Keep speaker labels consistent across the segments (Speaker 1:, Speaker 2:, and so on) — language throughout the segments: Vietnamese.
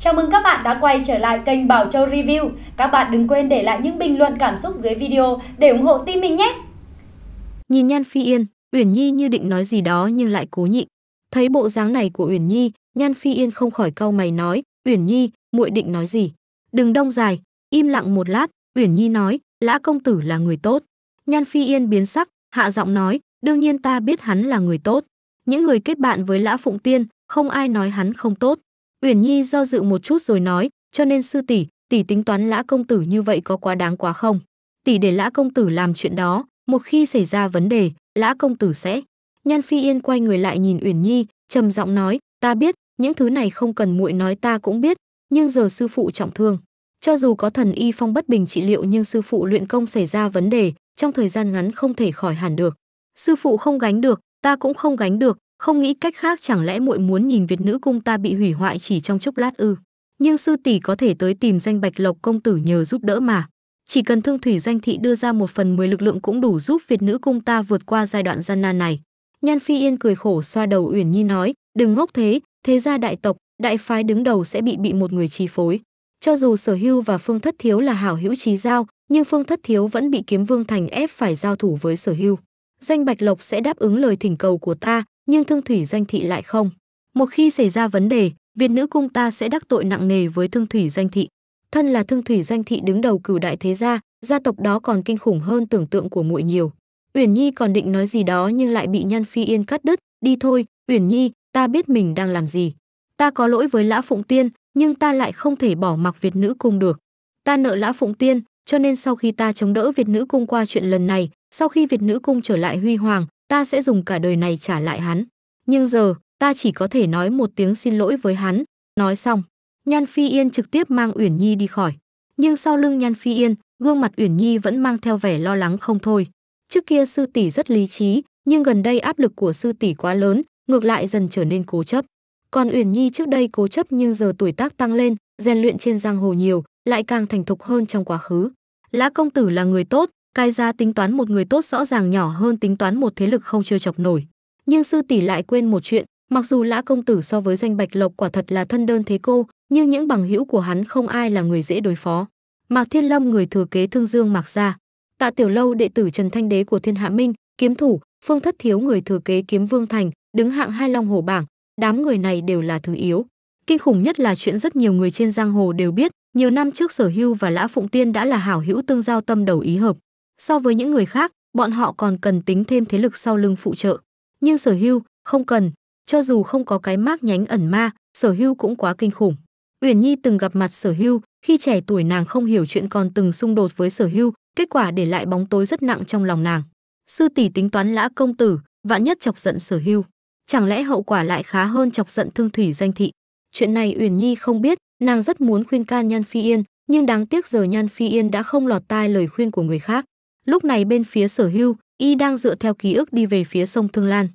Speaker 1: Chào mừng các bạn đã quay trở lại kênh Bảo Châu Review. Các bạn đừng quên để lại những bình luận cảm xúc dưới video để ủng hộ team mình nhé. Nhìn Nhan Phi Yên, Uyển Nhi như định nói gì đó nhưng lại cố nhịn. Thấy bộ dáng này của Uyển Nhi, Nhan Phi Yên không khỏi câu mày nói, "Uyển Nhi, muội định nói gì?" Đừng đông dài, im lặng một lát, Uyển Nhi nói, "Lã công tử là người tốt." Nhan Phi Yên biến sắc, hạ giọng nói, "Đương nhiên ta biết hắn là người tốt. Những người kết bạn với Lã Phụng Tiên, không ai nói hắn không tốt." Uyển Nhi do dự một chút rồi nói, cho nên sư tỷ, tỷ tính toán lã công tử như vậy có quá đáng quá không? Tỷ để lã công tử làm chuyện đó, một khi xảy ra vấn đề, lã công tử sẽ. Nhan Phi Yên quay người lại nhìn Uyển Nhi, trầm giọng nói, ta biết, những thứ này không cần muội nói ta cũng biết, nhưng giờ sư phụ trọng thương, cho dù có thần y phong bất bình trị liệu nhưng sư phụ luyện công xảy ra vấn đề, trong thời gian ngắn không thể khỏi hẳn được. Sư phụ không gánh được, ta cũng không gánh được, không nghĩ cách khác chẳng lẽ muội muốn nhìn việt nữ cung ta bị hủy hoại chỉ trong chốc lát ư nhưng sư tỷ có thể tới tìm doanh bạch lộc công tử nhờ giúp đỡ mà chỉ cần thương thủy doanh thị đưa ra một phần mười lực lượng cũng đủ giúp việt nữ cung ta vượt qua giai đoạn gian nan này nhan phi yên cười khổ xoa đầu uyển nhi nói đừng ngốc thế thế gia đại tộc đại phái đứng đầu sẽ bị bị một người chi phối cho dù sở hưu và phương thất thiếu là hảo hữu trí giao nhưng phương thất thiếu vẫn bị kiếm vương thành ép phải giao thủ với sở hưu doanh bạch lộc sẽ đáp ứng lời thỉnh cầu của ta nhưng thương thủy doanh thị lại không. Một khi xảy ra vấn đề, Việt nữ cung ta sẽ đắc tội nặng nề với thương thủy doanh thị. Thân là thương thủy doanh thị đứng đầu cửu đại thế gia, gia tộc đó còn kinh khủng hơn tưởng tượng của muội nhiều. Uyển Nhi còn định nói gì đó nhưng lại bị Nhan Phi Yên cắt đứt, "Đi thôi, Uyển Nhi, ta biết mình đang làm gì. Ta có lỗi với Lã Phụng Tiên, nhưng ta lại không thể bỏ mặc Việt nữ cung được. Ta nợ Lã Phụng Tiên, cho nên sau khi ta chống đỡ Việt nữ cung qua chuyện lần này, sau khi Việt nữ cung trở lại huy hoàng, ta sẽ dùng cả đời này trả lại hắn. Nhưng giờ, ta chỉ có thể nói một tiếng xin lỗi với hắn. Nói xong, Nhan Phi Yên trực tiếp mang Uyển Nhi đi khỏi. Nhưng sau lưng Nhan Phi Yên, gương mặt Uyển Nhi vẫn mang theo vẻ lo lắng không thôi. Trước kia sư tỷ rất lý trí, nhưng gần đây áp lực của sư tỷ quá lớn, ngược lại dần trở nên cố chấp. Còn Uyển Nhi trước đây cố chấp nhưng giờ tuổi tác tăng lên, rèn luyện trên giang hồ nhiều, lại càng thành thục hơn trong quá khứ. Lã công tử là người tốt, Cai gia tính toán một người tốt rõ ràng nhỏ hơn tính toán một thế lực không trêu chọc nổi. Nhưng sư tỷ lại quên một chuyện, mặc dù Lã công tử so với Doanh Bạch Lộc quả thật là thân đơn thế cô, nhưng những bằng hữu của hắn không ai là người dễ đối phó. Mạc Thiên Lâm người thừa kế Thương Dương Mạc gia, Tạ Tiểu Lâu đệ tử Trần Thanh Đế của Thiên Hạ Minh, kiếm thủ, Phương Thất Thiếu người thừa kế Kiếm Vương Thành, đứng hạng hai long hổ bảng, đám người này đều là thứ yếu. Kinh khủng nhất là chuyện rất nhiều người trên giang hồ đều biết, nhiều năm trước Sở Hưu và Lã Phụng Tiên đã là hảo hữu tương giao tâm đầu ý hợp. So với những người khác, bọn họ còn cần tính thêm thế lực sau lưng phụ trợ. Nhưng sở hưu, không cần, cho dù không có cái mác nhánh ẩn ma, sở hưu cũng quá kinh khủng. Uyển Nhi từng gặp mặt sở hưu, khi trẻ tuổi nàng không hiểu chuyện còn từng xung đột với sở hưu, kết quả để lại bóng tối rất nặng trong lòng nàng. Sư tỷ tính toán lã công tử, vạn nhất chọc giận sở hưu. Chẳng lẽ hậu quả lại khá hơn chọc giận thương thủy doanh thị. Chuyện này Uyển Nhi không biết, nàng rất muốn khuyên can Nhan Phi Yên, nhưng đáng tiếc giờ Nhan Phi Yên đã không lọt tai lời khuyên của người khác. Lúc này bên phía sở hưu, y đang dựa theo ký ức đi về phía sông Thương Lan.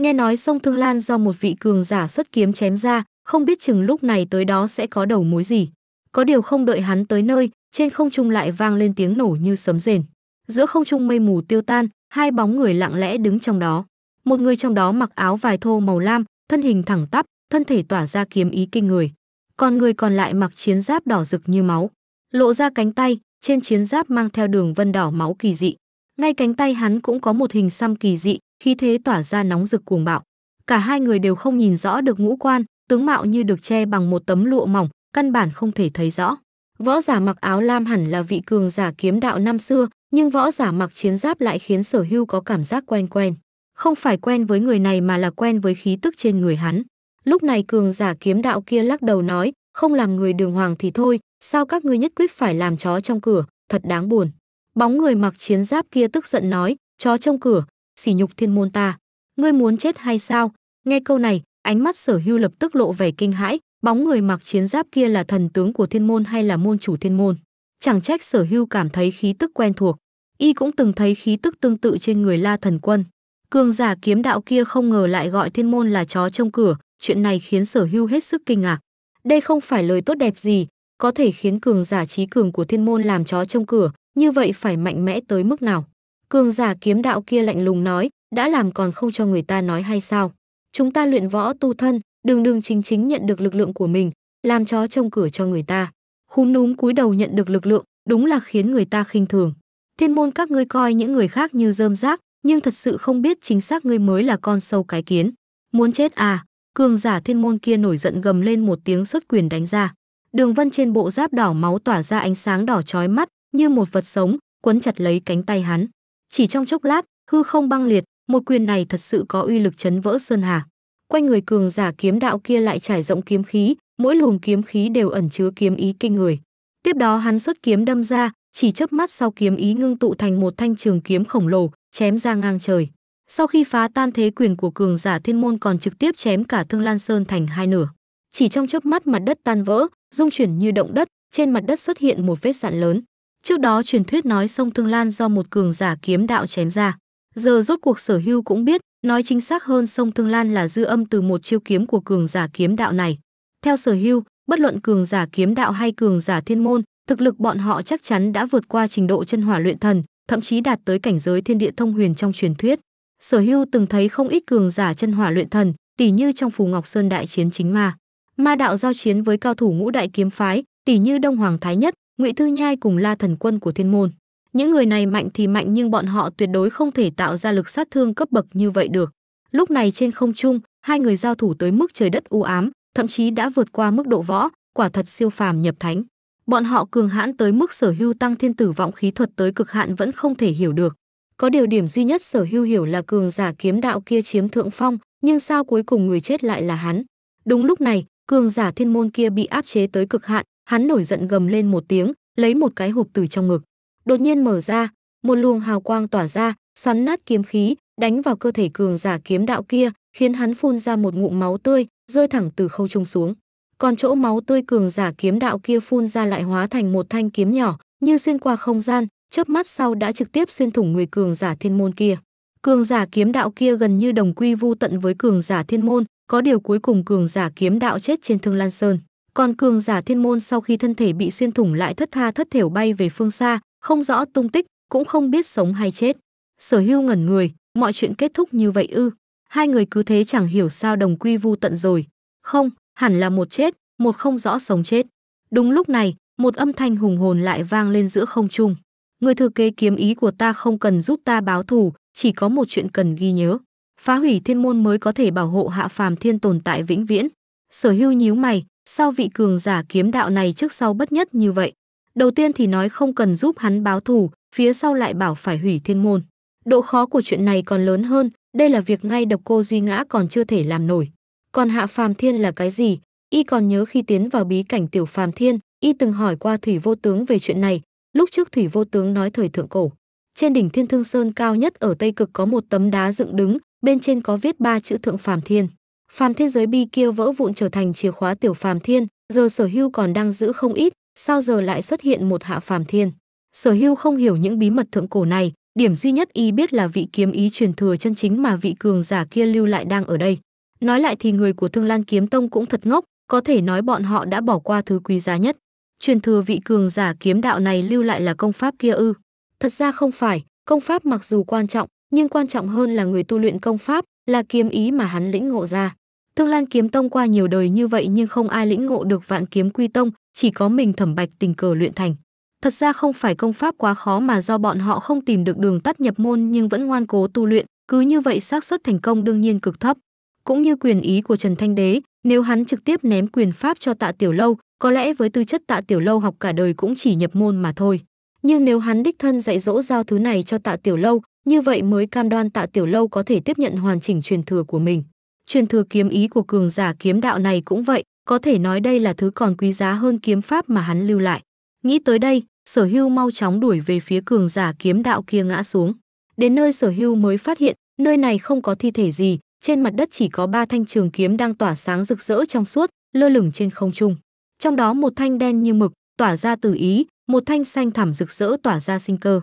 Speaker 1: Nghe nói sông Thương Lan do một vị cường giả xuất kiếm chém ra, không biết chừng lúc này tới đó sẽ có đầu mối gì. Có điều không đợi hắn tới nơi, trên không trung lại vang lên tiếng nổ như sấm rền. Giữa không trung mây mù tiêu tan, hai bóng người lặng lẽ đứng trong đó. Một người trong đó mặc áo vải thô màu lam, thân hình thẳng tắp, thân thể tỏa ra kiếm ý kinh người. Còn người còn lại mặc chiến giáp đỏ rực như máu, lộ ra cánh tay, trên chiến giáp mang theo đường vân đỏ máu kỳ dị. Ngay cánh tay hắn cũng có một hình xăm kỳ dị, khí thế tỏa ra nóng rực cuồng bạo. Cả hai người đều không nhìn rõ được ngũ quan, tướng mạo như được che bằng một tấm lụa mỏng, căn bản không thể thấy rõ. Võ giả mặc áo lam hẳn là vị cường giả kiếm đạo năm xưa, nhưng võ giả mặc chiến giáp lại khiến Sở Hưu có cảm giác quen quen. Không phải quen với người này mà là quen với khí tức trên người hắn. Lúc này cường giả kiếm đạo kia lắc đầu nói, không làm người đường hoàng thì thôi, Sao các ngươi nhất quyết phải làm chó trong cửa, thật đáng buồn. Bóng người mặc chiến giáp kia tức giận nói, chó trong cửa, sỉ nhục thiên môn ta. Ngươi muốn chết hay sao? Nghe câu này, ánh mắt sở hưu lập tức lộ vẻ kinh hãi, bóng người mặc chiến giáp kia là thần tướng của thiên môn hay là môn chủ thiên môn. Chẳng trách sở hưu cảm thấy khí tức quen thuộc. Y cũng từng thấy khí tức tương tự trên người la thần quân. Cường giả kiếm đạo kia không ngờ lại gọi thiên môn là chó trong cửa, chuyện này khiến sở hưu hết sức kinh ngạc. Đây không phải lời tốt đẹp gì, có thể khiến cường giả trí cường của thiên môn làm chó trong cửa, như vậy phải mạnh mẽ tới mức nào? Cường giả kiếm đạo kia lạnh lùng nói, đã làm còn không cho người ta nói hay sao? Chúng ta luyện võ tu thân, đường đường chính chính nhận được lực lượng của mình, làm chó trong cửa cho người ta. Khúm núm cúi đầu nhận được lực lượng, đúng là khiến người ta khinh thường. Thiên môn các ngươi coi những người khác như rơm rác, nhưng thật sự không biết chính xác ngươi mới là con sâu cái kiến. Muốn chết à? Cường giả thiên môn kia nổi giận gầm lên một tiếng xuất quyền đánh ra đường vân trên bộ giáp đỏ máu tỏa ra ánh sáng đỏ chói mắt như một vật sống quấn chặt lấy cánh tay hắn chỉ trong chốc lát hư không băng liệt một quyền này thật sự có uy lực chấn vỡ sơn hà quanh người cường giả kiếm đạo kia lại trải rộng kiếm khí mỗi luồng kiếm khí đều ẩn chứa kiếm ý kinh người tiếp đó hắn xuất kiếm đâm ra chỉ chớp mắt sau kiếm ý ngưng tụ thành một thanh trường kiếm khổng lồ chém ra ngang trời sau khi phá tan thế quyền của cường giả thiên môn còn trực tiếp chém cả thương lan sơn thành hai nửa chỉ trong chớp mắt mặt đất tan vỡ dung chuyển như động đất trên mặt đất xuất hiện một vết sạn lớn trước đó truyền thuyết nói sông thương lan do một cường giả kiếm đạo chém ra giờ rốt cuộc sở hưu cũng biết nói chính xác hơn sông thương lan là dư âm từ một chiêu kiếm của cường giả kiếm đạo này theo sở hưu bất luận cường giả kiếm đạo hay cường giả thiên môn thực lực bọn họ chắc chắn đã vượt qua trình độ chân hỏa luyện thần thậm chí đạt tới cảnh giới thiên địa thông huyền trong truyền thuyết sở hưu từng thấy không ít cường giả chân hỏa luyện thần tỷ như trong phù ngọc sơn đại chiến chính mà ma đạo giao chiến với cao thủ ngũ đại kiếm phái tỷ như đông hoàng thái nhất ngụy thư nhai cùng la thần quân của thiên môn những người này mạnh thì mạnh nhưng bọn họ tuyệt đối không thể tạo ra lực sát thương cấp bậc như vậy được lúc này trên không trung hai người giao thủ tới mức trời đất u ám thậm chí đã vượt qua mức độ võ quả thật siêu phàm nhập thánh bọn họ cường hãn tới mức sở hưu tăng thiên tử vọng khí thuật tới cực hạn vẫn không thể hiểu được có điều điểm duy nhất sở hưu hiểu là cường giả kiếm đạo kia chiếm thượng phong nhưng sao cuối cùng người chết lại là hắn đúng lúc này cường giả thiên môn kia bị áp chế tới cực hạn, hắn nổi giận gầm lên một tiếng, lấy một cái hộp từ trong ngực, đột nhiên mở ra, một luồng hào quang tỏa ra, xoắn nát kiếm khí, đánh vào cơ thể cường giả kiếm đạo kia, khiến hắn phun ra một ngụm máu tươi, rơi thẳng từ khâu trung xuống. Còn chỗ máu tươi cường giả kiếm đạo kia phun ra lại hóa thành một thanh kiếm nhỏ, như xuyên qua không gian, chớp mắt sau đã trực tiếp xuyên thủng người cường giả thiên môn kia. Cường giả kiếm đạo kia gần như đồng quy vu tận với cường giả thiên môn, có điều cuối cùng cường giả kiếm đạo chết trên Thương Lan Sơn. Còn cường giả thiên môn sau khi thân thể bị xuyên thủng lại thất tha thất thểu bay về phương xa, không rõ tung tích, cũng không biết sống hay chết. Sở hưu ngẩn người, mọi chuyện kết thúc như vậy ư. Hai người cứ thế chẳng hiểu sao đồng quy vu tận rồi. Không, hẳn là một chết, một không rõ sống chết. Đúng lúc này, một âm thanh hùng hồn lại vang lên giữa không trung. Người thừa kế kiếm ý của ta không cần giúp ta báo thù, chỉ có một chuyện cần ghi nhớ phá hủy thiên môn mới có thể bảo hộ hạ phàm thiên tồn tại vĩnh viễn. Sở Hưu nhíu mày, sao vị cường giả kiếm đạo này trước sau bất nhất như vậy? Đầu tiên thì nói không cần giúp hắn báo thù, phía sau lại bảo phải hủy thiên môn. Độ khó của chuyện này còn lớn hơn, đây là việc ngay độc cô duy ngã còn chưa thể làm nổi. Còn hạ phàm thiên là cái gì? Y còn nhớ khi tiến vào bí cảnh tiểu phàm thiên, y từng hỏi qua thủy vô tướng về chuyện này, lúc trước thủy vô tướng nói thời thượng cổ. Trên đỉnh thiên thương sơn cao nhất ở Tây Cực có một tấm đá dựng đứng, bên trên có viết ba chữ thượng phàm thiên. Phàm thiên giới bi kia vỡ vụn trở thành chìa khóa tiểu phàm thiên, giờ sở hưu còn đang giữ không ít, sao giờ lại xuất hiện một hạ phàm thiên. Sở hưu không hiểu những bí mật thượng cổ này, điểm duy nhất y biết là vị kiếm ý truyền thừa chân chính mà vị cường giả kia lưu lại đang ở đây. Nói lại thì người của Thương Lan Kiếm Tông cũng thật ngốc, có thể nói bọn họ đã bỏ qua thứ quý giá nhất. Truyền thừa vị cường giả kiếm đạo này lưu lại là công pháp kia ư? Thật ra không phải, công pháp mặc dù quan trọng, nhưng quan trọng hơn là người tu luyện công pháp, là kiếm ý mà hắn lĩnh ngộ ra. Thương Lan kiếm tông qua nhiều đời như vậy nhưng không ai lĩnh ngộ được Vạn kiếm quy tông, chỉ có mình Thẩm Bạch tình cờ luyện thành. Thật ra không phải công pháp quá khó mà do bọn họ không tìm được đường tắt nhập môn nhưng vẫn ngoan cố tu luyện, cứ như vậy xác suất thành công đương nhiên cực thấp. Cũng như quyền ý của Trần Thanh Đế, nếu hắn trực tiếp ném quyền pháp cho Tạ Tiểu Lâu, có lẽ với tư chất Tạ Tiểu Lâu học cả đời cũng chỉ nhập môn mà thôi. Nhưng nếu hắn đích thân dạy dỗ giao thứ này cho Tạ Tiểu Lâu, như vậy mới cam đoan Tạ Tiểu Lâu có thể tiếp nhận hoàn chỉnh truyền thừa của mình. Truyền thừa kiếm ý của cường giả kiếm đạo này cũng vậy, có thể nói đây là thứ còn quý giá hơn kiếm pháp mà hắn lưu lại. Nghĩ tới đây, Sở Hưu mau chóng đuổi về phía cường giả kiếm đạo kia ngã xuống. Đến nơi Sở Hưu mới phát hiện, nơi này không có thi thể gì, trên mặt đất chỉ có ba thanh trường kiếm đang tỏa sáng rực rỡ trong suốt, lơ lửng trên không trung. Trong đó một thanh đen như mực, tỏa ra từ ý, một thanh xanh thảm rực rỡ tỏa ra sinh cơ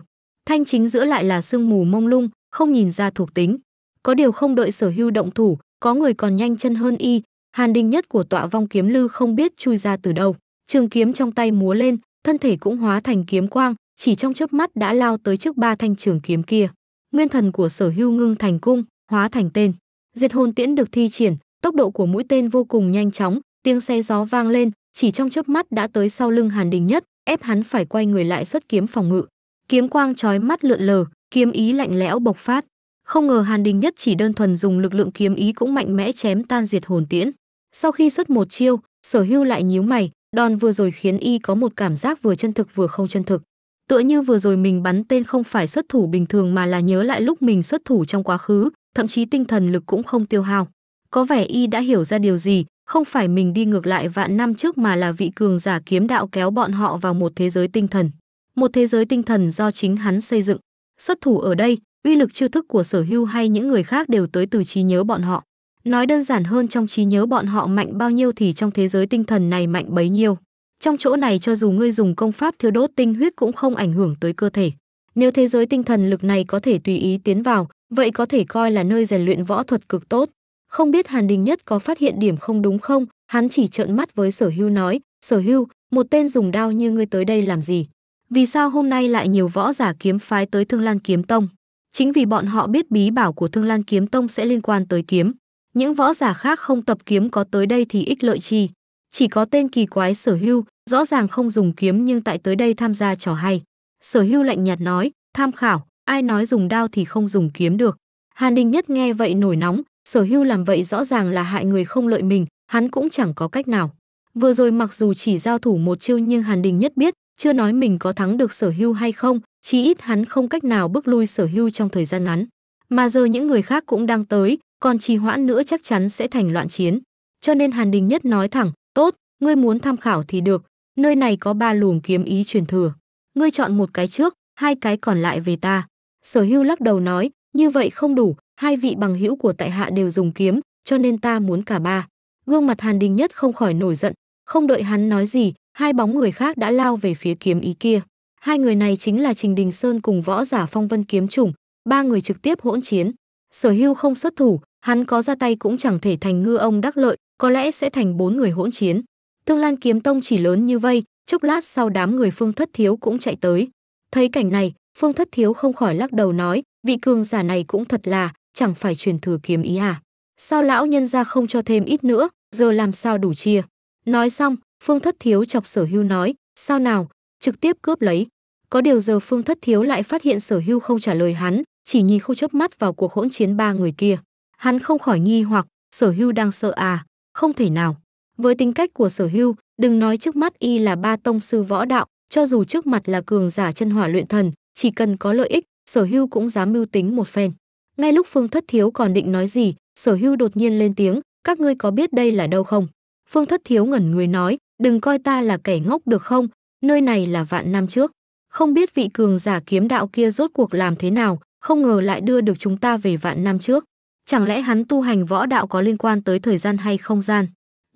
Speaker 1: thanh chính giữa lại là sương mù mông lung không nhìn ra thuộc tính có điều không đợi sở hưu động thủ có người còn nhanh chân hơn y hàn đinh nhất của tọa vong kiếm lư không biết chui ra từ đâu trường kiếm trong tay múa lên thân thể cũng hóa thành kiếm quang chỉ trong chớp mắt đã lao tới trước ba thanh trường kiếm kia nguyên thần của sở hưu ngưng thành cung hóa thành tên diệt hồn tiễn được thi triển tốc độ của mũi tên vô cùng nhanh chóng tiếng xe gió vang lên chỉ trong chớp mắt đã tới sau lưng hàn đình nhất ép hắn phải quay người lại xuất kiếm phòng ngự kiếm quang chói mắt lượn lờ, kiếm ý lạnh lẽo bộc phát. Không ngờ Hàn Đình Nhất chỉ đơn thuần dùng lực lượng kiếm ý cũng mạnh mẽ chém tan diệt hồn tiễn. Sau khi xuất một chiêu, Sở Hưu lại nhíu mày, đòn vừa rồi khiến y có một cảm giác vừa chân thực vừa không chân thực. Tựa như vừa rồi mình bắn tên không phải xuất thủ bình thường mà là nhớ lại lúc mình xuất thủ trong quá khứ, thậm chí tinh thần lực cũng không tiêu hao. Có vẻ y đã hiểu ra điều gì, không phải mình đi ngược lại vạn năm trước mà là vị cường giả kiếm đạo kéo bọn họ vào một thế giới tinh thần một thế giới tinh thần do chính hắn xây dựng. Xuất thủ ở đây, uy lực chiêu thức của sở hưu hay những người khác đều tới từ trí nhớ bọn họ. Nói đơn giản hơn trong trí nhớ bọn họ mạnh bao nhiêu thì trong thế giới tinh thần này mạnh bấy nhiêu. Trong chỗ này cho dù ngươi dùng công pháp thiêu đốt tinh huyết cũng không ảnh hưởng tới cơ thể. Nếu thế giới tinh thần lực này có thể tùy ý tiến vào, vậy có thể coi là nơi rèn luyện võ thuật cực tốt. Không biết Hàn Đình Nhất có phát hiện điểm không đúng không, hắn chỉ trợn mắt với sở hưu nói, sở hưu, một tên dùng đao như ngươi tới đây làm gì? Vì sao hôm nay lại nhiều võ giả kiếm phái tới Thương Lan Kiếm Tông? Chính vì bọn họ biết bí bảo của Thương Lan Kiếm Tông sẽ liên quan tới kiếm. Những võ giả khác không tập kiếm có tới đây thì ích lợi chi. Chỉ có tên kỳ quái sở hưu, rõ ràng không dùng kiếm nhưng tại tới đây tham gia trò hay. Sở hưu lạnh nhạt nói, tham khảo, ai nói dùng đao thì không dùng kiếm được. Hàn Đình Nhất nghe vậy nổi nóng, sở hưu làm vậy rõ ràng là hại người không lợi mình, hắn cũng chẳng có cách nào. Vừa rồi mặc dù chỉ giao thủ một chiêu nhưng Hàn Đình Nhất biết chưa nói mình có thắng được sở hưu hay không, chí ít hắn không cách nào bước lui sở hưu trong thời gian ngắn. Mà giờ những người khác cũng đang tới, còn trì hoãn nữa chắc chắn sẽ thành loạn chiến. Cho nên Hàn Đình Nhất nói thẳng, tốt, ngươi muốn tham khảo thì được, nơi này có ba luồng kiếm ý truyền thừa. Ngươi chọn một cái trước, hai cái còn lại về ta. Sở hưu lắc đầu nói, như vậy không đủ, hai vị bằng hữu của tại hạ đều dùng kiếm, cho nên ta muốn cả ba. Gương mặt Hàn Đình Nhất không khỏi nổi giận, không đợi hắn nói gì, hai bóng người khác đã lao về phía kiếm ý kia. Hai người này chính là Trình Đình Sơn cùng võ giả Phong Vân kiếm chủng, ba người trực tiếp hỗn chiến. Sở Hưu không xuất thủ, hắn có ra tay cũng chẳng thể thành ngư ông đắc lợi, có lẽ sẽ thành bốn người hỗn chiến. Tương Lan kiếm tông chỉ lớn như vây, chốc lát sau đám người Phương Thất Thiếu cũng chạy tới. Thấy cảnh này, Phương Thất Thiếu không khỏi lắc đầu nói, vị cường giả này cũng thật là, chẳng phải truyền thừa kiếm ý à? Sao lão nhân gia không cho thêm ít nữa, giờ làm sao đủ chia? Nói xong, Phương Thất Thiếu chọc Sở Hưu nói, sao nào, trực tiếp cướp lấy. Có điều giờ Phương Thất Thiếu lại phát hiện Sở Hưu không trả lời hắn, chỉ nhìn không chớp mắt vào cuộc hỗn chiến ba người kia. Hắn không khỏi nghi hoặc, Sở Hưu đang sợ à, không thể nào. Với tính cách của Sở Hưu, đừng nói trước mắt y là ba tông sư võ đạo, cho dù trước mặt là cường giả chân hỏa luyện thần, chỉ cần có lợi ích, Sở Hưu cũng dám mưu tính một phen. Ngay lúc Phương Thất Thiếu còn định nói gì, Sở Hưu đột nhiên lên tiếng, các ngươi có biết đây là đâu không? Phương Thất Thiếu ngẩn người nói, đừng coi ta là kẻ ngốc được không, nơi này là vạn năm trước. Không biết vị cường giả kiếm đạo kia rốt cuộc làm thế nào, không ngờ lại đưa được chúng ta về vạn năm trước. Chẳng lẽ hắn tu hành võ đạo có liên quan tới thời gian hay không gian?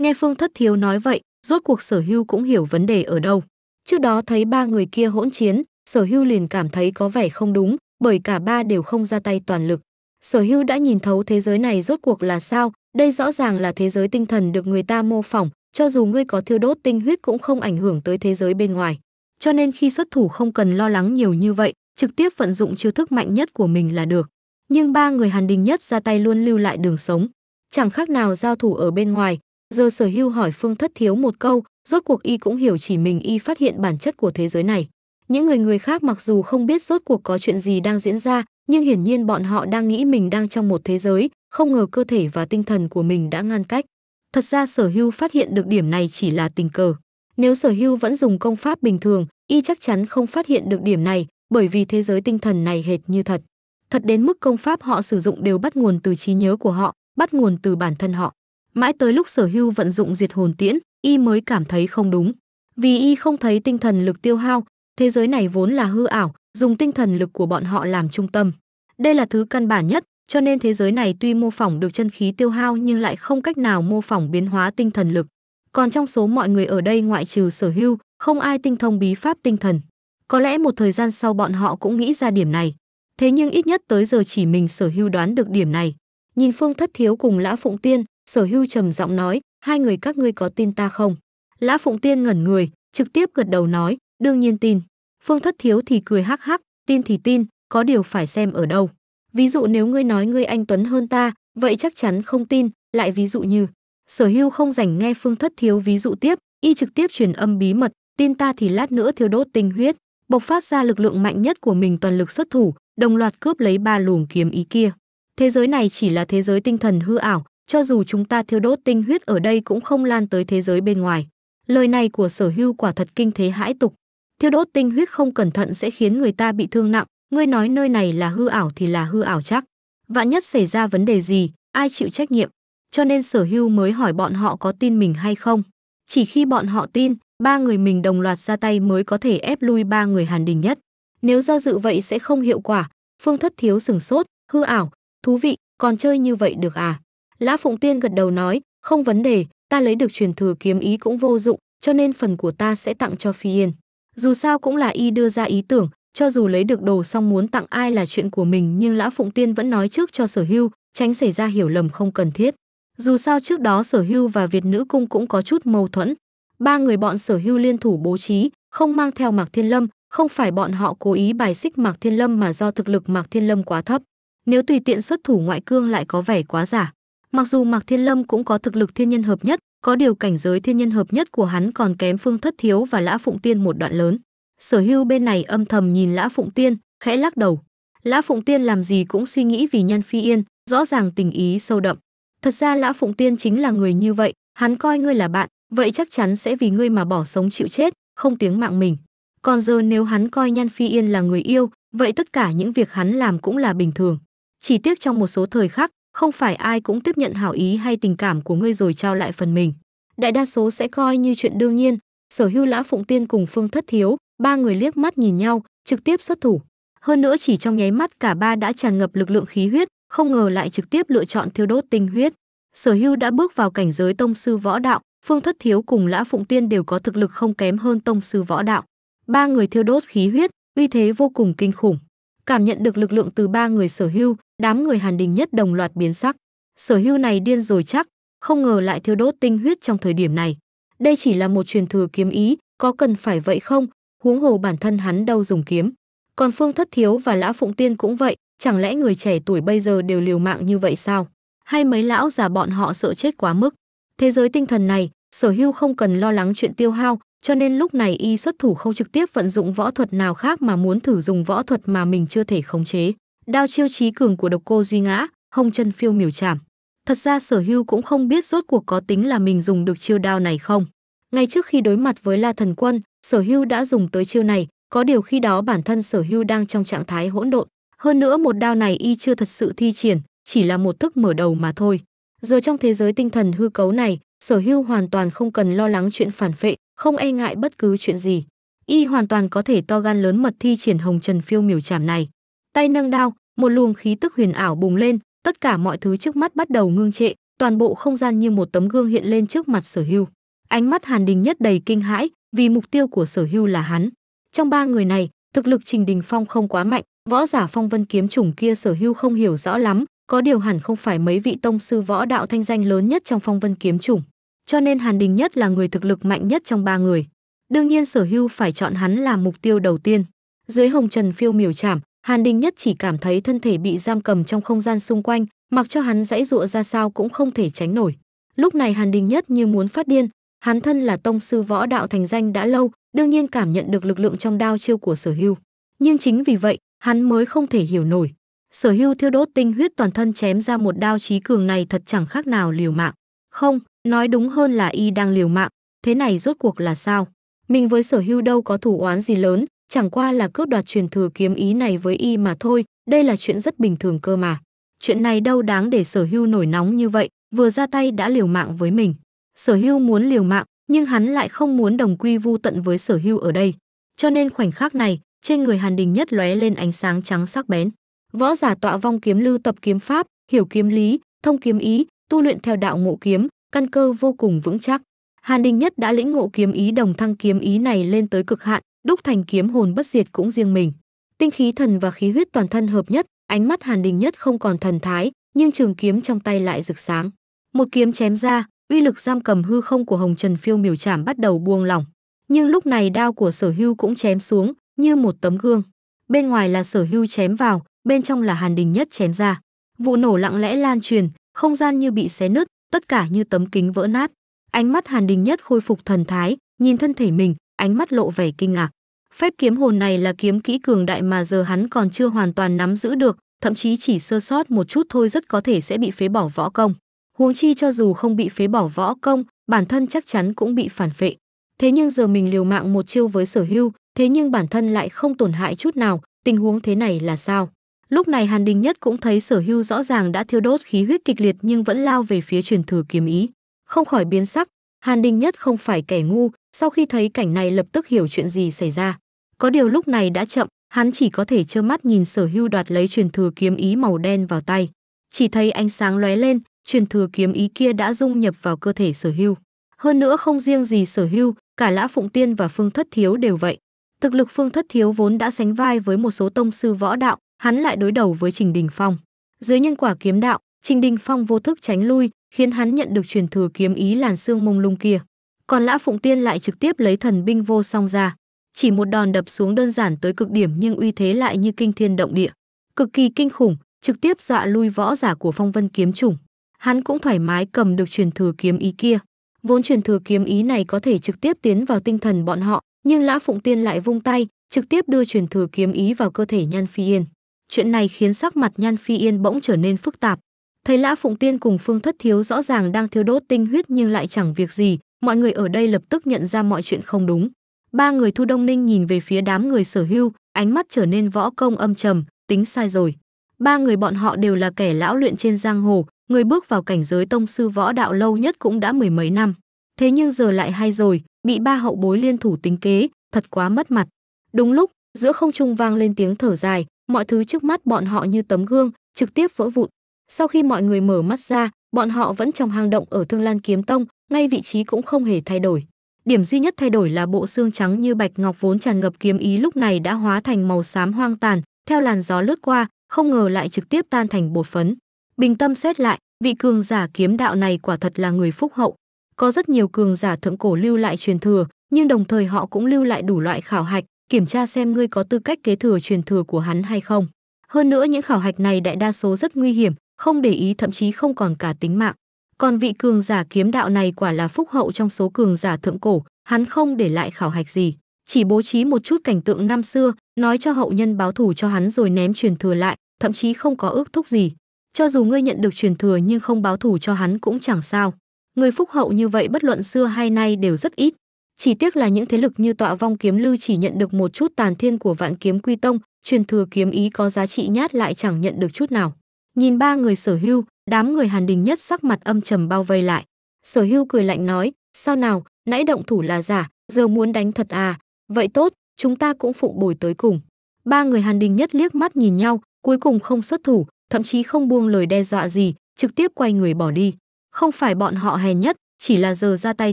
Speaker 1: Nghe Phương Thất Thiếu nói vậy, rốt cuộc sở hưu cũng hiểu vấn đề ở đâu. Trước đó thấy ba người kia hỗn chiến, sở hưu liền cảm thấy có vẻ không đúng, bởi cả ba đều không ra tay toàn lực. Sở hưu đã nhìn thấu thế giới này rốt cuộc là sao, đây rõ ràng là thế giới tinh thần được người ta mô phỏng, cho dù ngươi có thiêu đốt tinh huyết cũng không ảnh hưởng tới thế giới bên ngoài. Cho nên khi xuất thủ không cần lo lắng nhiều như vậy, trực tiếp vận dụng chiêu thức mạnh nhất của mình là được. Nhưng ba người Hàn Đình nhất ra tay luôn lưu lại đường sống, chẳng khác nào giao thủ ở bên ngoài. Giờ Sở Hưu hỏi Phương Thất Thiếu một câu, rốt cuộc y cũng hiểu chỉ mình y phát hiện bản chất của thế giới này. Những người người khác mặc dù không biết rốt cuộc có chuyện gì đang diễn ra, nhưng hiển nhiên bọn họ đang nghĩ mình đang trong một thế giới, không ngờ cơ thể và tinh thần của mình đã ngăn cách. Thật ra sở hưu phát hiện được điểm này chỉ là tình cờ. Nếu sở hưu vẫn dùng công pháp bình thường, y chắc chắn không phát hiện được điểm này, bởi vì thế giới tinh thần này hệt như thật. Thật đến mức công pháp họ sử dụng đều bắt nguồn từ trí nhớ của họ, bắt nguồn từ bản thân họ. Mãi tới lúc sở hưu vận dụng diệt hồn tiễn, y mới cảm thấy không đúng. Vì y không thấy tinh thần lực tiêu hao, thế giới này vốn là hư ảo, dùng tinh thần lực của bọn họ làm trung tâm. Đây là thứ căn bản nhất, cho nên thế giới này tuy mô phỏng được chân khí tiêu hao nhưng lại không cách nào mô phỏng biến hóa tinh thần lực. Còn trong số mọi người ở đây ngoại trừ sở hưu, không ai tinh thông bí pháp tinh thần. Có lẽ một thời gian sau bọn họ cũng nghĩ ra điểm này. Thế nhưng ít nhất tới giờ chỉ mình sở hưu đoán được điểm này. Nhìn Phương Thất Thiếu cùng Lã Phụng Tiên, sở hưu trầm giọng nói, hai người các ngươi có tin ta không? Lã Phụng Tiên ngẩn người, trực tiếp gật đầu nói, đương nhiên tin. Phương Thất Thiếu thì cười hắc hắc, tin thì tin, có điều phải xem ở đâu. Ví dụ nếu ngươi nói ngươi anh tuấn hơn ta, vậy chắc chắn không tin, lại ví dụ như Sở Hưu không rảnh nghe Phương Thất Thiếu ví dụ tiếp, y trực tiếp truyền âm bí mật, tin ta thì lát nữa thiếu đốt tinh huyết, bộc phát ra lực lượng mạnh nhất của mình toàn lực xuất thủ, đồng loạt cướp lấy ba luồng kiếm ý kia. Thế giới này chỉ là thế giới tinh thần hư ảo, cho dù chúng ta thiêu đốt tinh huyết ở đây cũng không lan tới thế giới bên ngoài. Lời này của Sở Hưu quả thật kinh thế hãi tục. Thiêu đốt tinh huyết không cẩn thận sẽ khiến người ta bị thương nặng, ngươi nói nơi này là hư ảo thì là hư ảo chắc. Vạn nhất xảy ra vấn đề gì, ai chịu trách nhiệm? Cho nên sở hưu mới hỏi bọn họ có tin mình hay không. Chỉ khi bọn họ tin, ba người mình đồng loạt ra tay mới có thể ép lui ba người hàn đình nhất. Nếu do dự vậy sẽ không hiệu quả, phương thất thiếu sừng sốt, hư ảo, thú vị, còn chơi như vậy được à? Lã Phụng Tiên gật đầu nói, không vấn đề, ta lấy được truyền thừa kiếm ý cũng vô dụng, cho nên phần của ta sẽ tặng cho Phi Yên. Dù sao cũng là y đưa ra ý tưởng, cho dù lấy được đồ xong muốn tặng ai là chuyện của mình nhưng Lã Phụng Tiên vẫn nói trước cho Sở Hưu, tránh xảy ra hiểu lầm không cần thiết. Dù sao trước đó Sở Hưu và Việt Nữ Cung cũng có chút mâu thuẫn. Ba người bọn Sở Hưu liên thủ bố trí, không mang theo Mạc Thiên Lâm, không phải bọn họ cố ý bài xích Mạc Thiên Lâm mà do thực lực Mạc Thiên Lâm quá thấp. Nếu tùy tiện xuất thủ ngoại cương lại có vẻ quá giả. Mặc dù Mạc Thiên Lâm cũng có thực lực thiên nhân hợp nhất, có điều cảnh giới thiên nhân hợp nhất của hắn còn kém Phương Thất Thiếu và Lã Phụng Tiên một đoạn lớn. Sở hưu bên này âm thầm nhìn Lã Phụng Tiên, khẽ lắc đầu. Lã Phụng Tiên làm gì cũng suy nghĩ vì Nhan Phi Yên, rõ ràng tình ý sâu đậm. Thật ra Lã Phụng Tiên chính là người như vậy, hắn coi ngươi là bạn, vậy chắc chắn sẽ vì ngươi mà bỏ sống chịu chết, không tiếng mạng mình. Còn giờ nếu hắn coi Nhan Phi Yên là người yêu, vậy tất cả những việc hắn làm cũng là bình thường. Chỉ tiếc trong một số thời khắc, không phải ai cũng tiếp nhận hảo ý hay tình cảm của ngươi rồi trao lại phần mình. Đại đa số sẽ coi như chuyện đương nhiên, sở hưu lã phụng tiên cùng phương thất thiếu, ba người liếc mắt nhìn nhau trực tiếp xuất thủ hơn nữa chỉ trong nháy mắt cả ba đã tràn ngập lực lượng khí huyết không ngờ lại trực tiếp lựa chọn thiêu đốt tinh huyết sở hưu đã bước vào cảnh giới tông sư võ đạo phương thất thiếu cùng lã phụng tiên đều có thực lực không kém hơn tông sư võ đạo ba người thiêu đốt khí huyết uy thế vô cùng kinh khủng cảm nhận được lực lượng từ ba người sở hưu đám người hàn đình nhất đồng loạt biến sắc sở hưu này điên rồi chắc không ngờ lại thiêu đốt tinh huyết trong thời điểm này đây chỉ là một truyền thừa kiếm ý có cần phải vậy không huống hồ bản thân hắn đâu dùng kiếm. Còn Phương Thất Thiếu và Lã Phụng Tiên cũng vậy, chẳng lẽ người trẻ tuổi bây giờ đều liều mạng như vậy sao? Hay mấy lão già bọn họ sợ chết quá mức? Thế giới tinh thần này, Sở Hưu không cần lo lắng chuyện tiêu hao, cho nên lúc này y xuất thủ không trực tiếp vận dụng võ thuật nào khác mà muốn thử dùng võ thuật mà mình chưa thể khống chế. Đao chiêu trí cường của độc cô Duy Ngã, hông chân phiêu miểu chảm. Thật ra Sở Hưu cũng không biết rốt cuộc có tính là mình dùng được chiêu đao này không. Ngay trước khi đối mặt với La Thần Quân, sở hưu đã dùng tới chiêu này có điều khi đó bản thân sở hưu đang trong trạng thái hỗn độn hơn nữa một đao này y chưa thật sự thi triển chỉ là một thức mở đầu mà thôi giờ trong thế giới tinh thần hư cấu này sở hưu hoàn toàn không cần lo lắng chuyện phản phệ không e ngại bất cứ chuyện gì y hoàn toàn có thể to gan lớn mật thi triển hồng trần phiêu miểu chảm này tay nâng đao một luồng khí tức huyền ảo bùng lên tất cả mọi thứ trước mắt bắt đầu ngưng trệ toàn bộ không gian như một tấm gương hiện lên trước mặt sở hưu Ánh mắt Hàn Đình nhất đầy kinh hãi, vì mục tiêu của Sở Hưu là hắn. Trong ba người này, thực lực Trình Đình Phong không quá mạnh, võ giả Phong Vân kiếm chủng kia Sở Hưu không hiểu rõ lắm, có điều hẳn không phải mấy vị tông sư võ đạo thanh danh lớn nhất trong Phong Vân kiếm chủng. Cho nên Hàn Đình nhất là người thực lực mạnh nhất trong ba người. Đương nhiên Sở Hưu phải chọn hắn làm mục tiêu đầu tiên. Dưới hồng trần phiêu miểu chạm, Hàn Đình nhất chỉ cảm thấy thân thể bị giam cầm trong không gian xung quanh, mặc cho hắn dãy dụa ra sao cũng không thể tránh nổi. Lúc này Hàn Đình nhất như muốn phát điên, Hắn thân là tông sư võ đạo thành danh đã lâu, đương nhiên cảm nhận được lực lượng trong đao chiêu của Sở Hưu. Nhưng chính vì vậy, hắn mới không thể hiểu nổi. Sở Hưu thiêu đốt tinh huyết toàn thân chém ra một đao chí cường này thật chẳng khác nào liều mạng. Không, nói đúng hơn là y đang liều mạng, thế này rốt cuộc là sao? Mình với Sở Hưu đâu có thủ oán gì lớn, chẳng qua là cướp đoạt truyền thừa kiếm ý này với y mà thôi, đây là chuyện rất bình thường cơ mà. Chuyện này đâu đáng để Sở Hưu nổi nóng như vậy, vừa ra tay đã liều mạng với mình. Sở Hưu muốn liều mạng, nhưng hắn lại không muốn đồng quy vu tận với Sở Hưu ở đây. Cho nên khoảnh khắc này, trên người Hàn Đình nhất lóe lên ánh sáng trắng sắc bén. Võ giả tọa vong kiếm lưu tập kiếm pháp, hiểu kiếm lý, thông kiếm ý, tu luyện theo đạo ngộ kiếm, căn cơ vô cùng vững chắc. Hàn Đình Nhất đã lĩnh ngộ kiếm ý đồng thăng kiếm ý này lên tới cực hạn, đúc thành kiếm hồn bất diệt cũng riêng mình. Tinh khí thần và khí huyết toàn thân hợp nhất, ánh mắt Hàn Đình Nhất không còn thần thái, nhưng trường kiếm trong tay lại rực sáng. Một kiếm chém ra, uy lực giam cầm hư không của hồng trần phiêu miểu chảm bắt đầu buông lỏng nhưng lúc này đao của sở hưu cũng chém xuống như một tấm gương bên ngoài là sở hưu chém vào bên trong là hàn đình nhất chém ra vụ nổ lặng lẽ lan truyền không gian như bị xé nứt tất cả như tấm kính vỡ nát ánh mắt hàn đình nhất khôi phục thần thái nhìn thân thể mình ánh mắt lộ vẻ kinh ngạc phép kiếm hồn này là kiếm kỹ cường đại mà giờ hắn còn chưa hoàn toàn nắm giữ được thậm chí chỉ sơ sót một chút thôi rất có thể sẽ bị phế bỏ võ công huống chi cho dù không bị phế bỏ võ công, bản thân chắc chắn cũng bị phản phệ. Thế nhưng giờ mình liều mạng một chiêu với sở hưu, thế nhưng bản thân lại không tổn hại chút nào, tình huống thế này là sao? Lúc này Hàn Đình Nhất cũng thấy sở hưu rõ ràng đã thiêu đốt khí huyết kịch liệt nhưng vẫn lao về phía truyền thừa kiếm ý. Không khỏi biến sắc, Hàn Đình Nhất không phải kẻ ngu, sau khi thấy cảnh này lập tức hiểu chuyện gì xảy ra. Có điều lúc này đã chậm, hắn chỉ có thể trơ mắt nhìn sở hưu đoạt lấy truyền thừa kiếm ý màu đen vào tay. Chỉ thấy ánh sáng lóe lên, truyền thừa kiếm ý kia đã dung nhập vào cơ thể sở hưu. Hơn nữa không riêng gì sở hưu, cả Lã Phụng Tiên và Phương Thất Thiếu đều vậy. Thực lực Phương Thất Thiếu vốn đã sánh vai với một số tông sư võ đạo, hắn lại đối đầu với Trình Đình Phong. Dưới nhân quả kiếm đạo, Trình Đình Phong vô thức tránh lui, khiến hắn nhận được truyền thừa kiếm ý làn xương mông lung kia. Còn Lã Phụng Tiên lại trực tiếp lấy thần binh vô song ra, chỉ một đòn đập xuống đơn giản tới cực điểm nhưng uy thế lại như kinh thiên động địa, cực kỳ kinh khủng, trực tiếp dọa lui võ giả của Phong Vân kiếm chủng hắn cũng thoải mái cầm được truyền thừa kiếm ý kia. Vốn truyền thừa kiếm ý này có thể trực tiếp tiến vào tinh thần bọn họ, nhưng Lã Phụng Tiên lại vung tay, trực tiếp đưa truyền thừa kiếm ý vào cơ thể Nhan Phi Yên. Chuyện này khiến sắc mặt Nhan Phi Yên bỗng trở nên phức tạp. Thấy Lã Phụng Tiên cùng Phương Thất Thiếu rõ ràng đang thiêu đốt tinh huyết nhưng lại chẳng việc gì, mọi người ở đây lập tức nhận ra mọi chuyện không đúng. Ba người Thu Đông Ninh nhìn về phía đám người sở hưu, ánh mắt trở nên võ công âm trầm, tính sai rồi. Ba người bọn họ đều là kẻ lão luyện trên giang hồ, người bước vào cảnh giới tông sư võ đạo lâu nhất cũng đã mười mấy năm. Thế nhưng giờ lại hay rồi, bị ba hậu bối liên thủ tính kế, thật quá mất mặt. Đúng lúc, giữa không trung vang lên tiếng thở dài, mọi thứ trước mắt bọn họ như tấm gương, trực tiếp vỡ vụn. Sau khi mọi người mở mắt ra, bọn họ vẫn trong hang động ở Thương Lan Kiếm Tông, ngay vị trí cũng không hề thay đổi. Điểm duy nhất thay đổi là bộ xương trắng như bạch ngọc vốn tràn ngập kiếm ý lúc này đã hóa thành màu xám hoang tàn, theo làn gió lướt qua, không ngờ lại trực tiếp tan thành bột phấn. Bình tâm xét lại, vị cường giả kiếm đạo này quả thật là người phúc hậu. Có rất nhiều cường giả thượng cổ lưu lại truyền thừa, nhưng đồng thời họ cũng lưu lại đủ loại khảo hạch, kiểm tra xem ngươi có tư cách kế thừa truyền thừa của hắn hay không. Hơn nữa những khảo hạch này đại đa số rất nguy hiểm, không để ý thậm chí không còn cả tính mạng. Còn vị cường giả kiếm đạo này quả là phúc hậu trong số cường giả thượng cổ, hắn không để lại khảo hạch gì, chỉ bố trí một chút cảnh tượng năm xưa, nói cho hậu nhân báo thù cho hắn rồi ném truyền thừa lại, thậm chí không có ước thúc gì. Cho dù ngươi nhận được truyền thừa nhưng không báo thủ cho hắn cũng chẳng sao. Người phúc hậu như vậy bất luận xưa hay nay đều rất ít. Chỉ tiếc là những thế lực như tọa vong kiếm lưu chỉ nhận được một chút tàn thiên của vạn kiếm quy tông, truyền thừa kiếm ý có giá trị nhát lại chẳng nhận được chút nào. Nhìn ba người sở hưu, đám người hàn đình nhất sắc mặt âm trầm bao vây lại. Sở hưu cười lạnh nói, sao nào, nãy động thủ là giả, giờ muốn đánh thật à, vậy tốt, chúng ta cũng phụng bồi tới cùng. Ba người hàn đình nhất liếc mắt nhìn nhau, cuối cùng không xuất thủ, thậm chí không buông lời đe dọa gì, trực tiếp quay người bỏ đi. Không phải bọn họ hèn nhất, chỉ là giờ ra tay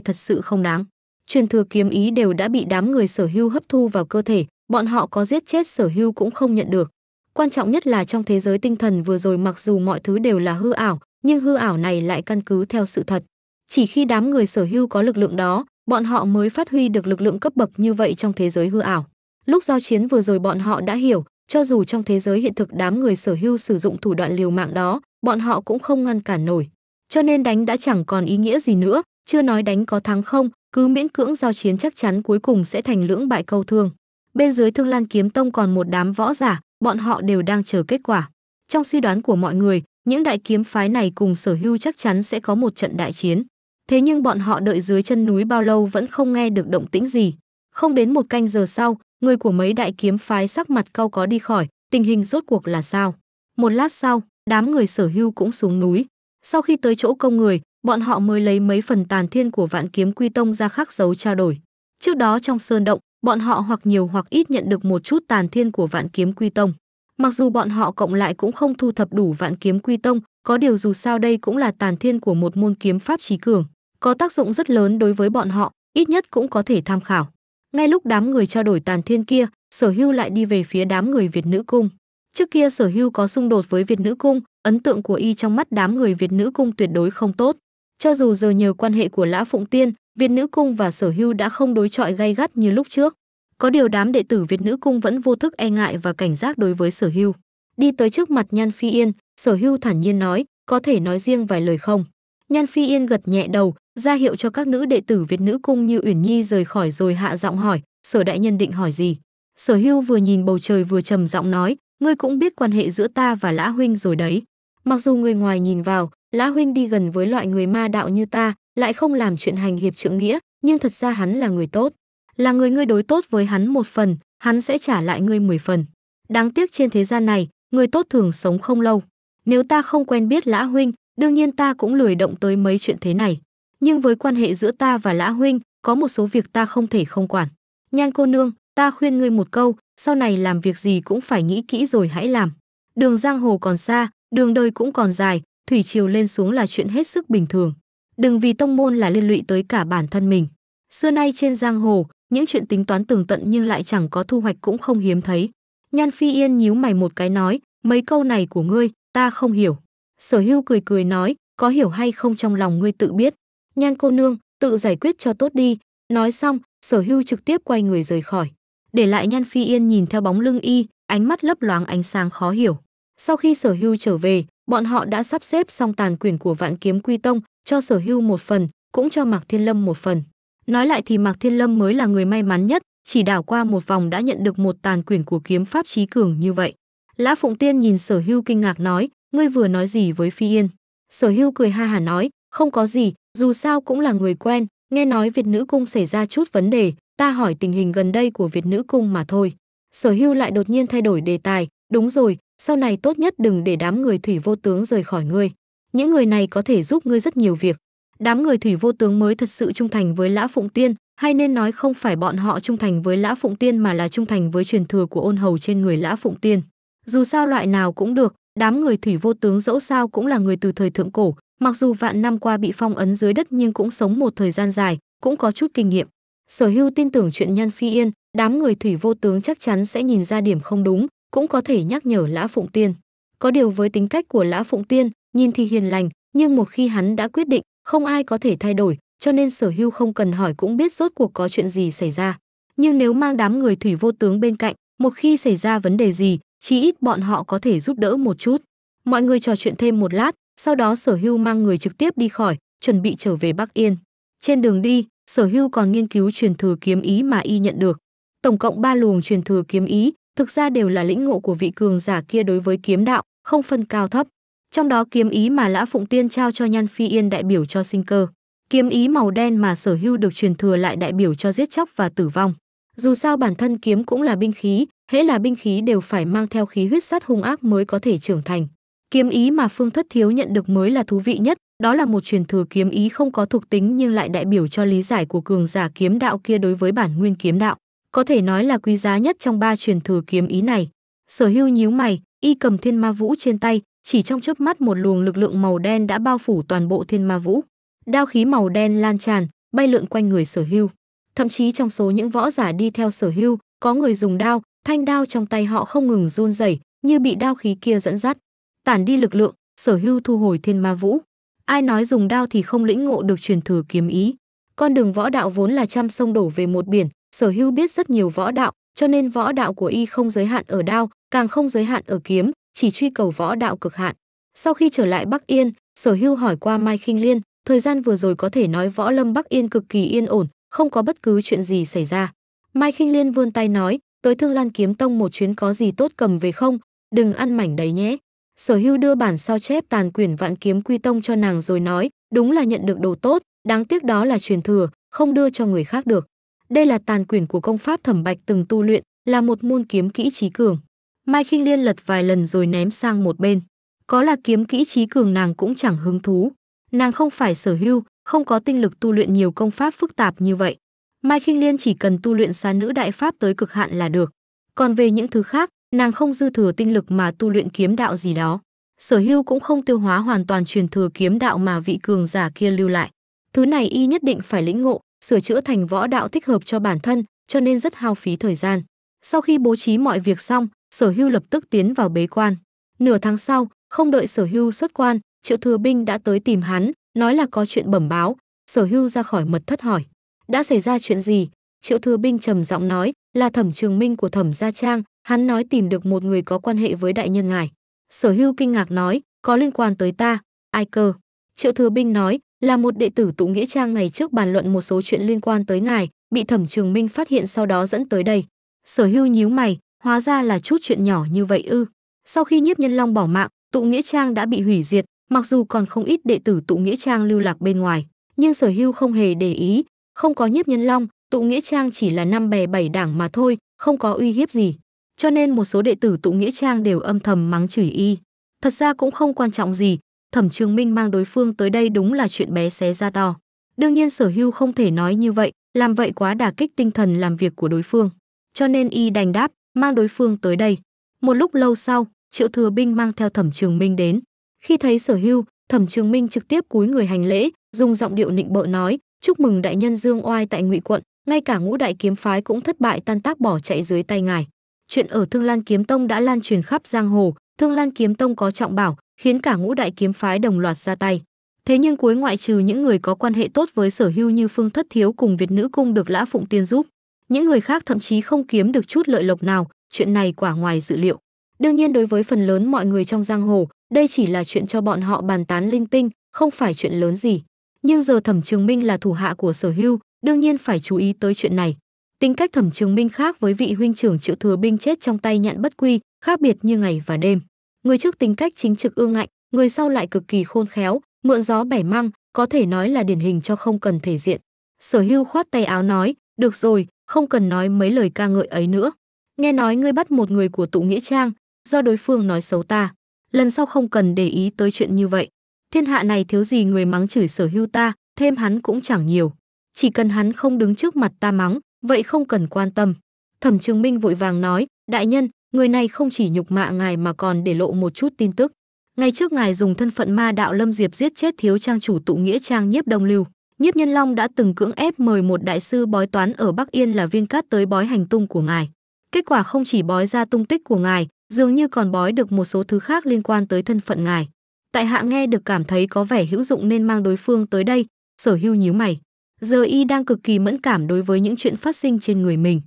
Speaker 1: thật sự không đáng. Truyền thừa kiếm ý đều đã bị đám người sở hưu hấp thu vào cơ thể, bọn họ có giết chết sở hưu cũng không nhận được. Quan trọng nhất là trong thế giới tinh thần vừa rồi mặc dù mọi thứ đều là hư ảo, nhưng hư ảo này lại căn cứ theo sự thật. Chỉ khi đám người sở hưu có lực lượng đó, bọn họ mới phát huy được lực lượng cấp bậc như vậy trong thế giới hư ảo. Lúc giao chiến vừa rồi bọn họ đã hiểu, cho dù trong thế giới hiện thực đám người sở hữu sử dụng thủ đoạn liều mạng đó, bọn họ cũng không ngăn cản nổi. Cho nên đánh đã chẳng còn ý nghĩa gì nữa, chưa nói đánh có thắng không, cứ miễn cưỡng giao chiến chắc chắn cuối cùng sẽ thành lưỡng bại câu thương. Bên dưới Thương Lan Kiếm Tông còn một đám võ giả, bọn họ đều đang chờ kết quả. Trong suy đoán của mọi người, những đại kiếm phái này cùng sở hưu chắc chắn sẽ có một trận đại chiến. Thế nhưng bọn họ đợi dưới chân núi bao lâu vẫn không nghe được động tĩnh gì. Không đến một canh giờ sau, người của mấy đại kiếm phái sắc mặt cau có đi khỏi, tình hình rốt cuộc là sao? Một lát sau, đám người sở hưu cũng xuống núi. Sau khi tới chỗ công người, bọn họ mới lấy mấy phần tàn thiên của vạn kiếm quy tông ra khắc dấu trao đổi. Trước đó trong sơn động, bọn họ hoặc nhiều hoặc ít nhận được một chút tàn thiên của vạn kiếm quy tông. Mặc dù bọn họ cộng lại cũng không thu thập đủ vạn kiếm quy tông, có điều dù sao đây cũng là tàn thiên của một môn kiếm pháp trí cường, có tác dụng rất lớn đối với bọn họ, ít nhất cũng có thể tham khảo ngay lúc đám người trao đổi tàn thiên kia sở hưu lại đi về phía đám người việt nữ cung trước kia sở hưu có xung đột với việt nữ cung ấn tượng của y trong mắt đám người việt nữ cung tuyệt đối không tốt cho dù giờ nhờ quan hệ của lã phụng tiên việt nữ cung và sở hưu đã không đối chọi gay gắt như lúc trước có điều đám đệ tử việt nữ cung vẫn vô thức e ngại và cảnh giác đối với sở hưu đi tới trước mặt nhan phi yên sở hưu thản nhiên nói có thể nói riêng vài lời không nhan phi yên gật nhẹ đầu ra hiệu cho các nữ đệ tử Việt nữ cung như Uyển Nhi rời khỏi rồi hạ giọng hỏi, "Sở đại nhân định hỏi gì?" Sở Hưu vừa nhìn bầu trời vừa trầm giọng nói, "Ngươi cũng biết quan hệ giữa ta và Lã huynh rồi đấy. Mặc dù người ngoài nhìn vào, Lã huynh đi gần với loại người ma đạo như ta, lại không làm chuyện hành hiệp trượng nghĩa, nhưng thật ra hắn là người tốt. Là người ngươi đối tốt với hắn một phần, hắn sẽ trả lại ngươi mười phần. Đáng tiếc trên thế gian này, người tốt thường sống không lâu. Nếu ta không quen biết Lã huynh, đương nhiên ta cũng lười động tới mấy chuyện thế này." nhưng với quan hệ giữa ta và lã huynh có một số việc ta không thể không quản nhan cô nương ta khuyên ngươi một câu sau này làm việc gì cũng phải nghĩ kỹ rồi hãy làm đường giang hồ còn xa đường đời cũng còn dài thủy triều lên xuống là chuyện hết sức bình thường đừng vì tông môn là liên lụy tới cả bản thân mình xưa nay trên giang hồ những chuyện tính toán tường tận nhưng lại chẳng có thu hoạch cũng không hiếm thấy nhan phi yên nhíu mày một cái nói mấy câu này của ngươi ta không hiểu sở hưu cười cười nói có hiểu hay không trong lòng ngươi tự biết nhan cô nương tự giải quyết cho tốt đi nói xong sở hưu trực tiếp quay người rời khỏi để lại nhan phi yên nhìn theo bóng lưng y ánh mắt lấp loáng ánh sáng khó hiểu sau khi sở hưu trở về bọn họ đã sắp xếp xong tàn quyền của vạn kiếm quy tông cho sở hưu một phần cũng cho mạc thiên lâm một phần nói lại thì mạc thiên lâm mới là người may mắn nhất chỉ đảo qua một vòng đã nhận được một tàn quyển của kiếm pháp trí cường như vậy lã phụng tiên nhìn sở hưu kinh ngạc nói ngươi vừa nói gì với phi yên sở hưu cười ha hả nói không có gì, dù sao cũng là người quen, nghe nói Việt nữ cung xảy ra chút vấn đề, ta hỏi tình hình gần đây của Việt nữ cung mà thôi. Sở hưu lại đột nhiên thay đổi đề tài, đúng rồi, sau này tốt nhất đừng để đám người thủy vô tướng rời khỏi ngươi. Những người này có thể giúp ngươi rất nhiều việc. Đám người thủy vô tướng mới thật sự trung thành với Lã Phụng Tiên, hay nên nói không phải bọn họ trung thành với Lã Phụng Tiên mà là trung thành với truyền thừa của ôn hầu trên người Lã Phụng Tiên. Dù sao loại nào cũng được, đám người thủy vô tướng dẫu sao cũng là người từ thời thượng cổ, Mặc dù vạn năm qua bị phong ấn dưới đất nhưng cũng sống một thời gian dài, cũng có chút kinh nghiệm. Sở Hưu tin tưởng chuyện nhân phi yên, đám người thủy vô tướng chắc chắn sẽ nhìn ra điểm không đúng, cũng có thể nhắc nhở Lã Phụng Tiên. Có điều với tính cách của Lã Phụng Tiên, nhìn thì hiền lành, nhưng một khi hắn đã quyết định, không ai có thể thay đổi, cho nên Sở Hưu không cần hỏi cũng biết rốt cuộc có chuyện gì xảy ra. Nhưng nếu mang đám người thủy vô tướng bên cạnh, một khi xảy ra vấn đề gì, chí ít bọn họ có thể giúp đỡ một chút. Mọi người trò chuyện thêm một lát, sau đó Sở Hưu mang người trực tiếp đi khỏi, chuẩn bị trở về Bắc Yên. Trên đường đi, Sở Hưu còn nghiên cứu truyền thừa kiếm ý mà y nhận được. Tổng cộng ba luồng truyền thừa kiếm ý, thực ra đều là lĩnh ngộ của vị cường giả kia đối với kiếm đạo, không phân cao thấp. Trong đó kiếm ý mà Lã Phụng Tiên trao cho Nhan Phi Yên đại biểu cho sinh cơ, kiếm ý màu đen mà Sở Hưu được truyền thừa lại đại biểu cho giết chóc và tử vong. Dù sao bản thân kiếm cũng là binh khí, hễ là binh khí đều phải mang theo khí huyết sát hung ác mới có thể trưởng thành. Kiếm ý mà Phương Thất Thiếu nhận được mới là thú vị nhất, đó là một truyền thừa kiếm ý không có thuộc tính nhưng lại đại biểu cho lý giải của cường giả kiếm đạo kia đối với bản nguyên kiếm đạo, có thể nói là quý giá nhất trong ba truyền thừa kiếm ý này. Sở Hưu nhíu mày, y cầm Thiên Ma Vũ trên tay, chỉ trong chớp mắt một luồng lực lượng màu đen đã bao phủ toàn bộ Thiên Ma Vũ. Đao khí màu đen lan tràn, bay lượn quanh người Sở Hưu. Thậm chí trong số những võ giả đi theo Sở Hưu, có người dùng đao, thanh đao trong tay họ không ngừng run rẩy, như bị đao khí kia dẫn dắt tản đi lực lượng, sở hưu thu hồi thiên ma vũ. Ai nói dùng đao thì không lĩnh ngộ được truyền thừa kiếm ý. Con đường võ đạo vốn là trăm sông đổ về một biển, sở hưu biết rất nhiều võ đạo, cho nên võ đạo của y không giới hạn ở đao, càng không giới hạn ở kiếm, chỉ truy cầu võ đạo cực hạn. Sau khi trở lại Bắc Yên, sở hưu hỏi qua Mai Khinh Liên, thời gian vừa rồi có thể nói võ lâm Bắc Yên cực kỳ yên ổn, không có bất cứ chuyện gì xảy ra. Mai Khinh Liên vươn tay nói, tới Thương Lan Kiếm Tông một chuyến có gì tốt cầm về không, đừng ăn mảnh đấy nhé sở hưu đưa bản sao chép tàn quyển vạn kiếm quy tông cho nàng rồi nói đúng là nhận được đồ tốt đáng tiếc đó là truyền thừa không đưa cho người khác được đây là tàn quyển của công pháp thẩm bạch từng tu luyện là một môn kiếm kỹ trí cường mai khinh liên lật vài lần rồi ném sang một bên có là kiếm kỹ trí cường nàng cũng chẳng hứng thú nàng không phải sở hưu không có tinh lực tu luyện nhiều công pháp phức tạp như vậy mai khinh liên chỉ cần tu luyện xá nữ đại pháp tới cực hạn là được còn về những thứ khác nàng không dư thừa tinh lực mà tu luyện kiếm đạo gì đó. Sở hưu cũng không tiêu hóa hoàn toàn truyền thừa kiếm đạo mà vị cường giả kia lưu lại. Thứ này y nhất định phải lĩnh ngộ, sửa chữa thành võ đạo thích hợp cho bản thân, cho nên rất hao phí thời gian. Sau khi bố trí mọi việc xong, sở hưu lập tức tiến vào bế quan. Nửa tháng sau, không đợi sở hưu xuất quan, triệu thừa binh đã tới tìm hắn, nói là có chuyện bẩm báo. Sở hưu ra khỏi mật thất hỏi. Đã xảy ra chuyện gì? Triệu thừa binh trầm giọng nói là thẩm trường minh của thẩm gia trang, Hắn nói tìm được một người có quan hệ với đại nhân ngài. Sở hưu kinh ngạc nói, có liên quan tới ta, ai cơ. Triệu thừa binh nói, là một đệ tử tụ nghĩa trang ngày trước bàn luận một số chuyện liên quan tới ngài, bị thẩm trường minh phát hiện sau đó dẫn tới đây. Sở hưu nhíu mày, hóa ra là chút chuyện nhỏ như vậy ư. Sau khi nhiếp nhân long bỏ mạng, tụ nghĩa trang đã bị hủy diệt, mặc dù còn không ít đệ tử tụ nghĩa trang lưu lạc bên ngoài, nhưng sở hưu không hề để ý, không có nhiếp nhân long, tụ nghĩa trang chỉ là năm bè bảy đảng mà thôi, không có uy hiếp gì cho nên một số đệ tử tụ nghĩa trang đều âm thầm mắng chửi y. Thật ra cũng không quan trọng gì, Thẩm Trường Minh mang đối phương tới đây đúng là chuyện bé xé ra to. Đương nhiên Sở Hưu không thể nói như vậy, làm vậy quá đả kích tinh thần làm việc của đối phương. Cho nên y đành đáp, mang đối phương tới đây. Một lúc lâu sau, Triệu Thừa Binh mang theo Thẩm Trường Minh đến. Khi thấy Sở Hưu, Thẩm Trường Minh trực tiếp cúi người hành lễ, dùng giọng điệu nịnh bợ nói, "Chúc mừng đại nhân Dương Oai tại Ngụy quận, ngay cả ngũ đại kiếm phái cũng thất bại tan tác bỏ chạy dưới tay ngài." chuyện ở Thương Lan Kiếm Tông đã lan truyền khắp giang hồ, Thương Lan Kiếm Tông có trọng bảo, khiến cả ngũ đại kiếm phái đồng loạt ra tay. Thế nhưng cuối ngoại trừ những người có quan hệ tốt với Sở Hưu như Phương Thất Thiếu cùng Việt Nữ Cung được Lã Phụng Tiên giúp, những người khác thậm chí không kiếm được chút lợi lộc nào, chuyện này quả ngoài dự liệu. Đương nhiên đối với phần lớn mọi người trong giang hồ, đây chỉ là chuyện cho bọn họ bàn tán linh tinh, không phải chuyện lớn gì. Nhưng giờ Thẩm Trường Minh là thủ hạ của Sở Hưu, đương nhiên phải chú ý tới chuyện này. Tính cách Thẩm Trường Minh khác với vị huynh trưởng Triệu Thừa Binh chết trong tay nhạn bất quy, khác biệt như ngày và đêm. Người trước tính cách chính trực ương ngạnh, người sau lại cực kỳ khôn khéo, mượn gió bẻ măng, có thể nói là điển hình cho không cần thể diện. Sở Hưu khoát tay áo nói, "Được rồi, không cần nói mấy lời ca ngợi ấy nữa. Nghe nói ngươi bắt một người của tụ nghĩa trang, do đối phương nói xấu ta, lần sau không cần để ý tới chuyện như vậy. Thiên hạ này thiếu gì người mắng chửi Sở Hưu ta, thêm hắn cũng chẳng nhiều. Chỉ cần hắn không đứng trước mặt ta mắng, vậy không cần quan tâm. Thẩm Trường Minh vội vàng nói, đại nhân, người này không chỉ nhục mạ ngài mà còn để lộ một chút tin tức. Ngày trước ngài dùng thân phận ma đạo Lâm Diệp giết chết thiếu trang chủ tụ nghĩa trang nhiếp đông lưu. Nhiếp Nhân Long đã từng cưỡng ép mời một đại sư bói toán ở Bắc Yên là Viên Cát tới bói hành tung của ngài. Kết quả không chỉ bói ra tung tích của ngài, dường như còn bói được một số thứ khác liên quan tới thân phận ngài. Tại hạ nghe được cảm thấy có vẻ hữu dụng nên mang đối phương tới đây, Sở Hưu nhíu mày. Giờ y đang cực kỳ mẫn cảm đối với những chuyện phát sinh trên người mình.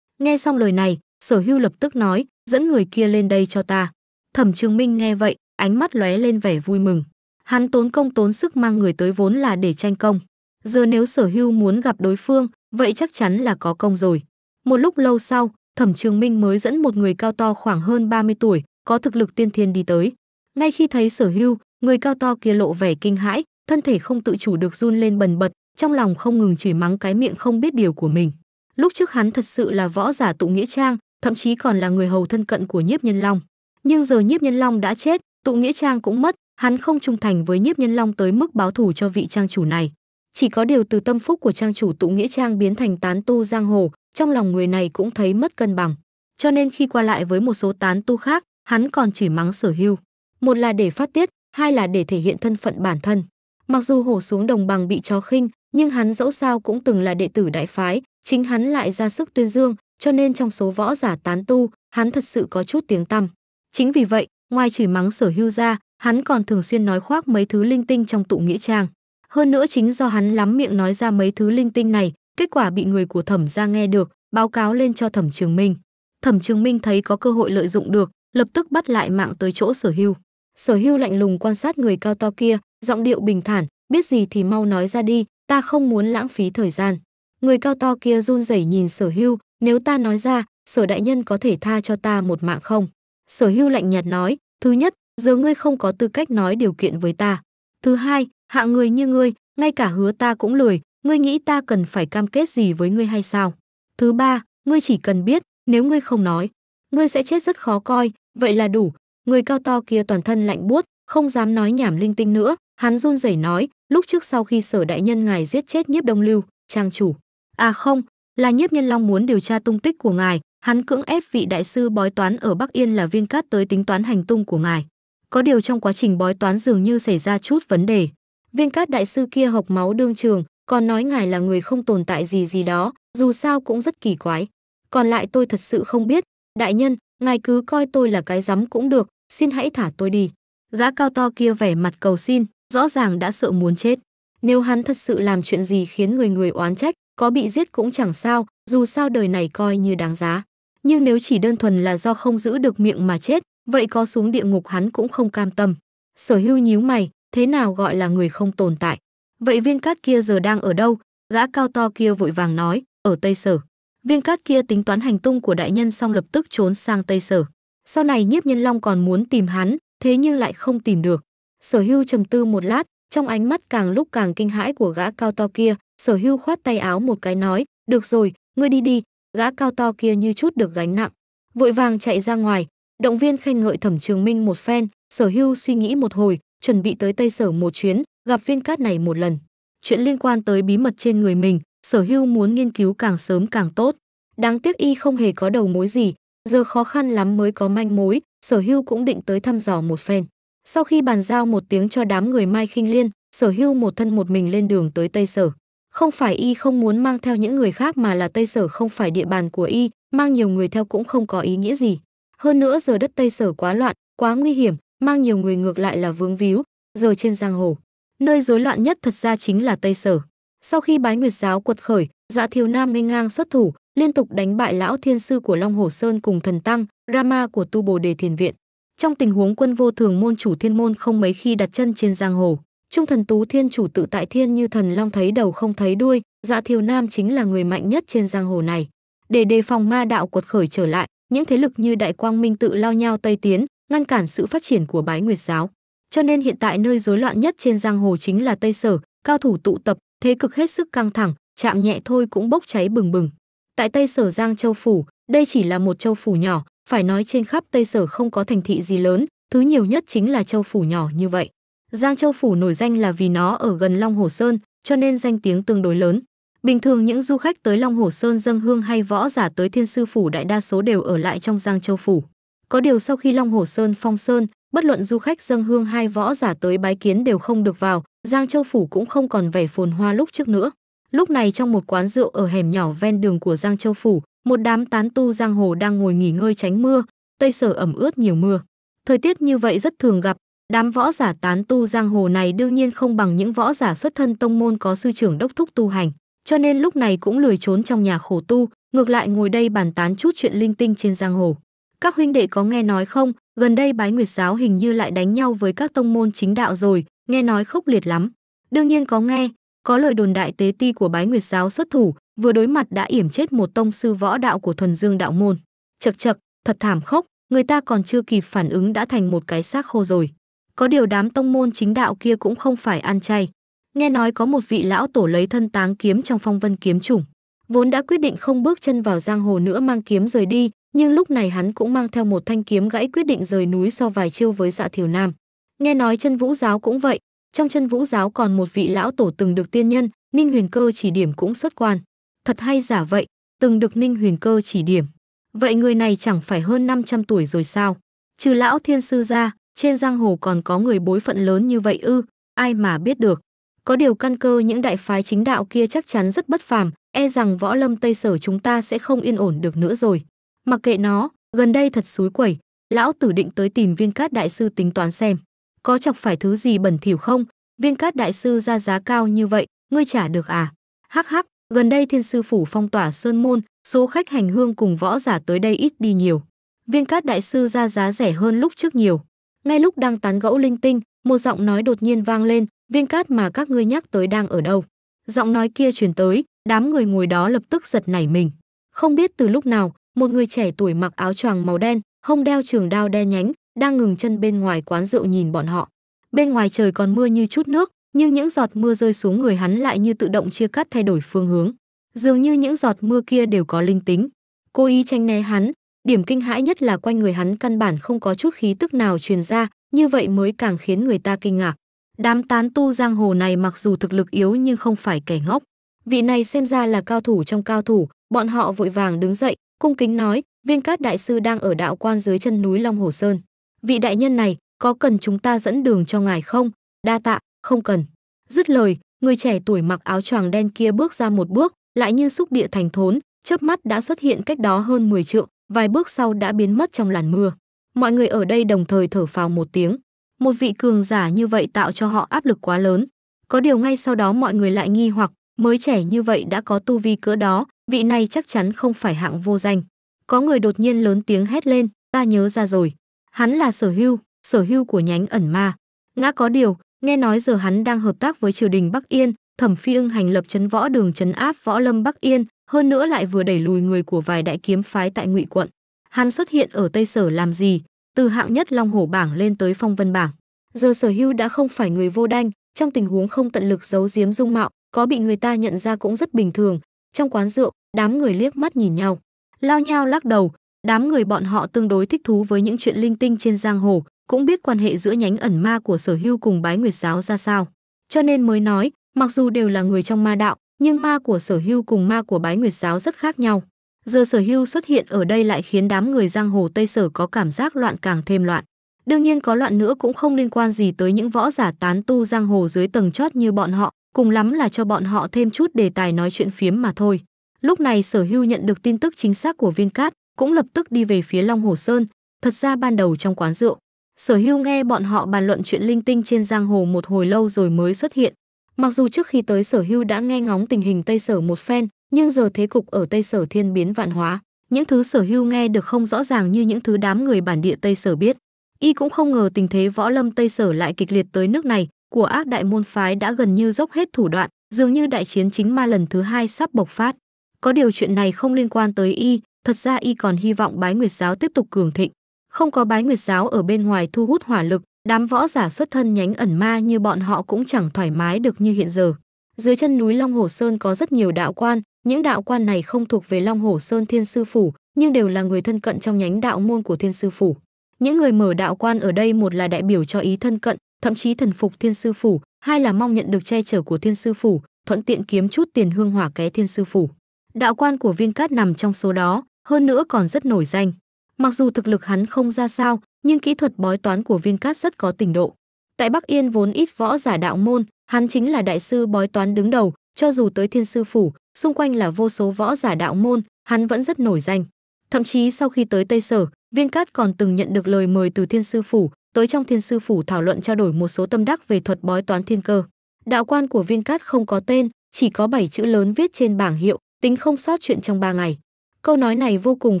Speaker 1: Nghe xong lời này, sở hưu lập tức nói, dẫn người kia lên đây cho ta. Thẩm Trường Minh nghe vậy, ánh mắt lóe lên vẻ vui mừng. Hắn tốn công tốn sức mang người tới vốn là để tranh công. Giờ nếu sở hưu muốn gặp đối phương, vậy chắc chắn là có công rồi. Một lúc lâu sau, Thẩm Trường Minh mới dẫn một người cao to khoảng hơn 30 tuổi, có thực lực tiên thiên đi tới. Ngay khi thấy sở hưu, người cao to kia lộ vẻ kinh hãi, thân thể không tự chủ được run lên bần bật, trong lòng không ngừng chửi mắng cái miệng không biết điều của mình. Lúc trước hắn thật sự là võ giả tụ nghĩa trang, thậm chí còn là người hầu thân cận của Nhiếp Nhân Long. Nhưng giờ Nhiếp Nhân Long đã chết, tụ nghĩa trang cũng mất, hắn không trung thành với Nhiếp Nhân Long tới mức báo thù cho vị trang chủ này. Chỉ có điều từ tâm phúc của trang chủ tụ nghĩa trang biến thành tán tu giang hồ, trong lòng người này cũng thấy mất cân bằng. Cho nên khi qua lại với một số tán tu khác, hắn còn chửi mắng sở hưu. Một là để phát tiết, hai là để thể hiện thân phận bản thân. Mặc dù hổ xuống đồng bằng bị chó khinh, nhưng hắn dẫu sao cũng từng là đệ tử đại phái, chính hắn lại ra sức tuyên dương, cho nên trong số võ giả tán tu, hắn thật sự có chút tiếng tăm. Chính vì vậy, ngoài chửi mắng sở hưu ra, hắn còn thường xuyên nói khoác mấy thứ linh tinh trong tụ nghĩa trang. Hơn nữa chính do hắn lắm miệng nói ra mấy thứ linh tinh này, kết quả bị người của thẩm ra nghe được, báo cáo lên cho thẩm trường minh. Thẩm trường minh thấy có cơ hội lợi dụng được, lập tức bắt lại mạng tới chỗ sở hưu. Sở hưu lạnh lùng quan sát người cao to kia, giọng điệu bình thản, biết gì thì mau nói ra đi, ta không muốn lãng phí thời gian. Người cao to kia run rẩy nhìn sở hưu, nếu ta nói ra, sở đại nhân có thể tha cho ta một mạng không? Sở hưu lạnh nhạt nói, thứ nhất, giờ ngươi không có tư cách nói điều kiện với ta. Thứ hai, hạ người như ngươi, ngay cả hứa ta cũng lười, ngươi nghĩ ta cần phải cam kết gì với ngươi hay sao? Thứ ba, ngươi chỉ cần biết, nếu ngươi không nói, ngươi sẽ chết rất khó coi, vậy là đủ. Người cao to kia toàn thân lạnh buốt, không dám nói nhảm linh tinh nữa, hắn run rẩy nói, lúc trước sau khi sở đại nhân ngài giết chết nhiếp đông lưu trang chủ à không là nhiếp nhân long muốn điều tra tung tích của ngài hắn cưỡng ép vị đại sư bói toán ở bắc yên là viên cát tới tính toán hành tung của ngài có điều trong quá trình bói toán dường như xảy ra chút vấn đề viên cát đại sư kia hộc máu đương trường còn nói ngài là người không tồn tại gì gì đó dù sao cũng rất kỳ quái còn lại tôi thật sự không biết đại nhân ngài cứ coi tôi là cái rắm cũng được xin hãy thả tôi đi gã cao to kia vẻ mặt cầu xin rõ ràng đã sợ muốn chết. Nếu hắn thật sự làm chuyện gì khiến người người oán trách, có bị giết cũng chẳng sao, dù sao đời này coi như đáng giá. Nhưng nếu chỉ đơn thuần là do không giữ được miệng mà chết, vậy có xuống địa ngục hắn cũng không cam tâm. Sở hưu nhíu mày, thế nào gọi là người không tồn tại? Vậy viên cát kia giờ đang ở đâu? Gã cao to kia vội vàng nói, ở Tây Sở. Viên cát kia tính toán hành tung của đại nhân xong lập tức trốn sang Tây Sở. Sau này nhiếp nhân long còn muốn tìm hắn, thế nhưng lại không tìm được. Sở Hưu trầm tư một lát, trong ánh mắt càng lúc càng kinh hãi của gã cao to kia, Sở Hưu khoát tay áo một cái nói, "Được rồi, ngươi đi đi." Gã cao to kia như chút được gánh nặng, vội vàng chạy ra ngoài, động viên khen ngợi Thẩm Trường Minh một phen, Sở Hưu suy nghĩ một hồi, chuẩn bị tới Tây Sở một chuyến, gặp viên cát này một lần. Chuyện liên quan tới bí mật trên người mình, Sở Hưu muốn nghiên cứu càng sớm càng tốt. Đáng tiếc y không hề có đầu mối gì, giờ khó khăn lắm mới có manh mối, Sở Hưu cũng định tới thăm dò một phen. Sau khi bàn giao một tiếng cho đám người Mai Khinh Liên, Sở Hưu một thân một mình lên đường tới Tây Sở. Không phải y không muốn mang theo những người khác mà là Tây Sở không phải địa bàn của y, mang nhiều người theo cũng không có ý nghĩa gì. Hơn nữa giờ đất Tây Sở quá loạn, quá nguy hiểm, mang nhiều người ngược lại là vướng víu, giờ trên giang hồ. Nơi rối loạn nhất thật ra chính là Tây Sở. Sau khi bái nguyệt giáo quật khởi, dạ thiều nam nghênh ngang xuất thủ, liên tục đánh bại lão thiên sư của Long Hồ Sơn cùng thần tăng, Rama của tu bồ đề thiền viện. Trong tình huống quân vô thường môn chủ thiên môn không mấy khi đặt chân trên giang hồ, trung thần tú thiên chủ tự tại thiên như thần long thấy đầu không thấy đuôi, dạ thiều nam chính là người mạnh nhất trên giang hồ này. Để đề phòng ma đạo quật khởi trở lại, những thế lực như đại quang minh tự lao nhau tây tiến, ngăn cản sự phát triển của bái nguyệt giáo. Cho nên hiện tại nơi rối loạn nhất trên giang hồ chính là Tây Sở, cao thủ tụ tập, thế cực hết sức căng thẳng, chạm nhẹ thôi cũng bốc cháy bừng bừng. Tại Tây Sở Giang Châu Phủ, đây chỉ là một châu phủ nhỏ, phải nói trên khắp Tây Sở không có thành thị gì lớn, thứ nhiều nhất chính là châu phủ nhỏ như vậy. Giang Châu phủ nổi danh là vì nó ở gần Long Hồ Sơn, cho nên danh tiếng tương đối lớn. Bình thường những du khách tới Long Hồ Sơn dâng hương hay võ giả tới Thiên Sư phủ đại đa số đều ở lại trong Giang Châu phủ. Có điều sau khi Long Hồ Sơn phong sơn, bất luận du khách dâng hương hay võ giả tới bái kiến đều không được vào, Giang Châu phủ cũng không còn vẻ phồn hoa lúc trước nữa. Lúc này trong một quán rượu ở hẻm nhỏ ven đường của Giang Châu phủ, một đám tán tu giang hồ đang ngồi nghỉ ngơi tránh mưa, tây sở ẩm ướt nhiều mưa. Thời tiết như vậy rất thường gặp, đám võ giả tán tu giang hồ này đương nhiên không bằng những võ giả xuất thân tông môn có sư trưởng đốc thúc tu hành, cho nên lúc này cũng lười trốn trong nhà khổ tu, ngược lại ngồi đây bàn tán chút chuyện linh tinh trên giang hồ. Các huynh đệ có nghe nói không, gần đây bái nguyệt giáo hình như lại đánh nhau với các tông môn chính đạo rồi, nghe nói khốc liệt lắm. Đương nhiên có nghe, có lời đồn đại tế ti của Bái Nguyệt giáo xuất thủ, vừa đối mặt đã yểm chết một tông sư võ đạo của thuần dương đạo môn. Chậc chậc, thật thảm khốc, người ta còn chưa kịp phản ứng đã thành một cái xác khô rồi. Có điều đám tông môn chính đạo kia cũng không phải ăn chay. Nghe nói có một vị lão tổ lấy thân táng kiếm trong phong vân kiếm chủng. Vốn đã quyết định không bước chân vào giang hồ nữa mang kiếm rời đi, nhưng lúc này hắn cũng mang theo một thanh kiếm gãy quyết định rời núi so vài chiêu với dạ thiều nam. Nghe nói chân vũ giáo cũng vậy, trong chân vũ giáo còn một vị lão tổ từng được tiên nhân ninh huyền cơ chỉ điểm cũng xuất quan thật hay giả vậy từng được ninh huyền cơ chỉ điểm vậy người này chẳng phải hơn 500 tuổi rồi sao trừ lão thiên sư ra trên giang hồ còn có người bối phận lớn như vậy ư ai mà biết được có điều căn cơ những đại phái chính đạo kia chắc chắn rất bất phàm e rằng võ lâm tây sở chúng ta sẽ không yên ổn được nữa rồi mặc kệ nó gần đây thật suối quẩy lão tử định tới tìm viên cát đại sư tính toán xem có chọc phải thứ gì bẩn thỉu không? Viên cát đại sư ra giá cao như vậy, ngươi trả được à? Hắc hắc, gần đây thiên sư phủ phong tỏa sơn môn, số khách hành hương cùng võ giả tới đây ít đi nhiều. Viên cát đại sư ra giá rẻ hơn lúc trước nhiều. Ngay lúc đang tán gẫu linh tinh, một giọng nói đột nhiên vang lên, viên cát mà các ngươi nhắc tới đang ở đâu? Giọng nói kia truyền tới, đám người ngồi đó lập tức giật nảy mình. Không biết từ lúc nào, một người trẻ tuổi mặc áo choàng màu đen, hông đeo trường đao đen nhánh, đang ngừng chân bên ngoài quán rượu nhìn bọn họ. Bên ngoài trời còn mưa như chút nước, nhưng những giọt mưa rơi xuống người hắn lại như tự động chia cắt thay đổi phương hướng. Dường như những giọt mưa kia đều có linh tính. Cô ý tranh né hắn, điểm kinh hãi nhất là quanh người hắn căn bản không có chút khí tức nào truyền ra, như vậy mới càng khiến người ta kinh ngạc. Đám tán tu giang hồ này mặc dù thực lực yếu nhưng không phải kẻ ngốc. Vị này xem ra là cao thủ trong cao thủ, bọn họ vội vàng đứng dậy, cung kính nói, viên cát đại sư đang ở đạo quan dưới chân núi Long Hồ Sơn vị đại nhân này có cần chúng ta dẫn đường cho ngài không đa tạ không cần dứt lời người trẻ tuổi mặc áo choàng đen kia bước ra một bước lại như xúc địa thành thốn chớp mắt đã xuất hiện cách đó hơn 10 trượng vài bước sau đã biến mất trong làn mưa mọi người ở đây đồng thời thở phào một tiếng một vị cường giả như vậy tạo cho họ áp lực quá lớn có điều ngay sau đó mọi người lại nghi hoặc mới trẻ như vậy đã có tu vi cỡ đó vị này chắc chắn không phải hạng vô danh có người đột nhiên lớn tiếng hét lên ta nhớ ra rồi Hắn là sở hưu, sở hưu của nhánh ẩn ma. Ngã có điều, nghe nói giờ hắn đang hợp tác với triều đình Bắc Yên, Thẩm Phi Ưng hành lập chấn võ đường chấn áp võ lâm Bắc Yên, hơn nữa lại vừa đẩy lùi người của vài đại kiếm phái tại Ngụy quận. Hắn xuất hiện ở Tây Sở làm gì? Từ hạng nhất Long Hổ bảng lên tới Phong Vân bảng. Giờ Sở Hưu đã không phải người vô danh trong tình huống không tận lực giấu giếm dung mạo, có bị người ta nhận ra cũng rất bình thường. Trong quán rượu, đám người liếc mắt nhìn nhau. Lao nhau lắc đầu, Đám người bọn họ tương đối thích thú với những chuyện linh tinh trên giang hồ, cũng biết quan hệ giữa nhánh ẩn ma của Sở Hưu cùng Bái Nguyệt giáo ra sao. Cho nên mới nói, mặc dù đều là người trong ma đạo, nhưng ma của Sở Hưu cùng ma của Bái Nguyệt giáo rất khác nhau. Giờ Sở Hưu xuất hiện ở đây lại khiến đám người giang hồ Tây Sở có cảm giác loạn càng thêm loạn. Đương nhiên có loạn nữa cũng không liên quan gì tới những võ giả tán tu giang hồ dưới tầng chót như bọn họ, cùng lắm là cho bọn họ thêm chút đề tài nói chuyện phiếm mà thôi. Lúc này Sở Hưu nhận được tin tức chính xác của Viên Cát, cũng lập tức đi về phía Long Hồ Sơn, thật ra ban đầu trong quán rượu. Sở Hưu nghe bọn họ bàn luận chuyện linh tinh trên giang hồ một hồi lâu rồi mới xuất hiện. Mặc dù trước khi tới Sở Hưu đã nghe ngóng tình hình Tây Sở một phen, nhưng giờ thế cục ở Tây Sở thiên biến vạn hóa, những thứ Sở Hưu nghe được không rõ ràng như những thứ đám người bản địa Tây Sở biết. Y cũng không ngờ tình thế võ lâm Tây Sở lại kịch liệt tới nước này, của ác đại môn phái đã gần như dốc hết thủ đoạn, dường như đại chiến chính ma lần thứ hai sắp bộc phát. Có điều chuyện này không liên quan tới y, thật ra y còn hy vọng bái nguyệt giáo tiếp tục cường thịnh. Không có bái nguyệt giáo ở bên ngoài thu hút hỏa lực, đám võ giả xuất thân nhánh ẩn ma như bọn họ cũng chẳng thoải mái được như hiện giờ. Dưới chân núi Long Hồ Sơn có rất nhiều đạo quan, những đạo quan này không thuộc về Long Hồ Sơn Thiên Sư Phủ, nhưng đều là người thân cận trong nhánh đạo môn của Thiên Sư Phủ. Những người mở đạo quan ở đây một là đại biểu cho ý thân cận, thậm chí thần phục Thiên Sư Phủ, hai là mong nhận được che chở của Thiên Sư Phủ, thuận tiện kiếm chút tiền hương hỏa ké Thiên Sư Phủ. Đạo quan của Viên Cát nằm trong số đó, hơn nữa còn rất nổi danh. Mặc dù thực lực hắn không ra sao, nhưng kỹ thuật bói toán của Viên Cát rất có tỉnh độ. Tại Bắc Yên vốn ít võ giả đạo môn, hắn chính là đại sư bói toán đứng đầu, cho dù tới Thiên sư phủ, xung quanh là vô số võ giả đạo môn, hắn vẫn rất nổi danh. Thậm chí sau khi tới Tây Sở, Viên Cát còn từng nhận được lời mời từ Thiên sư phủ, tới trong Thiên sư phủ thảo luận trao đổi một số tâm đắc về thuật bói toán thiên cơ. Đạo quan của Viên Cát không có tên, chỉ có 7 chữ lớn viết trên bảng hiệu, tính không sót chuyện trong 3 ngày. Câu nói này vô cùng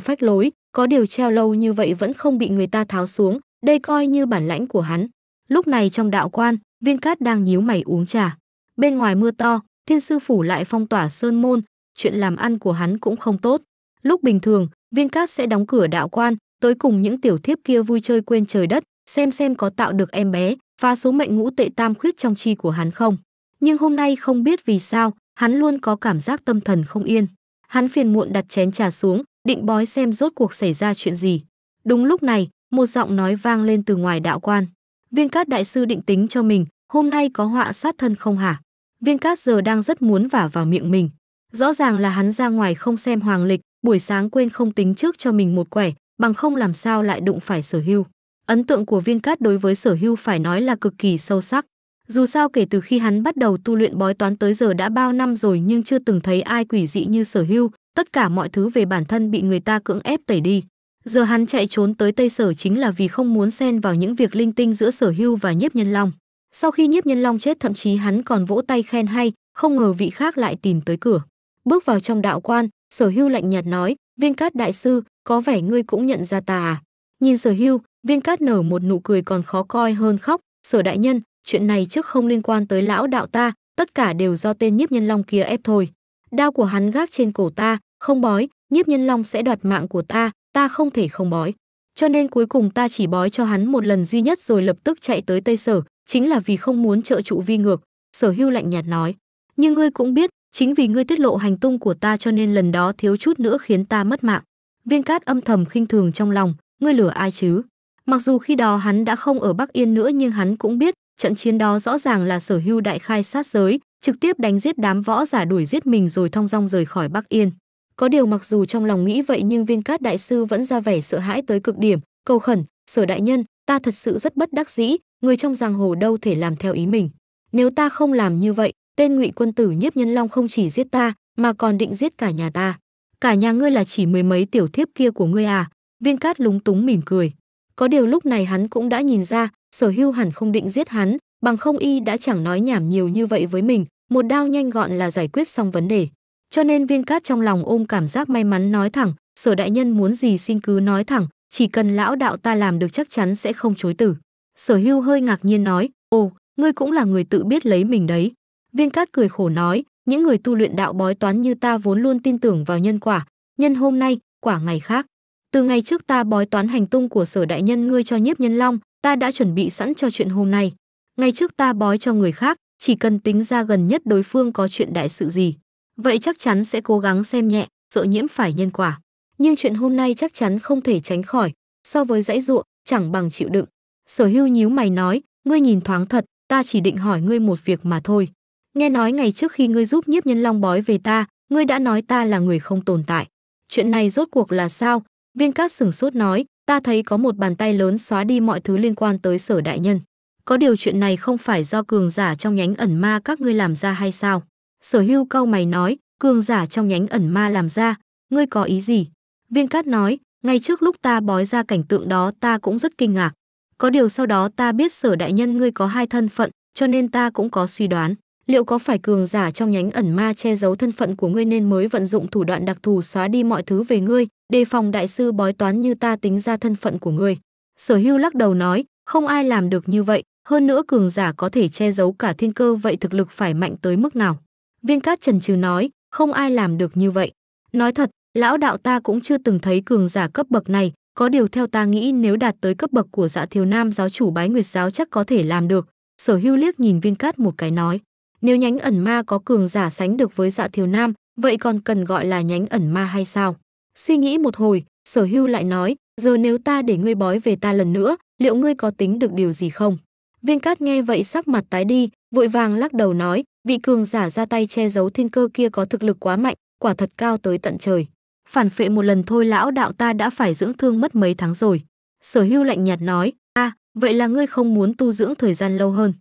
Speaker 1: phách lối, có điều treo lâu như vậy vẫn không bị người ta tháo xuống, đây coi như bản lãnh của hắn. Lúc này trong đạo quan, Viên Cát đang nhíu mày uống trà. Bên ngoài mưa to, thiên sư phủ lại phong tỏa sơn môn, chuyện làm ăn của hắn cũng không tốt. Lúc bình thường, Viên Cát sẽ đóng cửa đạo quan, tới cùng những tiểu thiếp kia vui chơi quên trời đất, xem xem có tạo được em bé, phá số mệnh ngũ tệ tam khuyết trong chi của hắn không. Nhưng hôm nay không biết vì sao, hắn luôn có cảm giác tâm thần không yên. Hắn phiền muộn đặt chén trà xuống, định bói xem rốt cuộc xảy ra chuyện gì. Đúng lúc này, một giọng nói vang lên từ ngoài đạo quan. Viên cát đại sư định tính cho mình, hôm nay có họa sát thân không hả? Viên cát giờ đang rất muốn vả vào miệng mình. Rõ ràng là hắn ra ngoài không xem hoàng lịch, buổi sáng quên không tính trước cho mình một quẻ, bằng không làm sao lại đụng phải sở hưu. Ấn tượng của viên cát đối với sở hưu phải nói là cực kỳ sâu sắc. Dù sao kể từ khi hắn bắt đầu tu luyện bói toán tới giờ đã bao năm rồi nhưng chưa từng thấy ai quỷ dị như sở hưu, tất cả mọi thứ về bản thân bị người ta cưỡng ép tẩy đi. Giờ hắn chạy trốn tới Tây Sở chính là vì không muốn xen vào những việc linh tinh giữa sở hưu và nhiếp nhân long. Sau khi nhiếp nhân long chết thậm chí hắn còn vỗ tay khen hay, không ngờ vị khác lại tìm tới cửa. Bước vào trong đạo quan, sở hưu lạnh nhạt nói, viên cát đại sư, có vẻ ngươi cũng nhận ra ta à. Nhìn sở hưu, viên cát nở một nụ cười còn khó coi hơn khóc, sở đại nhân, chuyện này trước không liên quan tới lão đạo ta, tất cả đều do tên nhiếp nhân long kia ép thôi. Đao của hắn gác trên cổ ta, không bói, nhiếp nhân long sẽ đoạt mạng của ta, ta không thể không bói. Cho nên cuối cùng ta chỉ bói cho hắn một lần duy nhất rồi lập tức chạy tới Tây Sở, chính là vì không muốn trợ trụ vi ngược. Sở hưu lạnh nhạt nói. Nhưng ngươi cũng biết, chính vì ngươi tiết lộ hành tung của ta cho nên lần đó thiếu chút nữa khiến ta mất mạng. Viên cát âm thầm khinh thường trong lòng, ngươi lừa ai chứ? Mặc dù khi đó hắn đã không ở Bắc Yên nữa nhưng hắn cũng biết trận chiến đó rõ ràng là sở hưu đại khai sát giới, trực tiếp đánh giết đám võ giả đuổi giết mình rồi thong dong rời khỏi Bắc Yên. Có điều mặc dù trong lòng nghĩ vậy nhưng viên cát đại sư vẫn ra vẻ sợ hãi tới cực điểm, cầu khẩn, sở đại nhân, ta thật sự rất bất đắc dĩ, người trong giang hồ đâu thể làm theo ý mình. Nếu ta không làm như vậy, tên ngụy quân tử nhiếp nhân long không chỉ giết ta, mà còn định giết cả nhà ta. Cả nhà ngươi là chỉ mười mấy tiểu thiếp kia của ngươi à? Viên cát lúng túng mỉm cười. Có điều lúc này hắn cũng đã nhìn ra, sở hưu hẳn không định giết hắn bằng không y đã chẳng nói nhảm nhiều như vậy với mình một đao nhanh gọn là giải quyết xong vấn đề cho nên viên cát trong lòng ôm cảm giác may mắn nói thẳng sở đại nhân muốn gì xin cứ nói thẳng chỉ cần lão đạo ta làm được chắc chắn sẽ không chối tử sở hưu hơi ngạc nhiên nói ồ ngươi cũng là người tự biết lấy mình đấy viên cát cười khổ nói những người tu luyện đạo bói toán như ta vốn luôn tin tưởng vào nhân quả nhân hôm nay quả ngày khác từ ngày trước ta bói toán hành tung của sở đại nhân ngươi cho nhiếp nhân long ta đã chuẩn bị sẵn cho chuyện hôm nay. Ngày trước ta bói cho người khác, chỉ cần tính ra gần nhất đối phương có chuyện đại sự gì. Vậy chắc chắn sẽ cố gắng xem nhẹ, sợ nhiễm phải nhân quả. Nhưng chuyện hôm nay chắc chắn không thể tránh khỏi, so với dãy ruộng, chẳng bằng chịu đựng. Sở hưu nhíu mày nói, ngươi nhìn thoáng thật, ta chỉ định hỏi ngươi một việc mà thôi. Nghe nói ngày trước khi ngươi giúp nhiếp nhân long bói về ta, ngươi đã nói ta là người không tồn tại. Chuyện này rốt cuộc là sao? Viên cát sửng sốt nói, ta thấy có một bàn tay lớn xóa đi mọi thứ liên quan tới sở đại nhân. Có điều chuyện này không phải do cường giả trong nhánh ẩn ma các ngươi làm ra hay sao? Sở hưu cau mày nói, cường giả trong nhánh ẩn ma làm ra, ngươi có ý gì? Viên cát nói, ngay trước lúc ta bói ra cảnh tượng đó ta cũng rất kinh ngạc. Có điều sau đó ta biết sở đại nhân ngươi có hai thân phận, cho nên ta cũng có suy đoán. Liệu có phải cường giả trong nhánh ẩn ma che giấu thân phận của ngươi nên mới vận dụng thủ đoạn đặc thù xóa đi mọi thứ về ngươi, đề phòng đại sư bói toán như ta tính ra thân phận của ngươi? Sở Hưu lắc đầu nói, không ai làm được như vậy, hơn nữa cường giả có thể che giấu cả thiên cơ vậy thực lực phải mạnh tới mức nào? Viên Cát Trần Trừ nói, không ai làm được như vậy. Nói thật, lão đạo ta cũng chưa từng thấy cường giả cấp bậc này, có điều theo ta nghĩ nếu đạt tới cấp bậc của dạ thiếu nam giáo chủ bái nguyệt giáo chắc có thể làm được. Sở hưu liếc nhìn viên cát một cái nói. Nếu nhánh ẩn ma có cường giả sánh được với dạ thiều nam, vậy còn cần gọi là nhánh ẩn ma hay sao? Suy nghĩ một hồi, sở hưu lại nói, giờ nếu ta để ngươi bói về ta lần nữa, liệu ngươi có tính được điều gì không? Viên cát nghe vậy sắc mặt tái đi, vội vàng lắc đầu nói, vị cường giả ra tay che giấu thiên cơ kia có thực lực quá mạnh, quả thật cao tới tận trời. Phản phệ một lần thôi lão đạo ta đã phải dưỡng thương mất mấy tháng rồi. Sở hưu lạnh nhạt nói, a à, vậy là ngươi không muốn tu dưỡng thời gian lâu hơn.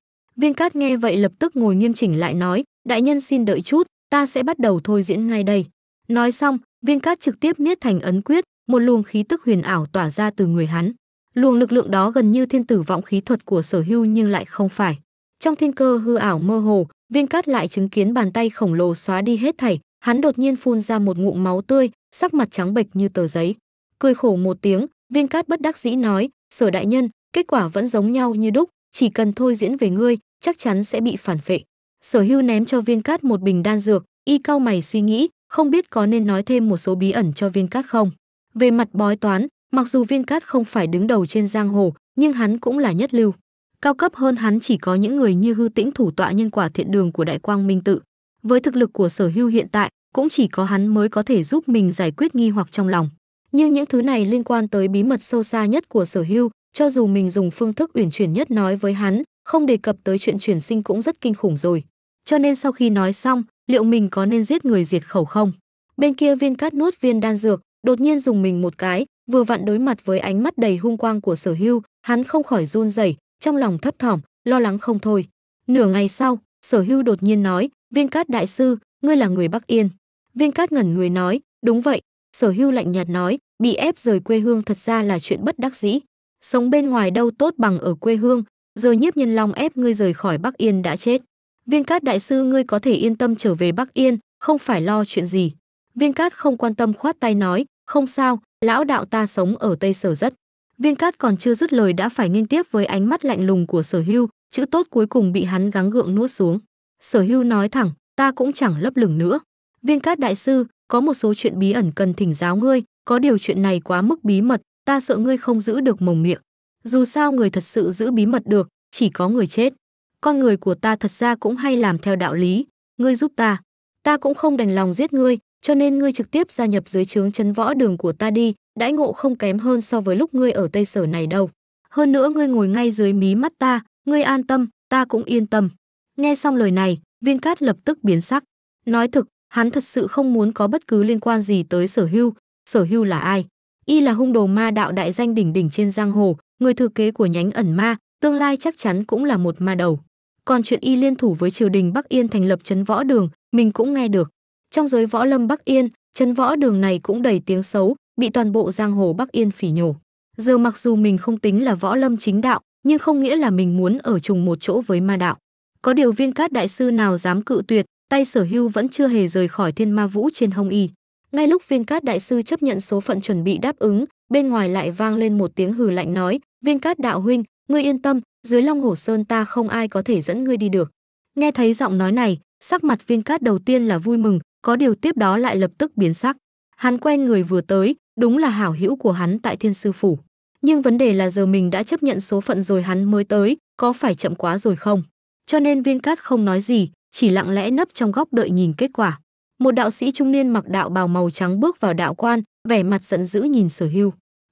Speaker 1: Viên Cát nghe vậy lập tức ngồi nghiêm chỉnh lại nói, đại nhân xin đợi chút, ta sẽ bắt đầu thôi diễn ngay đây. Nói xong, Viên Cát trực tiếp niết thành ấn quyết, một luồng khí tức huyền ảo tỏa ra từ người hắn. Luồng lực lượng đó gần như thiên tử vọng khí thuật của Sở Hưu nhưng lại không phải. Trong thiên cơ hư ảo mơ hồ, Viên Cát lại chứng kiến bàn tay khổng lồ xóa đi hết thảy, hắn đột nhiên phun ra một ngụm máu tươi, sắc mặt trắng bệch như tờ giấy. Cười khổ một tiếng, Viên Cát bất đắc dĩ nói, "Sở đại nhân, kết quả vẫn giống nhau như đúc, chỉ cần thôi diễn về ngươi, chắc chắn sẽ bị phản phệ. Sở Hưu ném cho Viên Cát một bình đan dược, y cao mày suy nghĩ, không biết có nên nói thêm một số bí ẩn cho Viên Cát không. Về mặt bói toán, mặc dù Viên Cát không phải đứng đầu trên giang hồ, nhưng hắn cũng là nhất lưu. Cao cấp hơn hắn chỉ có những người như Hư Tĩnh thủ tọa nhân quả thiện đường của Đại Quang Minh tự. Với thực lực của Sở Hưu hiện tại, cũng chỉ có hắn mới có thể giúp mình giải quyết nghi hoặc trong lòng. Nhưng những thứ này liên quan tới bí mật sâu xa nhất của Sở Hưu, cho dù mình dùng phương thức uyển chuyển nhất nói với hắn, không đề cập tới chuyện chuyển sinh cũng rất kinh khủng rồi. Cho nên sau khi nói xong, liệu mình có nên giết người diệt khẩu không? Bên kia viên cát nuốt viên đan dược, đột nhiên dùng mình một cái, vừa vặn đối mặt với ánh mắt đầy hung quang của sở hưu, hắn không khỏi run rẩy, trong lòng thấp thỏm, lo lắng không thôi. Nửa ngày sau, sở hưu đột nhiên nói, viên cát đại sư, ngươi là người Bắc Yên. Viên cát ngẩn người nói, đúng vậy, sở hưu lạnh nhạt nói, bị ép rời quê hương thật ra là chuyện bất đắc dĩ. Sống bên ngoài đâu tốt bằng ở quê hương, Giờ nhiếp nhân long ép ngươi rời khỏi Bắc Yên đã chết. Viên cát đại sư ngươi có thể yên tâm trở về Bắc Yên, không phải lo chuyện gì. Viên cát không quan tâm khoát tay nói, không sao, lão đạo ta sống ở Tây Sở rất. Viên cát còn chưa dứt lời đã phải nghiêng tiếp với ánh mắt lạnh lùng của sở hưu, chữ tốt cuối cùng bị hắn gắng gượng nuốt xuống. Sở hưu nói thẳng, ta cũng chẳng lấp lửng nữa. Viên cát đại sư, có một số chuyện bí ẩn cần thỉnh giáo ngươi, có điều chuyện này quá mức bí mật, ta sợ ngươi không giữ được mồm miệng. Dù sao người thật sự giữ bí mật được, chỉ có người chết. Con người của ta thật ra cũng hay làm theo đạo lý, ngươi giúp ta. Ta cũng không đành lòng giết ngươi, cho nên ngươi trực tiếp gia nhập dưới trướng chấn võ đường của ta đi, đãi ngộ không kém hơn so với lúc ngươi ở Tây Sở này đâu. Hơn nữa ngươi ngồi ngay dưới mí mắt ta, ngươi an tâm, ta cũng yên tâm. Nghe xong lời này, viên cát lập tức biến sắc. Nói thực, hắn thật sự không muốn có bất cứ liên quan gì tới sở hưu. Sở hưu là ai? Y là hung đồ ma đạo đại danh đỉnh đỉnh trên giang hồ, người thừa kế của nhánh ẩn ma, tương lai chắc chắn cũng là một ma đầu. Còn chuyện y liên thủ với triều đình Bắc Yên thành lập trấn võ đường, mình cũng nghe được. Trong giới võ lâm Bắc Yên, trấn võ đường này cũng đầy tiếng xấu, bị toàn bộ giang hồ Bắc Yên phỉ nhổ. Giờ mặc dù mình không tính là võ lâm chính đạo, nhưng không nghĩa là mình muốn ở chung một chỗ với ma đạo. Có điều viên cát đại sư nào dám cự tuyệt, tay sở hưu vẫn chưa hề rời khỏi thiên ma vũ trên hông y. Ngay lúc viên cát đại sư chấp nhận số phận chuẩn bị đáp ứng, bên ngoài lại vang lên một tiếng hừ lạnh nói, Viên Cát đạo huynh, ngươi yên tâm, dưới Long Hổ Sơn ta không ai có thể dẫn ngươi đi được. Nghe thấy giọng nói này, sắc mặt Viên Cát đầu tiên là vui mừng, có điều tiếp đó lại lập tức biến sắc. Hắn quen người vừa tới, đúng là hảo hữu của hắn tại Thiên sư phủ. Nhưng vấn đề là giờ mình đã chấp nhận số phận rồi hắn mới tới, có phải chậm quá rồi không? Cho nên Viên Cát không nói gì, chỉ lặng lẽ nấp trong góc đợi nhìn kết quả. Một đạo sĩ trung niên mặc đạo bào màu trắng bước vào đạo quan, vẻ mặt giận dữ nhìn Sở Hưu.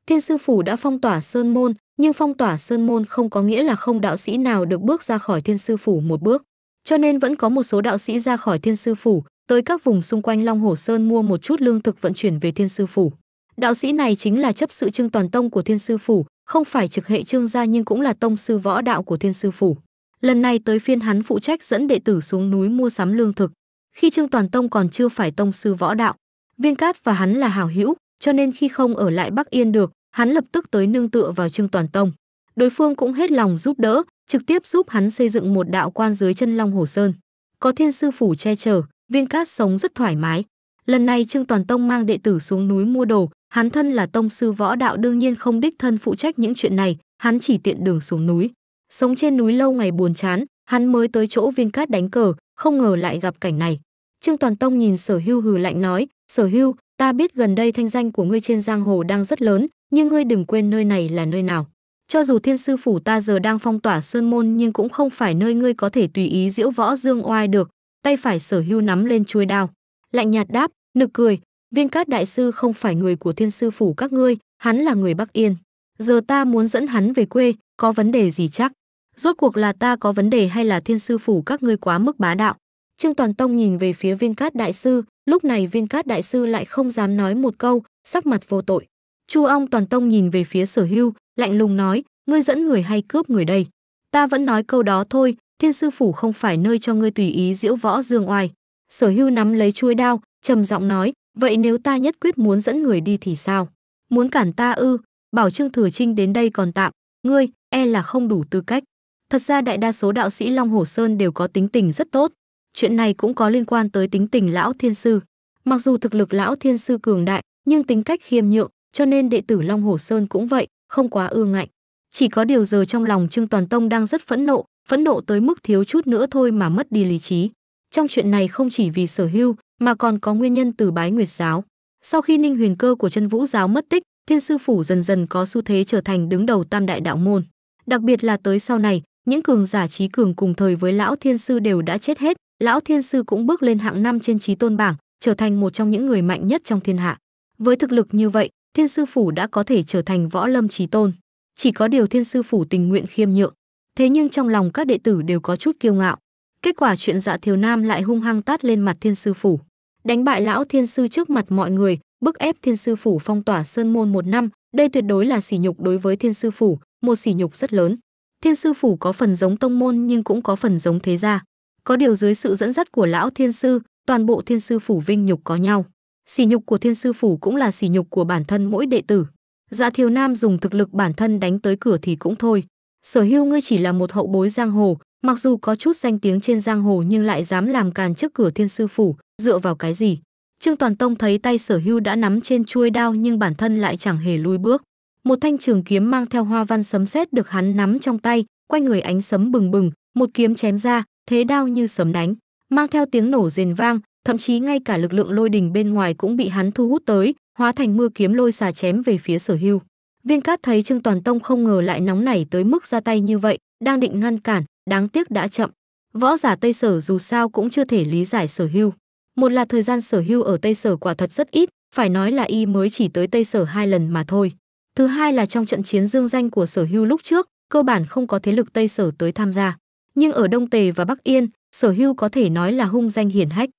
Speaker 1: Thiên sư phủ đã phong tỏa sơn môn, nhưng phong tỏa sơn môn không có nghĩa là không đạo sĩ nào được bước ra khỏi thiên sư phủ một bước. Cho nên vẫn có một số đạo sĩ ra khỏi thiên sư phủ, tới các vùng xung quanh Long Hồ Sơn mua một chút lương thực vận chuyển về thiên sư phủ. Đạo sĩ này chính là chấp sự trương toàn tông của thiên sư phủ, không phải trực hệ trương gia nhưng cũng là tông sư võ đạo của thiên sư phủ. Lần này tới phiên hắn phụ trách dẫn đệ tử xuống núi mua sắm lương thực. Khi trương toàn tông còn chưa phải tông sư võ đạo, Viên Cát và hắn là hảo hữu, cho nên khi không ở lại Bắc Yên được, hắn lập tức tới nương tựa vào Trương Toàn Tông. Đối phương cũng hết lòng giúp đỡ, trực tiếp giúp hắn xây dựng một đạo quan dưới chân Long Hồ Sơn. Có thiên sư phủ che chở, viên cát sống rất thoải mái. Lần này Trương Toàn Tông mang đệ tử xuống núi mua đồ, hắn thân là tông sư võ đạo đương nhiên không đích thân phụ trách những chuyện này, hắn chỉ tiện đường xuống núi. Sống trên núi lâu ngày buồn chán, hắn mới tới chỗ viên cát đánh cờ, không ngờ lại gặp cảnh này. Trương Toàn Tông nhìn Sở Hưu hừ lạnh nói, "Sở Hưu, ta biết gần đây thanh danh của ngươi trên giang hồ đang rất lớn, nhưng ngươi đừng quên nơi này là nơi nào. Cho dù thiên sư phủ ta giờ đang phong tỏa sơn môn nhưng cũng không phải nơi ngươi có thể tùy ý diễu võ dương oai được, tay phải sở hưu nắm lên chuôi đao. Lạnh nhạt đáp, nực cười, viên cát đại sư không phải người của thiên sư phủ các ngươi, hắn là người Bắc Yên. Giờ ta muốn dẫn hắn về quê, có vấn đề gì chắc? Rốt cuộc là ta có vấn đề hay là thiên sư phủ các ngươi quá mức bá đạo? Trương Toàn Tông nhìn về phía viên cát đại sư, lúc này viên cát đại sư lại không dám nói một câu, sắc mặt vô tội. Chu Ong Toàn Tông nhìn về phía Sở Hưu, lạnh lùng nói, ngươi dẫn người hay cướp người đây. Ta vẫn nói câu đó thôi, Thiên sư phủ không phải nơi cho ngươi tùy ý diễu võ dương oai. Sở Hưu nắm lấy chuôi đao, trầm giọng nói, vậy nếu ta nhất quyết muốn dẫn người đi thì sao? Muốn cản ta ư? Bảo Trương Thừa Trinh đến đây còn tạm, ngươi e là không đủ tư cách. Thật ra đại đa số đạo sĩ Long Hồ Sơn đều có tính tình rất tốt, chuyện này cũng có liên quan tới tính tình lão thiên sư. Mặc dù thực lực lão thiên sư cường đại, nhưng tính cách khiêm nhượng, cho nên đệ tử Long Hồ Sơn cũng vậy, không quá ương ngạnh. Chỉ có điều giờ trong lòng Trương Toàn Tông đang rất phẫn nộ, phẫn nộ tới mức thiếu chút nữa thôi mà mất đi lý trí. Trong chuyện này không chỉ vì sở hưu, mà còn có nguyên nhân từ bái nguyệt giáo. Sau khi ninh huyền cơ của chân vũ giáo mất tích, thiên sư phủ dần dần có xu thế trở thành đứng đầu tam đại đạo môn. Đặc biệt là tới sau này, những cường giả trí cường cùng thời với lão thiên sư đều đã chết hết, lão thiên sư cũng bước lên hạng năm trên trí tôn bảng, trở thành một trong những người mạnh nhất trong thiên hạ. Với thực lực như vậy, Thiên sư phủ đã có thể trở thành võ lâm chí tôn. Chỉ có điều thiên sư phủ tình nguyện khiêm nhượng, thế nhưng trong lòng các đệ tử đều có chút kiêu ngạo. Kết quả chuyện Dạ Thiều Nam lại hung hăng tát lên mặt thiên sư phủ, đánh bại lão thiên sư trước mặt mọi người, bức ép thiên sư phủ phong tỏa sơn môn một năm, đây tuyệt đối là sỉ nhục đối với thiên sư phủ, một sỉ nhục rất lớn. Thiên sư phủ có phần giống tông môn nhưng cũng có phần giống thế gia. Có điều dưới sự dẫn dắt của lão thiên sư, toàn bộ thiên sư phủ vinh nhục có nhau sỉ nhục của thiên sư phủ cũng là sỉ nhục của bản thân mỗi đệ tử. Dạ Thiếu Nam dùng thực lực bản thân đánh tới cửa thì cũng thôi. Sở Hưu ngươi chỉ là một hậu bối giang hồ, mặc dù có chút danh tiếng trên giang hồ nhưng lại dám làm càn trước cửa thiên sư phủ, dựa vào cái gì? Trương Toàn Tông thấy tay Sở Hưu đã nắm trên chuôi đao nhưng bản thân lại chẳng hề lui bước. Một thanh trường kiếm mang theo hoa văn sấm sét được hắn nắm trong tay, quanh người ánh sấm bừng bừng, một kiếm chém ra, thế đao như sấm đánh, mang theo tiếng nổ rền vang, thậm chí ngay cả lực lượng lôi đình bên ngoài cũng bị hắn thu hút tới, hóa thành mưa kiếm lôi xà chém về phía Sở Hưu. Viên Cát thấy Trương Toàn Tông không ngờ lại nóng nảy tới mức ra tay như vậy, đang định ngăn cản, đáng tiếc đã chậm. Võ giả Tây Sở dù sao cũng chưa thể lý giải Sở Hưu. Một là thời gian Sở Hưu ở Tây Sở quả thật rất ít, phải nói là y mới chỉ tới Tây Sở hai lần mà thôi. Thứ hai là trong trận chiến dương danh của Sở Hưu lúc trước, cơ bản không có thế lực Tây Sở tới tham gia. Nhưng ở Đông Tề và Bắc Yên, Sở Hưu có thể nói là hung danh hiển hách.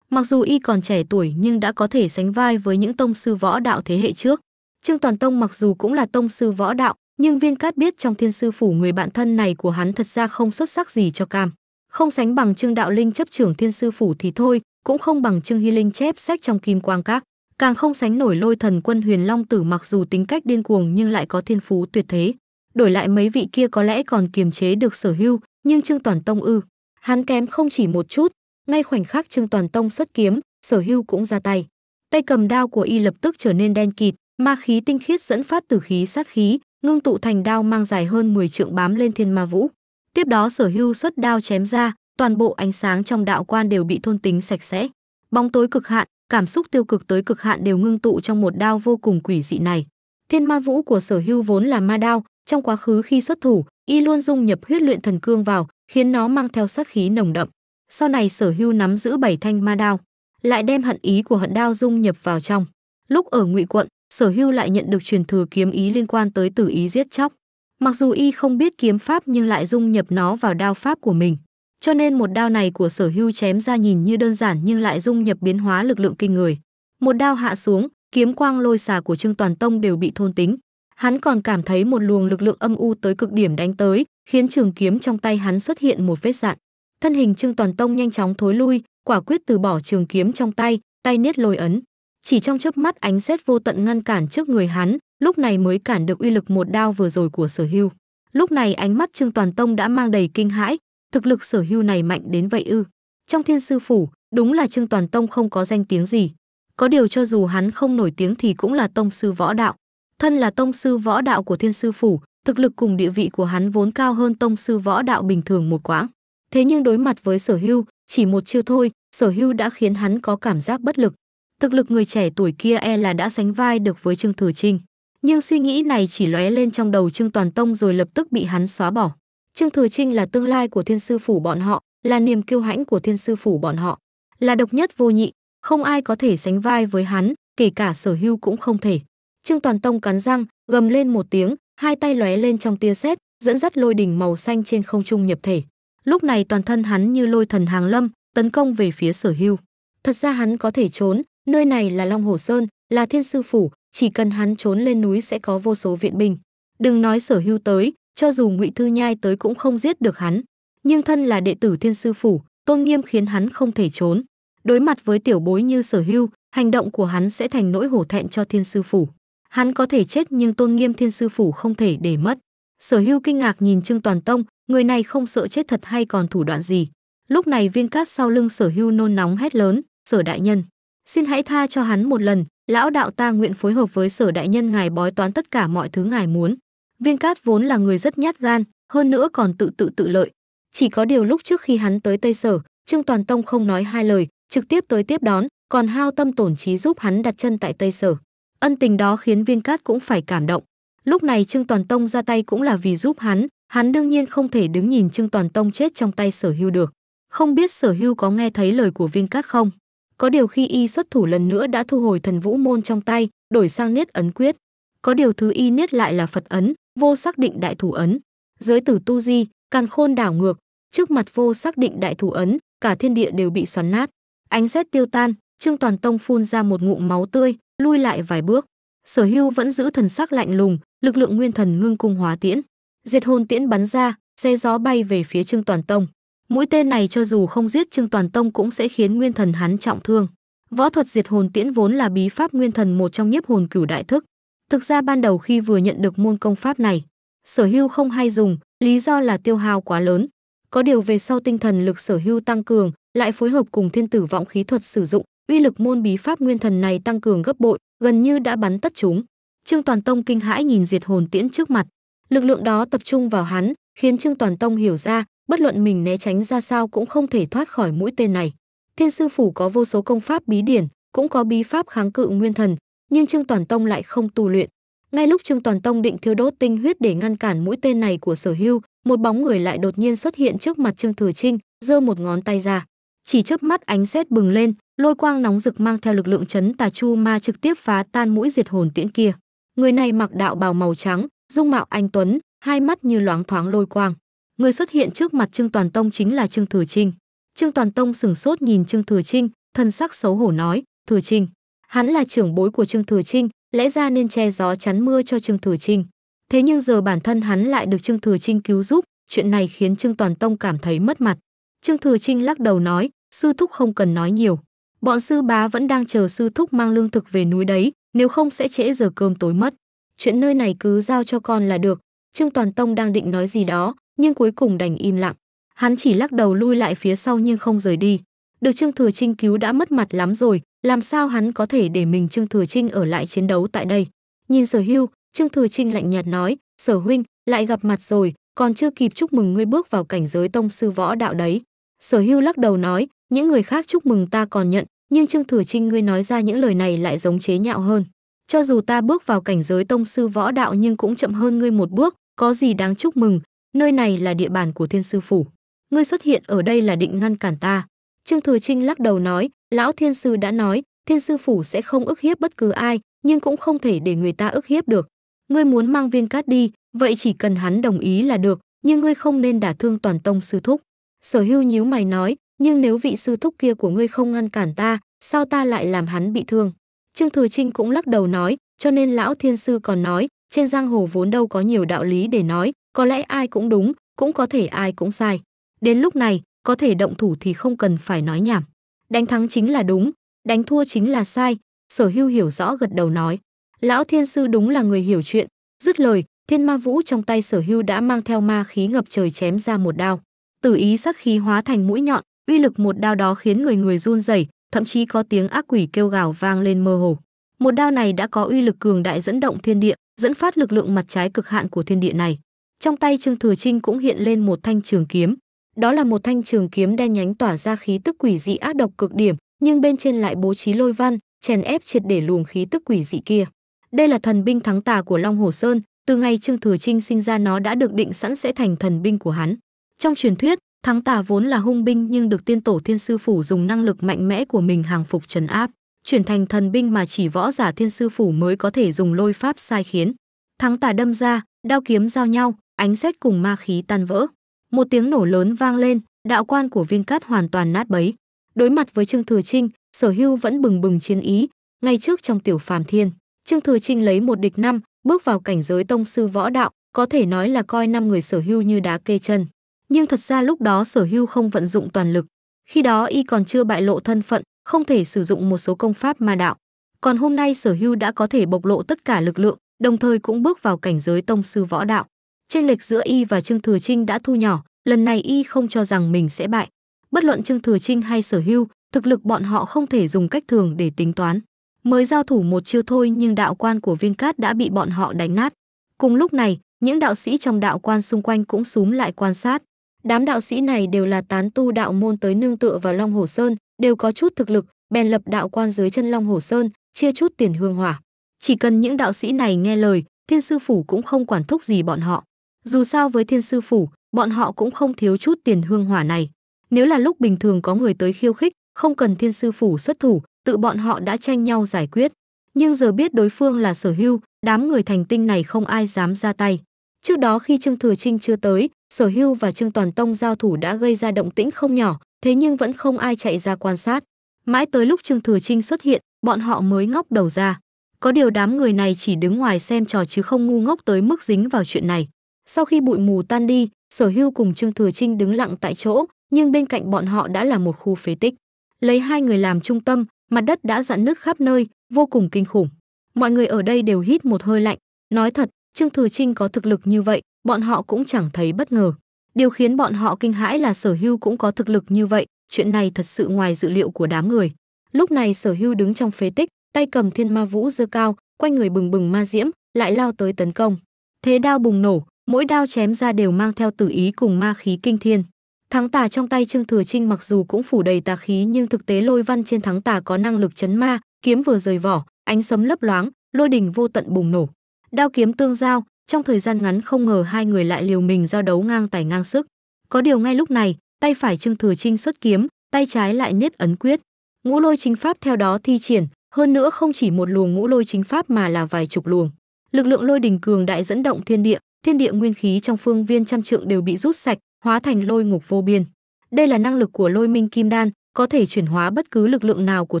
Speaker 1: Mặc dù y còn trẻ tuổi nhưng đã có thể sánh vai với những tông sư võ đạo thế hệ trước. Trương Toàn Tông mặc dù cũng là tông sư võ đạo, nhưng Viên Cát biết trong thiên sư phủ người bạn thân này của hắn thật ra không xuất sắc gì cho cam. Không sánh bằng Trương Đạo Linh chấp trưởng thiên sư phủ thì thôi, cũng không bằng Trương Hy Linh chép sách trong Kim Quang Các, càng không sánh nổi lôi thần quân Huyền Long Tử mặc dù tính cách điên cuồng nhưng lại có thiên phú tuyệt thế. Đổi lại mấy vị kia có lẽ còn kiềm chế được sở hưu, nhưng Trương Toàn Tông ư, hắn kém không chỉ một chút, ngay khoảnh khắc Trương Toàn Tông xuất kiếm, Sở Hưu cũng ra tay. Tay cầm đao của y lập tức trở nên đen kịt, ma khí tinh khiết dẫn phát từ khí sát khí, ngưng tụ thành đao mang dài hơn 10 trượng bám lên Thiên Ma Vũ. Tiếp đó Sở Hưu xuất đao chém ra, toàn bộ ánh sáng trong đạo quan đều bị thôn tính sạch sẽ. Bóng tối cực hạn, cảm xúc tiêu cực tới cực hạn đều ngưng tụ trong một đao vô cùng quỷ dị này. Thiên Ma Vũ của Sở Hưu vốn là ma đao, trong quá khứ khi xuất thủ, y luôn dung nhập huyết luyện thần cương vào, khiến nó mang theo sát khí nồng đậm. Sau này sở hưu nắm giữ bảy thanh ma đao, lại đem hận ý của hận đao dung nhập vào trong. Lúc ở ngụy quận, sở hưu lại nhận được truyền thừa kiếm ý liên quan tới tử ý giết chóc. Mặc dù y không biết kiếm pháp nhưng lại dung nhập nó vào đao pháp của mình. Cho nên một đao này của sở hưu chém ra nhìn như đơn giản nhưng lại dung nhập biến hóa lực lượng kinh người. Một đao hạ xuống, kiếm quang lôi xà của Trương Toàn Tông đều bị thôn tính. Hắn còn cảm thấy một luồng lực lượng âm u tới cực điểm đánh tới, khiến trường kiếm trong tay hắn xuất hiện một vết dạn thân hình Trương Toàn Tông nhanh chóng thối lui, quả quyết từ bỏ trường kiếm trong tay, tay niết lôi ấn. Chỉ trong chớp mắt ánh xét vô tận ngăn cản trước người hắn, lúc này mới cản được uy lực một đao vừa rồi của Sở Hưu. Lúc này ánh mắt Trương Toàn Tông đã mang đầy kinh hãi, thực lực Sở Hưu này mạnh đến vậy ư? Trong Thiên sư phủ, đúng là Trương Toàn Tông không có danh tiếng gì. Có điều cho dù hắn không nổi tiếng thì cũng là tông sư võ đạo. Thân là tông sư võ đạo của Thiên sư phủ, thực lực cùng địa vị của hắn vốn cao hơn tông sư võ đạo bình thường một quãng. Thế nhưng đối mặt với sở hưu, chỉ một chiêu thôi, sở hưu đã khiến hắn có cảm giác bất lực. Thực lực người trẻ tuổi kia e là đã sánh vai được với Trương Thừa Trinh. Nhưng suy nghĩ này chỉ lóe lên trong đầu Trương Toàn Tông rồi lập tức bị hắn xóa bỏ. Trương Thừa Trinh là tương lai của thiên sư phủ bọn họ, là niềm kiêu hãnh của thiên sư phủ bọn họ, là độc nhất vô nhị, không ai có thể sánh vai với hắn, kể cả sở hưu cũng không thể. Trương Toàn Tông cắn răng, gầm lên một tiếng, hai tay lóe lên trong tia sét, dẫn dắt lôi đỉnh màu xanh trên không trung nhập thể. Lúc này toàn thân hắn như lôi thần hàng lâm, tấn công về phía Sở Hưu. Thật ra hắn có thể trốn, nơi này là Long Hồ Sơn, là Thiên Sư phủ, chỉ cần hắn trốn lên núi sẽ có vô số viện binh. Đừng nói Sở Hưu tới, cho dù Ngụy Thư Nhai tới cũng không giết được hắn. Nhưng thân là đệ tử Thiên Sư phủ, tôn nghiêm khiến hắn không thể trốn. Đối mặt với tiểu bối như Sở Hưu, hành động của hắn sẽ thành nỗi hổ thẹn cho Thiên Sư phủ. Hắn có thể chết nhưng tôn nghiêm Thiên Sư phủ không thể để mất. Sở Hưu kinh ngạc nhìn Trương Toàn Tông, người này không sợ chết thật hay còn thủ đoạn gì lúc này viên cát sau lưng sở hưu nôn nóng hét lớn sở đại nhân xin hãy tha cho hắn một lần lão đạo ta nguyện phối hợp với sở đại nhân ngài bói toán tất cả mọi thứ ngài muốn viên cát vốn là người rất nhát gan hơn nữa còn tự tự tự lợi chỉ có điều lúc trước khi hắn tới tây sở trương toàn tông không nói hai lời trực tiếp tới tiếp đón còn hao tâm tổn trí giúp hắn đặt chân tại tây sở ân tình đó khiến viên cát cũng phải cảm động lúc này trương toàn tông ra tay cũng là vì giúp hắn Hắn đương nhiên không thể đứng nhìn Trương Toàn Tông chết trong tay sở hưu được. Không biết sở hưu có nghe thấy lời của Viên Cát không? Có điều khi y xuất thủ lần nữa đã thu hồi thần vũ môn trong tay, đổi sang niết ấn quyết. Có điều thứ y niết lại là Phật ấn, vô xác định đại thủ ấn. Dưới tử tu di, càn khôn đảo ngược, trước mặt vô xác định đại thủ ấn, cả thiên địa đều bị xoắn nát. Ánh xét tiêu tan, Trương Toàn Tông phun ra một ngụm máu tươi, lui lại vài bước. Sở Hưu vẫn giữ thần sắc lạnh lùng, lực lượng nguyên thần ngưng cung hóa tiễn diệt hồn tiễn bắn ra xe gió bay về phía trương toàn tông mũi tên này cho dù không giết trương toàn tông cũng sẽ khiến nguyên thần hắn trọng thương võ thuật diệt hồn tiễn vốn là bí pháp nguyên thần một trong nhiếp hồn cửu đại thức thực ra ban đầu khi vừa nhận được môn công pháp này sở hưu không hay dùng lý do là tiêu hao quá lớn có điều về sau tinh thần lực sở hưu tăng cường lại phối hợp cùng thiên tử vọng khí thuật sử dụng uy lực môn bí pháp nguyên thần này tăng cường gấp bội gần như đã bắn tất chúng trương toàn tông kinh hãi nhìn diệt hồn tiễn trước mặt Lực lượng đó tập trung vào hắn, khiến Trương Toàn Tông hiểu ra, bất luận mình né tránh ra sao cũng không thể thoát khỏi mũi tên này. Thiên sư phủ có vô số công pháp bí điển, cũng có bí pháp kháng cự nguyên thần, nhưng Trương Toàn Tông lại không tu luyện. Ngay lúc Trương Toàn Tông định thiêu đốt tinh huyết để ngăn cản mũi tên này của Sở Hưu, một bóng người lại đột nhiên xuất hiện trước mặt Trương Thừa Trinh, giơ một ngón tay ra. Chỉ chớp mắt ánh sét bừng lên, lôi quang nóng rực mang theo lực lượng chấn tà chu ma trực tiếp phá tan mũi diệt hồn tiễn kia. Người này mặc đạo bào màu trắng, dung mạo anh tuấn, hai mắt như loáng thoáng lôi quang. Người xuất hiện trước mặt Trương Toàn Tông chính là Trương Thừa Trinh. Trương Toàn Tông sửng sốt nhìn Trương Thừa Trinh, thân sắc xấu hổ nói, "Thừa Trinh, hắn là trưởng bối của Trương Thừa Trinh, lẽ ra nên che gió chắn mưa cho Trương Thừa Trinh." Thế nhưng giờ bản thân hắn lại được Trương Thừa Trinh cứu giúp, chuyện này khiến Trương Toàn Tông cảm thấy mất mặt. Trương Thừa Trinh lắc đầu nói, sư thúc không cần nói nhiều. Bọn sư bá vẫn đang chờ sư thúc mang lương thực về núi đấy, nếu không sẽ trễ giờ cơm tối mất chuyện nơi này cứ giao cho con là được. Trương Toàn Tông đang định nói gì đó, nhưng cuối cùng đành im lặng. Hắn chỉ lắc đầu lui lại phía sau nhưng không rời đi. Được Trương Thừa Trinh cứu đã mất mặt lắm rồi, làm sao hắn có thể để mình Trương Thừa Trinh ở lại chiến đấu tại đây. Nhìn Sở Hưu, Trương Thừa Trinh lạnh nhạt nói, Sở Huynh, lại gặp mặt rồi, còn chưa kịp chúc mừng ngươi bước vào cảnh giới tông sư võ đạo đấy. Sở Hưu lắc đầu nói, những người khác chúc mừng ta còn nhận, nhưng Trương Thừa Trinh ngươi nói ra những lời này lại giống chế nhạo hơn. Cho dù ta bước vào cảnh giới tông sư võ đạo nhưng cũng chậm hơn ngươi một bước, có gì đáng chúc mừng, nơi này là địa bàn của thiên sư phủ. Ngươi xuất hiện ở đây là định ngăn cản ta. Trương Thừa Trinh lắc đầu nói, lão thiên sư đã nói, thiên sư phủ sẽ không ức hiếp bất cứ ai, nhưng cũng không thể để người ta ức hiếp được. Ngươi muốn mang viên cát đi, vậy chỉ cần hắn đồng ý là được, nhưng ngươi không nên đả thương toàn tông sư thúc. Sở hưu nhíu mày nói, nhưng nếu vị sư thúc kia của ngươi không ngăn cản ta, sao ta lại làm hắn bị thương? Trương Thừa Trinh cũng lắc đầu nói, cho nên lão thiên sư còn nói, trên giang hồ vốn đâu có nhiều đạo lý để nói, có lẽ ai cũng đúng, cũng có thể ai cũng sai. Đến lúc này, có thể động thủ thì không cần phải nói nhảm. Đánh thắng chính là đúng, đánh thua chính là sai, sở hưu hiểu rõ gật đầu nói. Lão thiên sư đúng là người hiểu chuyện, dứt lời, thiên ma vũ trong tay sở hưu đã mang theo ma khí ngập trời chém ra một đao. Tử ý sát khí hóa thành mũi nhọn, uy lực một đao đó khiến người người run rẩy thậm chí có tiếng ác quỷ kêu gào vang lên mơ hồ. Một đao này đã có uy lực cường đại dẫn động thiên địa, dẫn phát lực lượng mặt trái cực hạn của thiên địa này. Trong tay Trương Thừa Trinh cũng hiện lên một thanh trường kiếm. Đó là một thanh trường kiếm đen nhánh tỏa ra khí tức quỷ dị ác độc cực điểm, nhưng bên trên lại bố trí lôi văn, chèn ép triệt để luồng khí tức quỷ dị kia. Đây là thần binh thắng tà của Long Hồ Sơn, từ ngày Trương Thừa Trinh sinh ra nó đã được định sẵn sẽ thành thần binh của hắn. Trong truyền thuyết, Thắng tà vốn là hung binh nhưng được tiên tổ thiên sư phủ dùng năng lực mạnh mẽ của mình hàng phục trấn áp, chuyển thành thần binh mà chỉ võ giả thiên sư phủ mới có thể dùng lôi pháp sai khiến. Thắng tà đâm ra, đao kiếm giao nhau, ánh sét cùng ma khí tan vỡ. Một tiếng nổ lớn vang lên, đạo quan của viên cát hoàn toàn nát bấy. Đối mặt với Trương Thừa Trinh, sở hưu vẫn bừng bừng chiến ý. Ngay trước trong tiểu phàm thiên, Trương Thừa Trinh lấy một địch năm, bước vào cảnh giới tông sư võ đạo, có thể nói là coi năm người sở hưu như đá kê chân nhưng thật ra lúc đó sở hưu không vận dụng toàn lực. Khi đó y còn chưa bại lộ thân phận, không thể sử dụng một số công pháp ma đạo. Còn hôm nay sở hưu đã có thể bộc lộ tất cả lực lượng, đồng thời cũng bước vào cảnh giới tông sư võ đạo. Trên lệch giữa y và Trương Thừa Trinh đã thu nhỏ, lần này y không cho rằng mình sẽ bại. Bất luận Trương Thừa Trinh hay sở hưu, thực lực bọn họ không thể dùng cách thường để tính toán. Mới giao thủ một chiêu thôi nhưng đạo quan của viên cát đã bị bọn họ đánh nát. Cùng lúc này, những đạo sĩ trong đạo quan xung quanh cũng súm lại quan sát. Đám đạo sĩ này đều là tán tu đạo môn tới nương tựa vào Long Hồ Sơn, đều có chút thực lực, bèn lập đạo quan dưới chân Long Hồ Sơn, chia chút tiền hương hỏa. Chỉ cần những đạo sĩ này nghe lời, thiên sư phủ cũng không quản thúc gì bọn họ. Dù sao với thiên sư phủ, bọn họ cũng không thiếu chút tiền hương hỏa này. Nếu là lúc bình thường có người tới khiêu khích, không cần thiên sư phủ xuất thủ, tự bọn họ đã tranh nhau giải quyết. Nhưng giờ biết đối phương là sở hưu, đám người thành tinh này không ai dám ra tay. Trước đó khi Trương Thừa Trinh chưa tới, Sở Hưu và Trương Toàn Tông giao thủ đã gây ra động tĩnh không nhỏ, thế nhưng vẫn không ai chạy ra quan sát. Mãi tới lúc Trương Thừa Trinh xuất hiện, bọn họ mới ngóc đầu ra. Có điều đám người này chỉ đứng ngoài xem trò chứ không ngu ngốc tới mức dính vào chuyện này. Sau khi bụi mù tan đi, Sở Hưu cùng Trương Thừa Trinh đứng lặng tại chỗ, nhưng bên cạnh bọn họ đã là một khu phế tích. Lấy hai người làm trung tâm, mặt đất đã dạn nước khắp nơi, vô cùng kinh khủng. Mọi người ở đây đều hít một hơi lạnh, nói thật, Trương Thừa Trinh có thực lực như vậy, bọn họ cũng chẳng thấy bất ngờ. Điều khiến bọn họ kinh hãi là Sở Hưu cũng có thực lực như vậy, chuyện này thật sự ngoài dự liệu của đám người. Lúc này Sở Hưu đứng trong phế tích, tay cầm Thiên Ma Vũ giơ cao, quanh người bừng bừng ma diễm, lại lao tới tấn công. Thế đao bùng nổ, mỗi đao chém ra đều mang theo tử ý cùng ma khí kinh thiên. Thắng tà trong tay Trương Thừa Trinh mặc dù cũng phủ đầy tà khí nhưng thực tế lôi văn trên thắng tà có năng lực chấn ma, kiếm vừa rời vỏ, ánh sấm lấp loáng, lôi đình vô tận bùng nổ đao kiếm tương giao trong thời gian ngắn không ngờ hai người lại liều mình giao đấu ngang tài ngang sức có điều ngay lúc này tay phải trương thừa trinh xuất kiếm tay trái lại niết ấn quyết ngũ lôi chính pháp theo đó thi triển hơn nữa không chỉ một luồng ngũ lôi chính pháp mà là vài chục luồng lực lượng lôi đình cường đại dẫn động thiên địa thiên địa nguyên khí trong phương viên trăm trượng đều bị rút sạch hóa thành lôi ngục vô biên đây là năng lực của lôi minh kim đan có thể chuyển hóa bất cứ lực lượng nào của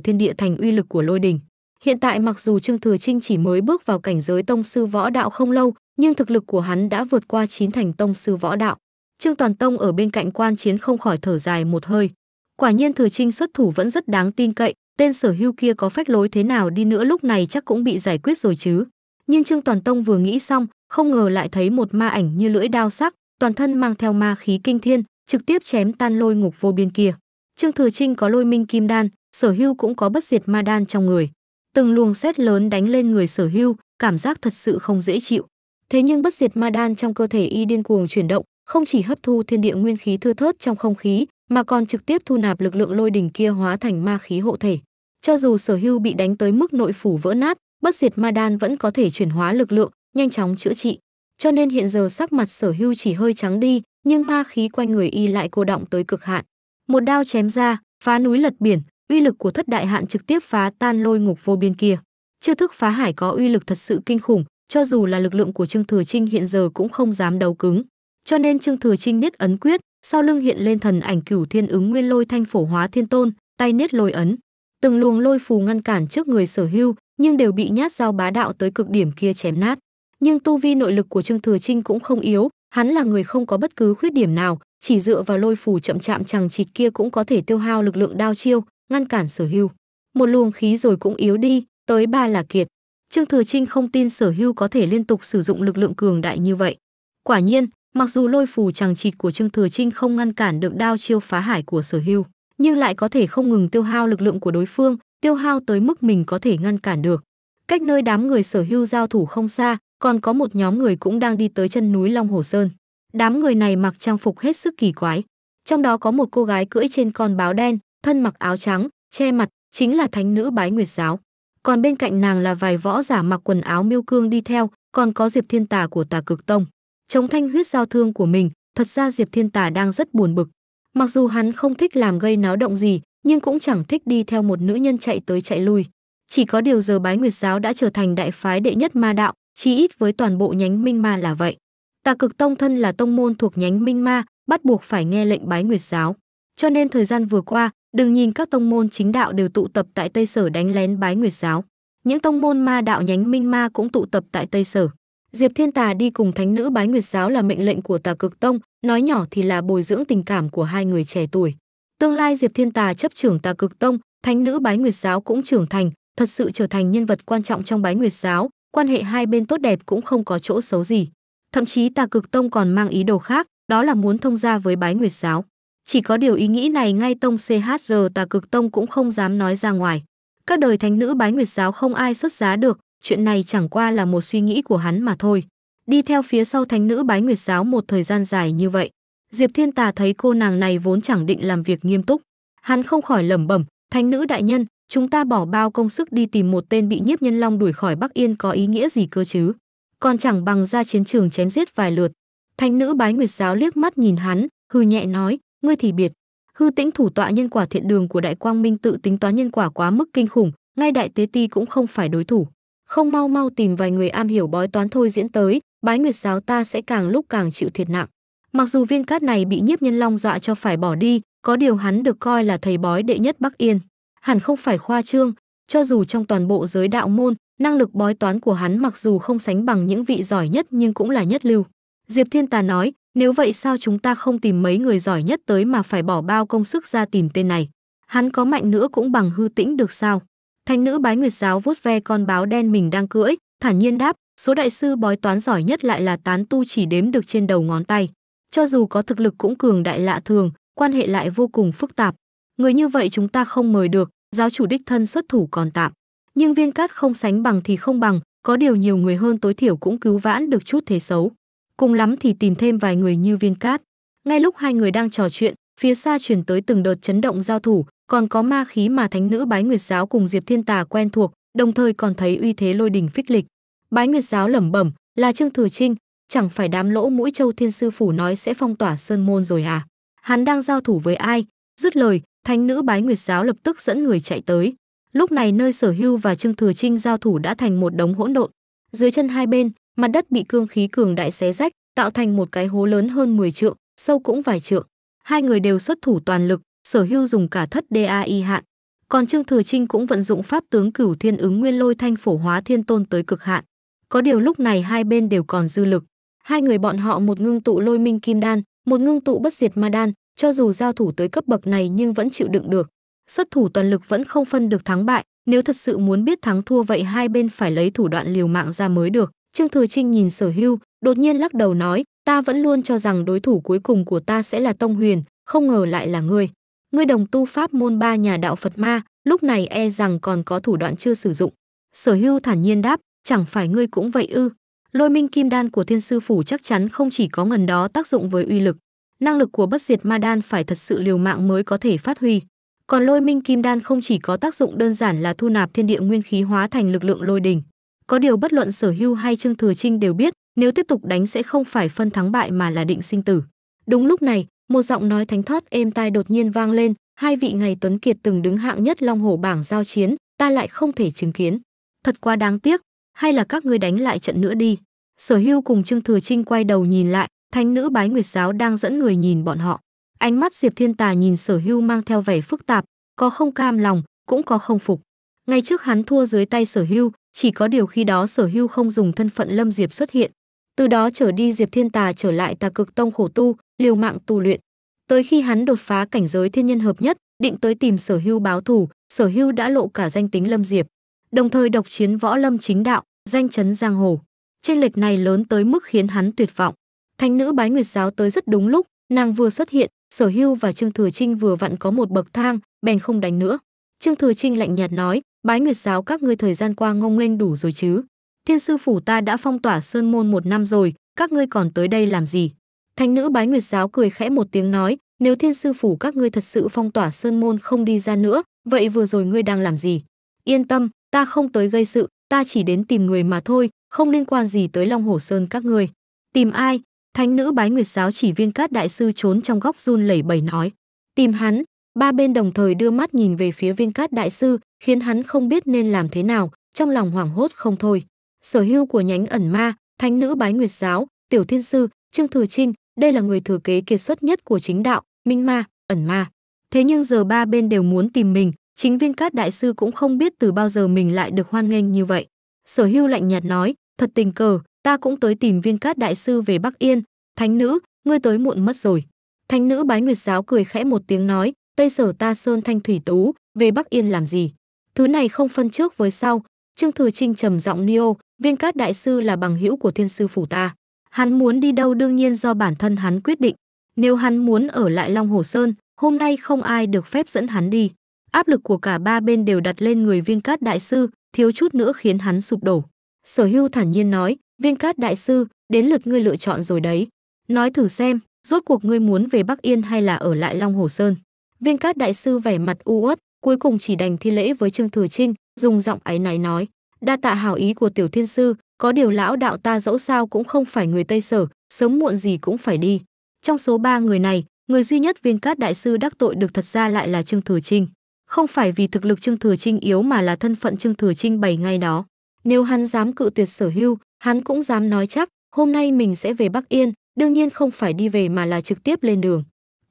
Speaker 1: thiên địa thành uy lực của lôi đình Hiện tại mặc dù Trương Thừa Trinh chỉ mới bước vào cảnh giới tông sư võ đạo không lâu, nhưng thực lực của hắn đã vượt qua chín thành tông sư võ đạo. Trương Toàn Tông ở bên cạnh quan chiến không khỏi thở dài một hơi. Quả nhiên Thừa Trinh xuất thủ vẫn rất đáng tin cậy, tên sở hưu kia có phách lối thế nào đi nữa lúc này chắc cũng bị giải quyết rồi chứ. Nhưng Trương Toàn Tông vừa nghĩ xong, không ngờ lại thấy một ma ảnh như lưỡi đao sắc, toàn thân mang theo ma khí kinh thiên, trực tiếp chém tan lôi ngục vô biên kia. Trương Thừa Trinh có lôi minh kim đan, sở hưu cũng có bất diệt ma đan trong người từng luồng xét lớn đánh lên người sở hưu, cảm giác thật sự không dễ chịu. Thế nhưng bất diệt ma đan trong cơ thể y điên cuồng chuyển động, không chỉ hấp thu thiên địa nguyên khí thưa thớt trong không khí, mà còn trực tiếp thu nạp lực lượng lôi đỉnh kia hóa thành ma khí hộ thể. Cho dù sở hưu bị đánh tới mức nội phủ vỡ nát, bất diệt ma đan vẫn có thể chuyển hóa lực lượng, nhanh chóng chữa trị. Cho nên hiện giờ sắc mặt sở hưu chỉ hơi trắng đi, nhưng ma khí quanh người y lại cô động tới cực hạn. Một đao chém ra, phá núi lật biển, uy lực của thất đại hạn trực tiếp phá tan lôi ngục vô biên kia. Chiêu thức phá hải có uy lực thật sự kinh khủng, cho dù là lực lượng của Trương Thừa Trinh hiện giờ cũng không dám đấu cứng. Cho nên Trương Thừa Trinh niết ấn quyết, sau lưng hiện lên thần ảnh cửu thiên ứng nguyên lôi thanh phổ hóa thiên tôn, tay niết lôi ấn. Từng luồng lôi phù ngăn cản trước người sở hưu, nhưng đều bị nhát dao bá đạo tới cực điểm kia chém nát. Nhưng tu vi nội lực của Trương Thừa Trinh cũng không yếu, hắn là người không có bất cứ khuyết điểm nào, chỉ dựa vào lôi phù chậm chạm chẳng chịt kia cũng có thể tiêu hao lực lượng đao chiêu, ngăn cản sở hưu. Một luồng khí rồi cũng yếu đi, tới ba là kiệt. Trương Thừa Trinh không tin sở hưu có thể liên tục sử dụng lực lượng cường đại như vậy. Quả nhiên, mặc dù lôi phù chằng chịt của Trương Thừa Trinh không ngăn cản được đao chiêu phá hải của sở hưu, nhưng lại có thể không ngừng tiêu hao lực lượng của đối phương, tiêu hao tới mức mình có thể ngăn cản được. Cách nơi đám người sở hưu giao thủ không xa, còn có một nhóm người cũng đang đi tới chân núi Long Hồ Sơn. Đám người này mặc trang phục hết sức kỳ quái. Trong đó có một cô gái cưỡi trên con báo đen, thân mặc áo trắng, che mặt, chính là thánh nữ bái nguyệt giáo. Còn bên cạnh nàng là vài võ giả mặc quần áo miêu cương đi theo, còn có Diệp Thiên Tà của Tà Cực Tông. Chống thanh huyết giao thương của mình, thật ra Diệp Thiên Tà đang rất buồn bực. Mặc dù hắn không thích làm gây náo động gì, nhưng cũng chẳng thích đi theo một nữ nhân chạy tới chạy lui. Chỉ có điều giờ bái nguyệt giáo đã trở thành đại phái đệ nhất ma đạo, chí ít với toàn bộ nhánh minh ma là vậy. Tà cực tông thân là tông môn thuộc nhánh minh ma, bắt buộc phải nghe lệnh bái nguyệt giáo. Cho nên thời gian vừa qua, Đừng nhìn các tông môn chính đạo đều tụ tập tại Tây Sở đánh lén bái nguyệt giáo. Những tông môn ma đạo nhánh minh ma cũng tụ tập tại Tây Sở. Diệp Thiên Tà đi cùng thánh nữ bái nguyệt giáo là mệnh lệnh của tà cực tông, nói nhỏ thì là bồi dưỡng tình cảm của hai người trẻ tuổi. Tương lai Diệp Thiên Tà chấp trưởng tà cực tông, thánh nữ bái nguyệt giáo cũng trưởng thành, thật sự trở thành nhân vật quan trọng trong bái nguyệt giáo, quan hệ hai bên tốt đẹp cũng không có chỗ xấu gì. Thậm chí tà cực tông còn mang ý đồ khác, đó là muốn thông gia với bái nguyệt giáo. Chỉ có điều ý nghĩ này ngay tông CHR tà cực tông cũng không dám nói ra ngoài. Các đời thánh nữ bái nguyệt giáo không ai xuất giá được, chuyện này chẳng qua là một suy nghĩ của hắn mà thôi. Đi theo phía sau thánh nữ bái nguyệt giáo một thời gian dài như vậy, Diệp Thiên Tà thấy cô nàng này vốn chẳng định làm việc nghiêm túc. Hắn không khỏi lẩm bẩm, thánh nữ đại nhân, chúng ta bỏ bao công sức đi tìm một tên bị nhiếp nhân long đuổi khỏi Bắc Yên có ý nghĩa gì cơ chứ? Còn chẳng bằng ra chiến trường chém giết vài lượt. Thánh nữ bái nguyệt giáo liếc mắt nhìn hắn, hừ nhẹ nói, ngươi thì biệt hư tĩnh thủ tọa nhân quả thiện đường của đại quang minh tự tính toán nhân quả quá mức kinh khủng ngay đại tế ti cũng không phải đối thủ không mau mau tìm vài người am hiểu bói toán thôi diễn tới bái nguyệt giáo ta sẽ càng lúc càng chịu thiệt nặng mặc dù viên cát này bị nhiếp nhân long dọa cho phải bỏ đi có điều hắn được coi là thầy bói đệ nhất bắc yên hẳn không phải khoa trương cho dù trong toàn bộ giới đạo môn năng lực bói toán của hắn mặc dù không sánh bằng những vị giỏi nhất nhưng cũng là nhất lưu diệp thiên tà nói nếu vậy sao chúng ta không tìm mấy người giỏi nhất tới mà phải bỏ bao công sức ra tìm tên này? Hắn có mạnh nữa cũng bằng hư tĩnh được sao? thanh nữ bái nguyệt giáo vuốt ve con báo đen mình đang cưỡi, thản nhiên đáp, số đại sư bói toán giỏi nhất lại là tán tu chỉ đếm được trên đầu ngón tay. Cho dù có thực lực cũng cường đại lạ thường, quan hệ lại vô cùng phức tạp. Người như vậy chúng ta không mời được, giáo chủ đích thân xuất thủ còn tạm. Nhưng viên cát không sánh bằng thì không bằng, có điều nhiều người hơn tối thiểu cũng cứu vãn được chút thế xấu cùng lắm thì tìm thêm vài người như viên cát. Ngay lúc hai người đang trò chuyện, phía xa chuyển tới từng đợt chấn động giao thủ, còn có ma khí mà thánh nữ bái nguyệt giáo cùng Diệp Thiên Tà quen thuộc, đồng thời còn thấy uy thế lôi đình phích lịch. Bái nguyệt giáo lẩm bẩm, là Trương Thừa Trinh, chẳng phải đám lỗ mũi châu thiên sư phủ nói sẽ phong tỏa sơn môn rồi à? Hắn đang giao thủ với ai? Dứt lời, thánh nữ bái nguyệt giáo lập tức dẫn người chạy tới. Lúc này nơi sở hưu và Trương Thừa Trinh giao thủ đã thành một đống hỗn độn. Dưới chân hai bên, mặt đất bị cương khí cường đại xé rách, tạo thành một cái hố lớn hơn 10 trượng, sâu cũng vài trượng. Hai người đều xuất thủ toàn lực, Sở Hưu dùng cả thất DAI hạn, còn Trương Thừa Trinh cũng vận dụng pháp tướng Cửu Thiên ứng nguyên lôi thanh phổ hóa thiên tôn tới cực hạn. Có điều lúc này hai bên đều còn dư lực. Hai người bọn họ một ngưng tụ lôi minh kim đan, một ngưng tụ bất diệt ma đan, cho dù giao thủ tới cấp bậc này nhưng vẫn chịu đựng được. Xuất thủ toàn lực vẫn không phân được thắng bại, nếu thật sự muốn biết thắng thua vậy hai bên phải lấy thủ đoạn liều mạng ra mới được. Trương Thừa Trinh nhìn Sở Hưu, đột nhiên lắc đầu nói, ta vẫn luôn cho rằng đối thủ cuối cùng của ta sẽ là Tông Huyền, không ngờ lại là ngươi. Ngươi đồng tu pháp môn ba nhà đạo Phật ma, lúc này e rằng còn có thủ đoạn chưa sử dụng. Sở Hưu thản nhiên đáp, chẳng phải ngươi cũng vậy ư? Lôi Minh Kim Đan của Thiên sư phủ chắc chắn không chỉ có ngần đó tác dụng với uy lực, năng lực của Bất Diệt Ma Đan phải thật sự liều mạng mới có thể phát huy. Còn Lôi Minh Kim Đan không chỉ có tác dụng đơn giản là thu nạp thiên địa nguyên khí hóa thành lực lượng lôi đình. Có điều bất luận Sở Hưu hay Trương Thừa Trinh đều biết, nếu tiếp tục đánh sẽ không phải phân thắng bại mà là định sinh tử. Đúng lúc này, một giọng nói thánh thót êm tai đột nhiên vang lên, hai vị ngày Tuấn Kiệt từng đứng hạng nhất Long Hổ bảng giao chiến, ta lại không thể chứng kiến. Thật quá đáng tiếc, hay là các ngươi đánh lại trận nữa đi. Sở Hưu cùng Trương Thừa Trinh quay đầu nhìn lại, thánh nữ Bái Nguyệt giáo đang dẫn người nhìn bọn họ. Ánh mắt Diệp Thiên Tà nhìn Sở Hưu mang theo vẻ phức tạp, có không cam lòng, cũng có không phục. ngày trước hắn thua dưới tay Sở Hưu, chỉ có điều khi đó sở hưu không dùng thân phận lâm diệp xuất hiện từ đó trở đi diệp thiên tà trở lại tà cực tông khổ tu liều mạng tu luyện tới khi hắn đột phá cảnh giới thiên nhân hợp nhất định tới tìm sở hưu báo thù sở hưu đã lộ cả danh tính lâm diệp đồng thời độc chiến võ lâm chính đạo danh chấn giang hồ trên lệch này lớn tới mức khiến hắn tuyệt vọng thánh nữ bái nguyệt giáo tới rất đúng lúc nàng vừa xuất hiện sở hưu và trương thừa trinh vừa vặn có một bậc thang bèn không đánh nữa trương thừa trinh lạnh nhạt nói bái nguyệt giáo các ngươi thời gian qua ngông nghênh đủ rồi chứ thiên sư phủ ta đã phong tỏa sơn môn một năm rồi các ngươi còn tới đây làm gì thánh nữ bái nguyệt giáo cười khẽ một tiếng nói nếu thiên sư phủ các ngươi thật sự phong tỏa sơn môn không đi ra nữa vậy vừa rồi ngươi đang làm gì yên tâm ta không tới gây sự ta chỉ đến tìm người mà thôi không liên quan gì tới long hồ sơn các ngươi tìm ai thánh nữ bái nguyệt giáo chỉ viên cát đại sư trốn trong góc run lẩy bẩy nói tìm hắn Ba bên đồng thời đưa mắt nhìn về phía viên cát đại sư, khiến hắn không biết nên làm thế nào, trong lòng hoảng hốt không thôi. Sở hưu của nhánh ẩn ma, thánh nữ bái nguyệt giáo, tiểu thiên sư, trương thừa trinh, đây là người thừa kế kiệt xuất nhất của chính đạo, minh ma, ẩn ma. Thế nhưng giờ ba bên đều muốn tìm mình, chính viên cát đại sư cũng không biết từ bao giờ mình lại được hoan nghênh như vậy. Sở hưu lạnh nhạt nói, thật tình cờ, ta cũng tới tìm viên cát đại sư về Bắc Yên. Thánh nữ, ngươi tới muộn mất rồi. Thánh nữ bái nguyệt giáo cười khẽ một tiếng nói, Tây Sở ta Sơn Thanh Thủy Tú, về Bắc Yên làm gì? Thứ này không phân trước với sau, Trương Thừa Trinh trầm giọng niêu, viên cát đại sư là bằng hữu của thiên sư phủ ta. Hắn muốn đi đâu đương nhiên do bản thân hắn quyết định. Nếu hắn muốn ở lại Long Hồ Sơn, hôm nay không ai được phép dẫn hắn đi. Áp lực của cả ba bên đều đặt lên người viên cát đại sư, thiếu chút nữa khiến hắn sụp đổ. Sở hưu thản nhiên nói, viên cát đại sư, đến lượt ngươi lựa chọn rồi đấy. Nói thử xem, rốt cuộc ngươi muốn về Bắc Yên hay là ở lại Long Hồ Sơn. Viên cát đại sư vẻ mặt u uất, cuối cùng chỉ đành thi lễ với Trương Thừa Trinh, dùng giọng áy náy nói: "Đa tạ hảo ý của tiểu thiên sư, có điều lão đạo ta dẫu sao cũng không phải người Tây Sở, sớm muộn gì cũng phải đi." Trong số ba người này, người duy nhất Viên cát đại sư đắc tội được thật ra lại là Trương Thừa Trinh. Không phải vì thực lực Trương Thừa Trinh yếu mà là thân phận Trương Thừa Trinh bày ngay đó. Nếu hắn dám cự tuyệt sở hưu, hắn cũng dám nói chắc hôm nay mình sẽ về Bắc Yên, đương nhiên không phải đi về mà là trực tiếp lên đường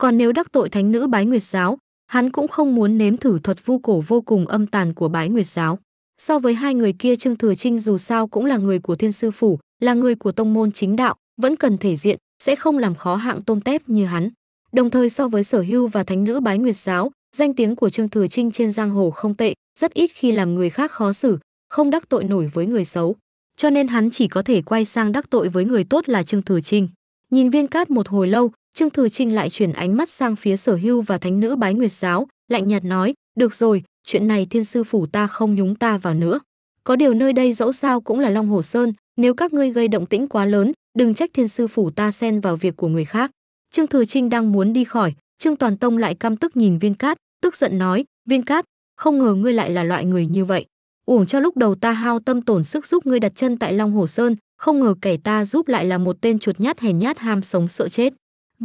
Speaker 1: còn nếu đắc tội thánh nữ bái nguyệt giáo, hắn cũng không muốn nếm thử thuật vu cổ vô cùng âm tàn của bái nguyệt giáo. So với hai người kia Trương Thừa Trinh dù sao cũng là người của thiên sư phủ, là người của tông môn chính đạo, vẫn cần thể diện, sẽ không làm khó hạng tôm tép như hắn. Đồng thời so với sở hưu và thánh nữ bái nguyệt giáo, danh tiếng của Trương Thừa Trinh trên giang hồ không tệ, rất ít khi làm người khác khó xử, không đắc tội nổi với người xấu. Cho nên hắn chỉ có thể quay sang đắc tội với người tốt là Trương Thừa Trinh. Nhìn viên cát một hồi lâu, Trương Thừa Trinh lại chuyển ánh mắt sang phía Sở Hưu và Thánh nữ Bái Nguyệt giáo, lạnh nhạt nói, "Được rồi, chuyện này thiên sư phủ ta không nhúng ta vào nữa. Có điều nơi đây dẫu sao cũng là Long Hồ Sơn, nếu các ngươi gây động tĩnh quá lớn, đừng trách thiên sư phủ ta xen vào việc của người khác." Trương Thừa Trinh đang muốn đi khỏi, Trương Toàn Tông lại căm tức nhìn Viên Cát, tức giận nói, "Viên Cát, không ngờ ngươi lại là loại người như vậy. Uổng cho lúc đầu ta hao tâm tổn sức giúp ngươi đặt chân tại Long Hồ Sơn, không ngờ kẻ ta giúp lại là một tên chuột nhát hèn nhát ham sống sợ chết."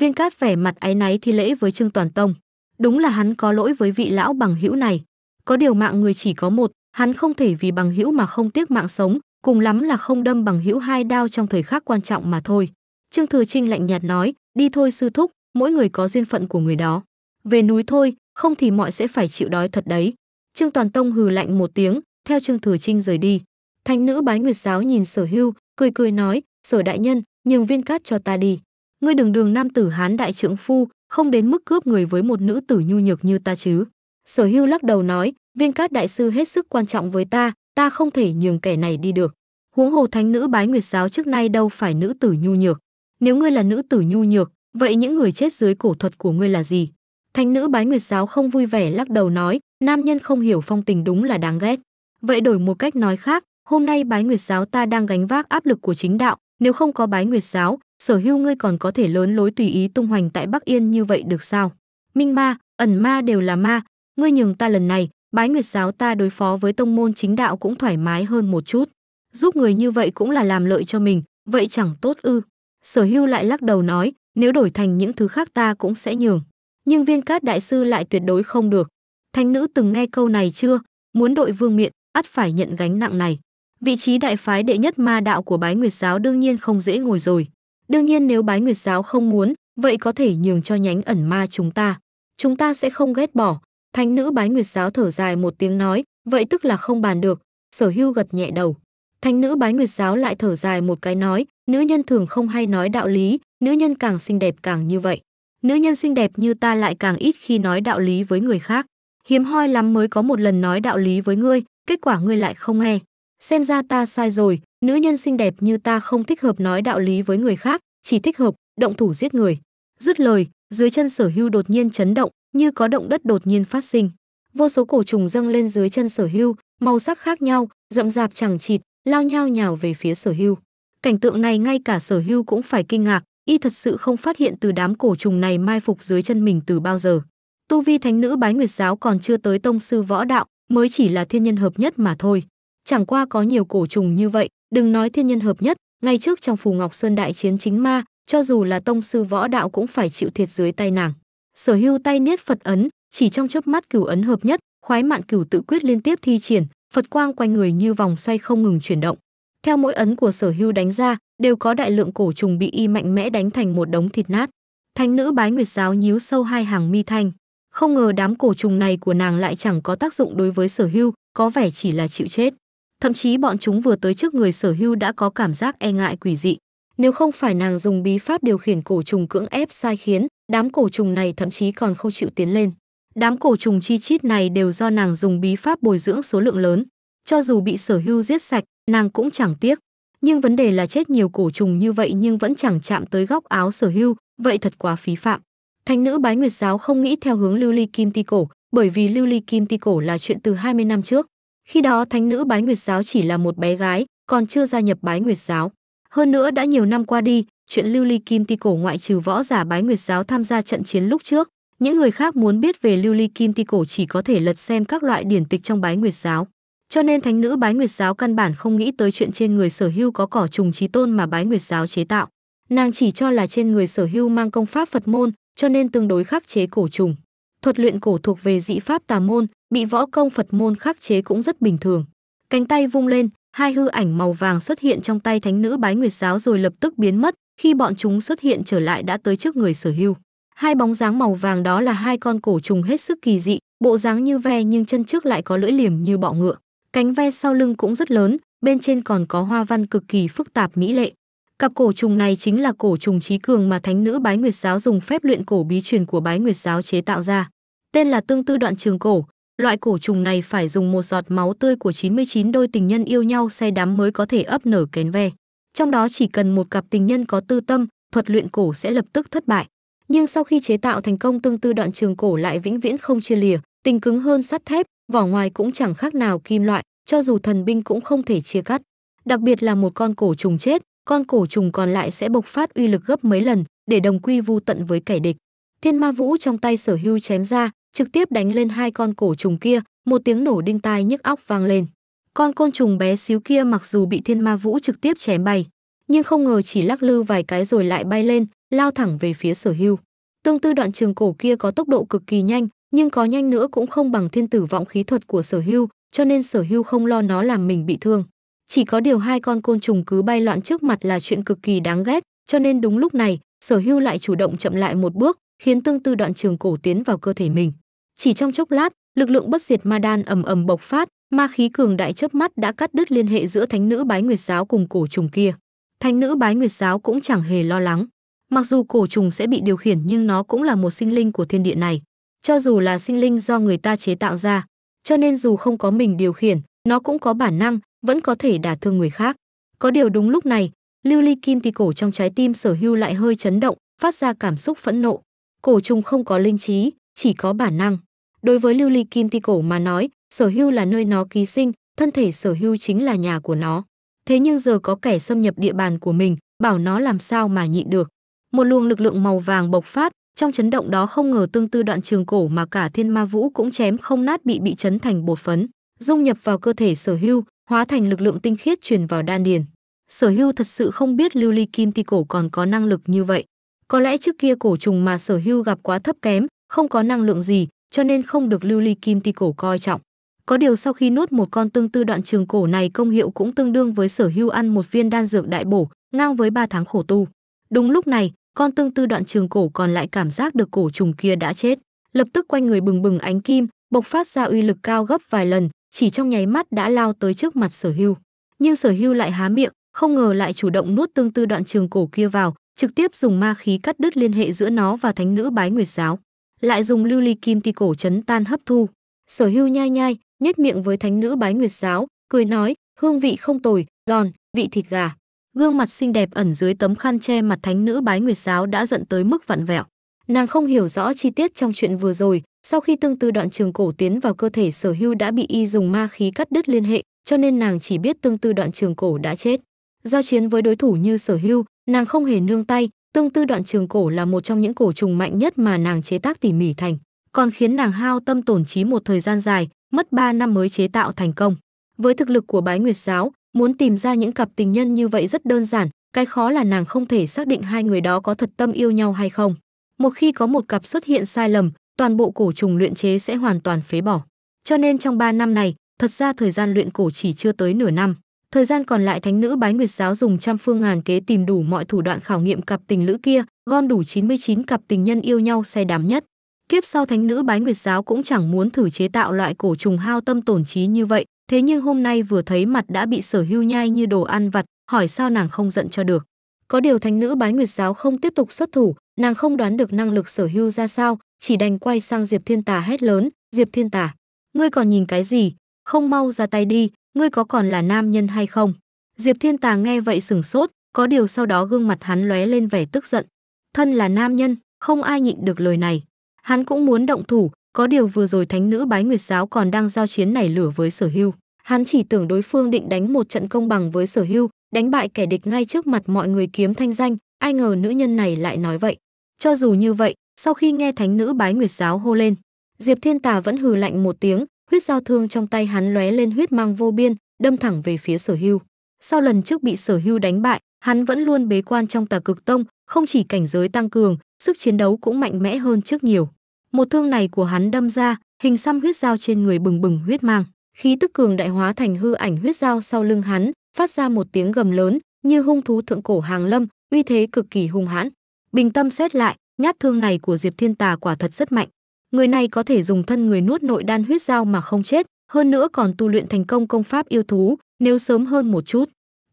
Speaker 1: Viên Cát vẻ mặt áy náy thi lễ với Trương Toàn Tông. Đúng là hắn có lỗi với vị lão bằng hữu này. Có điều mạng người chỉ có một, hắn không thể vì bằng hữu mà không tiếc mạng sống, cùng lắm là không đâm bằng hữu hai đao trong thời khắc quan trọng mà thôi. Trương Thừa Trinh lạnh nhạt nói, đi thôi sư thúc, mỗi người có duyên phận của người đó. Về núi thôi, không thì mọi sẽ phải chịu đói thật đấy. Trương Toàn Tông hừ lạnh một tiếng, theo Trương Thừa Trinh rời đi. Thánh nữ Bái Nguyệt giáo nhìn Sở Hưu, cười cười nói, "Sở đại nhân, nhường viên cát cho ta đi." ngươi đường đường nam tử hán đại trưởng phu, không đến mức cướp người với một nữ tử nhu nhược như ta chứ. Sở hưu lắc đầu nói, viên cát đại sư hết sức quan trọng với ta, ta không thể nhường kẻ này đi được. Huống hồ thánh nữ bái nguyệt giáo trước nay đâu phải nữ tử nhu nhược. Nếu ngươi là nữ tử nhu nhược, vậy những người chết dưới cổ thuật của ngươi là gì? Thánh nữ bái nguyệt giáo không vui vẻ lắc đầu nói, nam nhân không hiểu phong tình đúng là đáng ghét. Vậy đổi một cách nói khác, hôm nay bái nguyệt giáo ta đang gánh vác áp lực của chính đạo, nếu không có bái nguyệt giáo, sở hưu ngươi còn có thể lớn lối tùy ý tung hoành tại Bắc Yên như vậy được sao? Minh ma, ẩn ma đều là ma, ngươi nhường ta lần này, bái nguyệt giáo ta đối phó với tông môn chính đạo cũng thoải mái hơn một chút. Giúp người như vậy cũng là làm lợi cho mình, vậy chẳng tốt ư. Sở hưu lại lắc đầu nói, nếu đổi thành những thứ khác ta cũng sẽ nhường. Nhưng viên cát đại sư lại tuyệt đối không được. Thánh nữ từng nghe câu này chưa? Muốn đội vương miện, ắt phải nhận gánh nặng này. Vị trí đại phái đệ nhất ma đạo của bái nguyệt giáo đương nhiên không dễ ngồi rồi. Đương nhiên nếu bái nguyệt giáo không muốn, vậy có thể nhường cho nhánh ẩn ma chúng ta. Chúng ta sẽ không ghét bỏ. Thánh nữ bái nguyệt giáo thở dài một tiếng nói, vậy tức là không bàn được. Sở hưu gật nhẹ đầu. Thánh nữ bái nguyệt giáo lại thở dài một cái nói, nữ nhân thường không hay nói đạo lý, nữ nhân càng xinh đẹp càng như vậy. Nữ nhân xinh đẹp như ta lại càng ít khi nói đạo lý với người khác. Hiếm hoi lắm mới có một lần nói đạo lý với ngươi, kết quả ngươi lại không nghe. Xem ra ta sai rồi, Nữ nhân xinh đẹp như ta không thích hợp nói đạo lý với người khác, chỉ thích hợp động thủ giết người. Dứt lời, dưới chân Sở Hưu đột nhiên chấn động, như có động đất đột nhiên phát sinh. Vô số cổ trùng dâng lên dưới chân Sở Hưu, màu sắc khác nhau, rậm rạp chẳng chịt, lao nhao nhào về phía Sở Hưu. Cảnh tượng này ngay cả Sở Hưu cũng phải kinh ngạc, y thật sự không phát hiện từ đám cổ trùng này mai phục dưới chân mình từ bao giờ. Tu vi thánh nữ Bái Nguyệt giáo còn chưa tới tông sư võ đạo, mới chỉ là thiên nhân hợp nhất mà thôi. Chẳng qua có nhiều cổ trùng như vậy, Đừng nói thiên nhân hợp nhất, ngay trước trong phù Ngọc Sơn đại chiến chính ma, cho dù là tông sư võ đạo cũng phải chịu thiệt dưới tay nàng. Sở Hưu tay niết Phật ấn, chỉ trong chớp mắt cửu ấn hợp nhất, khoái mạn cửu tự quyết liên tiếp thi triển, Phật quang quanh người như vòng xoay không ngừng chuyển động. Theo mỗi ấn của Sở Hưu đánh ra, đều có đại lượng cổ trùng bị y mạnh mẽ đánh thành một đống thịt nát. Thánh nữ Bái Nguyệt giáo nhíu sâu hai hàng mi thanh, không ngờ đám cổ trùng này của nàng lại chẳng có tác dụng đối với Sở Hưu, có vẻ chỉ là chịu chết. Thậm chí bọn chúng vừa tới trước người sở hưu đã có cảm giác e ngại quỷ dị. Nếu không phải nàng dùng bí pháp điều khiển cổ trùng cưỡng ép sai khiến, đám cổ trùng này thậm chí còn không chịu tiến lên. Đám cổ trùng chi chít này đều do nàng dùng bí pháp bồi dưỡng số lượng lớn. Cho dù bị sở hưu giết sạch, nàng cũng chẳng tiếc. Nhưng vấn đề là chết nhiều cổ trùng như vậy nhưng vẫn chẳng chạm tới góc áo sở hưu, vậy thật quá phí phạm. Thánh nữ bái nguyệt giáo không nghĩ theo hướng lưu ly kim ti cổ, bởi vì lưu ly kim ti cổ là chuyện từ 20 năm trước. Khi đó thánh nữ bái nguyệt giáo chỉ là một bé gái, còn chưa gia nhập bái nguyệt giáo. Hơn nữa đã nhiều năm qua đi, chuyện lưu ly kim ti cổ ngoại trừ võ giả bái nguyệt giáo tham gia trận chiến lúc trước, những người khác muốn biết về lưu ly kim ti cổ chỉ có thể lật xem các loại điển tịch trong bái nguyệt giáo. Cho nên thánh nữ bái nguyệt giáo căn bản không nghĩ tới chuyện trên người sở hưu có cỏ trùng trí tôn mà bái nguyệt giáo chế tạo. Nàng chỉ cho là trên người sở hưu mang công pháp Phật môn, cho nên tương đối khắc chế cổ trùng. Thuật luyện cổ thuộc về dị pháp tà môn, bị võ công Phật môn khắc chế cũng rất bình thường. Cánh tay vung lên, hai hư ảnh màu vàng xuất hiện trong tay thánh nữ Bái Nguyệt giáo rồi lập tức biến mất, khi bọn chúng xuất hiện trở lại đã tới trước người Sở Hưu. Hai bóng dáng màu vàng đó là hai con cổ trùng hết sức kỳ dị, bộ dáng như ve nhưng chân trước lại có lưỡi liềm như bọ ngựa. Cánh ve sau lưng cũng rất lớn, bên trên còn có hoa văn cực kỳ phức tạp mỹ lệ. Cặp cổ trùng này chính là cổ trùng trí cường mà thánh nữ Bái Nguyệt giáo dùng phép luyện cổ bí truyền của Bái Nguyệt giáo chế tạo ra. Tên là Tương Tư Đoạn Trường Cổ, Loại cổ trùng này phải dùng một giọt máu tươi của 99 đôi tình nhân yêu nhau say đắm mới có thể ấp nở kén ve. Trong đó chỉ cần một cặp tình nhân có tư tâm, thuật luyện cổ sẽ lập tức thất bại. Nhưng sau khi chế tạo thành công tương tư đoạn trường cổ lại vĩnh viễn không chia lìa, tình cứng hơn sắt thép, vỏ ngoài cũng chẳng khác nào kim loại, cho dù thần binh cũng không thể chia cắt. Đặc biệt là một con cổ trùng chết, con cổ trùng còn lại sẽ bộc phát uy lực gấp mấy lần để đồng quy vu tận với kẻ địch. Thiên Ma Vũ trong tay Sở Hưu chém ra, trực tiếp đánh lên hai con cổ trùng kia, một tiếng nổ đinh tai nhức óc vang lên. Con côn trùng bé xíu kia mặc dù bị Thiên Ma Vũ trực tiếp chém bay, nhưng không ngờ chỉ lắc lư vài cái rồi lại bay lên, lao thẳng về phía Sở Hưu. Tương tư đoạn trường cổ kia có tốc độ cực kỳ nhanh, nhưng có nhanh nữa cũng không bằng thiên tử vọng khí thuật của Sở Hưu, cho nên Sở Hưu không lo nó làm mình bị thương. Chỉ có điều hai con côn trùng cứ bay loạn trước mặt là chuyện cực kỳ đáng ghét, cho nên đúng lúc này, Sở Hưu lại chủ động chậm lại một bước, khiến tương tư đoạn trường cổ tiến vào cơ thể mình. Chỉ trong chốc lát, lực lượng bất diệt ma đan ầm ầm bộc phát, ma khí cường đại chớp mắt đã cắt đứt liên hệ giữa thánh nữ bái nguyệt giáo cùng cổ trùng kia. Thánh nữ bái nguyệt giáo cũng chẳng hề lo lắng. Mặc dù cổ trùng sẽ bị điều khiển nhưng nó cũng là một sinh linh của thiên địa này. Cho dù là sinh linh do người ta chế tạo ra, cho nên dù không có mình điều khiển, nó cũng có bản năng, vẫn có thể đả thương người khác. Có điều đúng lúc này, lưu ly kim thì cổ trong trái tim sở hưu lại hơi chấn động, phát ra cảm xúc phẫn nộ. Cổ trùng không có linh trí, chỉ có bản năng. Đối với lưu ly kim ti cổ mà nói, sở hưu là nơi nó ký sinh, thân thể sở hưu chính là nhà của nó. Thế nhưng giờ có kẻ xâm nhập địa bàn của mình, bảo nó làm sao mà nhịn được. Một luồng lực lượng màu vàng bộc phát, trong chấn động đó không ngờ tương tư đoạn trường cổ mà cả thiên ma vũ cũng chém không nát bị bị chấn thành bột phấn, dung nhập vào cơ thể sở hưu, hóa thành lực lượng tinh khiết truyền vào đan điền. Sở hưu thật sự không biết lưu ly kim ti cổ còn có năng lực như vậy. Có lẽ trước kia cổ trùng mà sở hưu gặp quá thấp kém, không có năng lượng gì, cho nên không được lưu ly kim ti cổ coi trọng. Có điều sau khi nuốt một con tương tư đoạn trường cổ này công hiệu cũng tương đương với sở hưu ăn một viên đan dược đại bổ, ngang với 3 tháng khổ tu. Đúng lúc này, con tương tư đoạn trường cổ còn lại cảm giác được cổ trùng kia đã chết, lập tức quanh người bừng bừng ánh kim, bộc phát ra uy lực cao gấp vài lần, chỉ trong nháy mắt đã lao tới trước mặt sở hưu. Nhưng sở hưu lại há miệng, không ngờ lại chủ động nuốt tương tư đoạn trường cổ kia vào, trực tiếp dùng ma khí cắt đứt liên hệ giữa nó và thánh nữ bái nguyệt giáo lại dùng lưu ly kim ti cổ chấn tan hấp thu. Sở Hưu nhai nhai, nhếch miệng với thánh nữ Bái Nguyệt giáo, cười nói, hương vị không tồi, giòn, vị thịt gà. Gương mặt xinh đẹp ẩn dưới tấm khăn che mặt thánh nữ Bái Nguyệt giáo đã giận tới mức vặn vẹo. Nàng không hiểu rõ chi tiết trong chuyện vừa rồi, sau khi tương tư đoạn trường cổ tiến vào cơ thể Sở Hưu đã bị y dùng ma khí cắt đứt liên hệ, cho nên nàng chỉ biết tương tư đoạn trường cổ đã chết. Giao chiến với đối thủ như Sở Hưu, nàng không hề nương tay, Tương tư đoạn trường cổ là một trong những cổ trùng mạnh nhất mà nàng chế tác tỉ mỉ thành, còn khiến nàng hao tâm tổn trí một thời gian dài, mất 3 năm mới chế tạo thành công. Với thực lực của Bái Nguyệt giáo, muốn tìm ra những cặp tình nhân như vậy rất đơn giản, cái khó là nàng không thể xác định hai người đó có thật tâm yêu nhau hay không. Một khi có một cặp xuất hiện sai lầm, toàn bộ cổ trùng luyện chế sẽ hoàn toàn phế bỏ. Cho nên trong 3 năm này, thật ra thời gian luyện cổ chỉ chưa tới nửa năm. Thời gian còn lại thánh nữ bái nguyệt giáo dùng trăm phương ngàn kế tìm đủ mọi thủ đoạn khảo nghiệm cặp tình lữ kia, gom đủ 99 cặp tình nhân yêu nhau say đắm nhất. Kiếp sau thánh nữ bái nguyệt giáo cũng chẳng muốn thử chế tạo loại cổ trùng hao tâm tổn trí như vậy, thế nhưng hôm nay vừa thấy mặt đã bị sở hưu nhai như đồ ăn vặt, hỏi sao nàng không giận cho được. Có điều thánh nữ bái nguyệt giáo không tiếp tục xuất thủ, nàng không đoán được năng lực sở hưu ra sao, chỉ đành quay sang Diệp Thiên Tà hét lớn, Diệp Thiên Tà, ngươi còn nhìn cái gì, không mau ra tay đi, ngươi có còn là nam nhân hay không? Diệp Thiên Tà nghe vậy sửng sốt, có điều sau đó gương mặt hắn lóe lên vẻ tức giận. Thân là nam nhân, không ai nhịn được lời này. Hắn cũng muốn động thủ, có điều vừa rồi thánh nữ bái nguyệt giáo còn đang giao chiến nảy lửa với sở hưu. Hắn chỉ tưởng đối phương định đánh một trận công bằng với sở hưu, đánh bại kẻ địch ngay trước mặt mọi người kiếm thanh danh, ai ngờ nữ nhân này lại nói vậy. Cho dù như vậy, sau khi nghe thánh nữ bái nguyệt giáo hô lên, Diệp Thiên Tà vẫn hừ lạnh một tiếng, Huyết dao thương trong tay hắn lóe lên huyết mang vô biên, đâm thẳng về phía Sở Hưu. Sau lần trước bị Sở Hưu đánh bại, hắn vẫn luôn bế quan trong Tà Cực Tông, không chỉ cảnh giới tăng cường, sức chiến đấu cũng mạnh mẽ hơn trước nhiều. Một thương này của hắn đâm ra, hình xăm huyết dao trên người bừng bừng huyết mang, khí tức cường đại hóa thành hư ảnh huyết dao sau lưng hắn, phát ra một tiếng gầm lớn, như hung thú thượng cổ hàng lâm, uy thế cực kỳ hung hãn. Bình tâm xét lại, nhát thương này của Diệp Thiên Tà quả thật rất mạnh, Người này có thể dùng thân người nuốt nội đan huyết giao mà không chết, hơn nữa còn tu luyện thành công công pháp yêu thú, nếu sớm hơn một chút.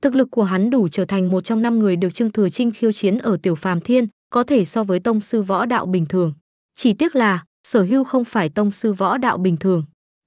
Speaker 1: Thực lực của hắn đủ trở thành một trong năm người được Trương Thừa Trinh khiêu chiến ở Tiểu Phàm Thiên, có thể so với tông sư võ đạo bình thường. Chỉ tiếc là, Sở Hưu không phải tông sư võ đạo bình thường.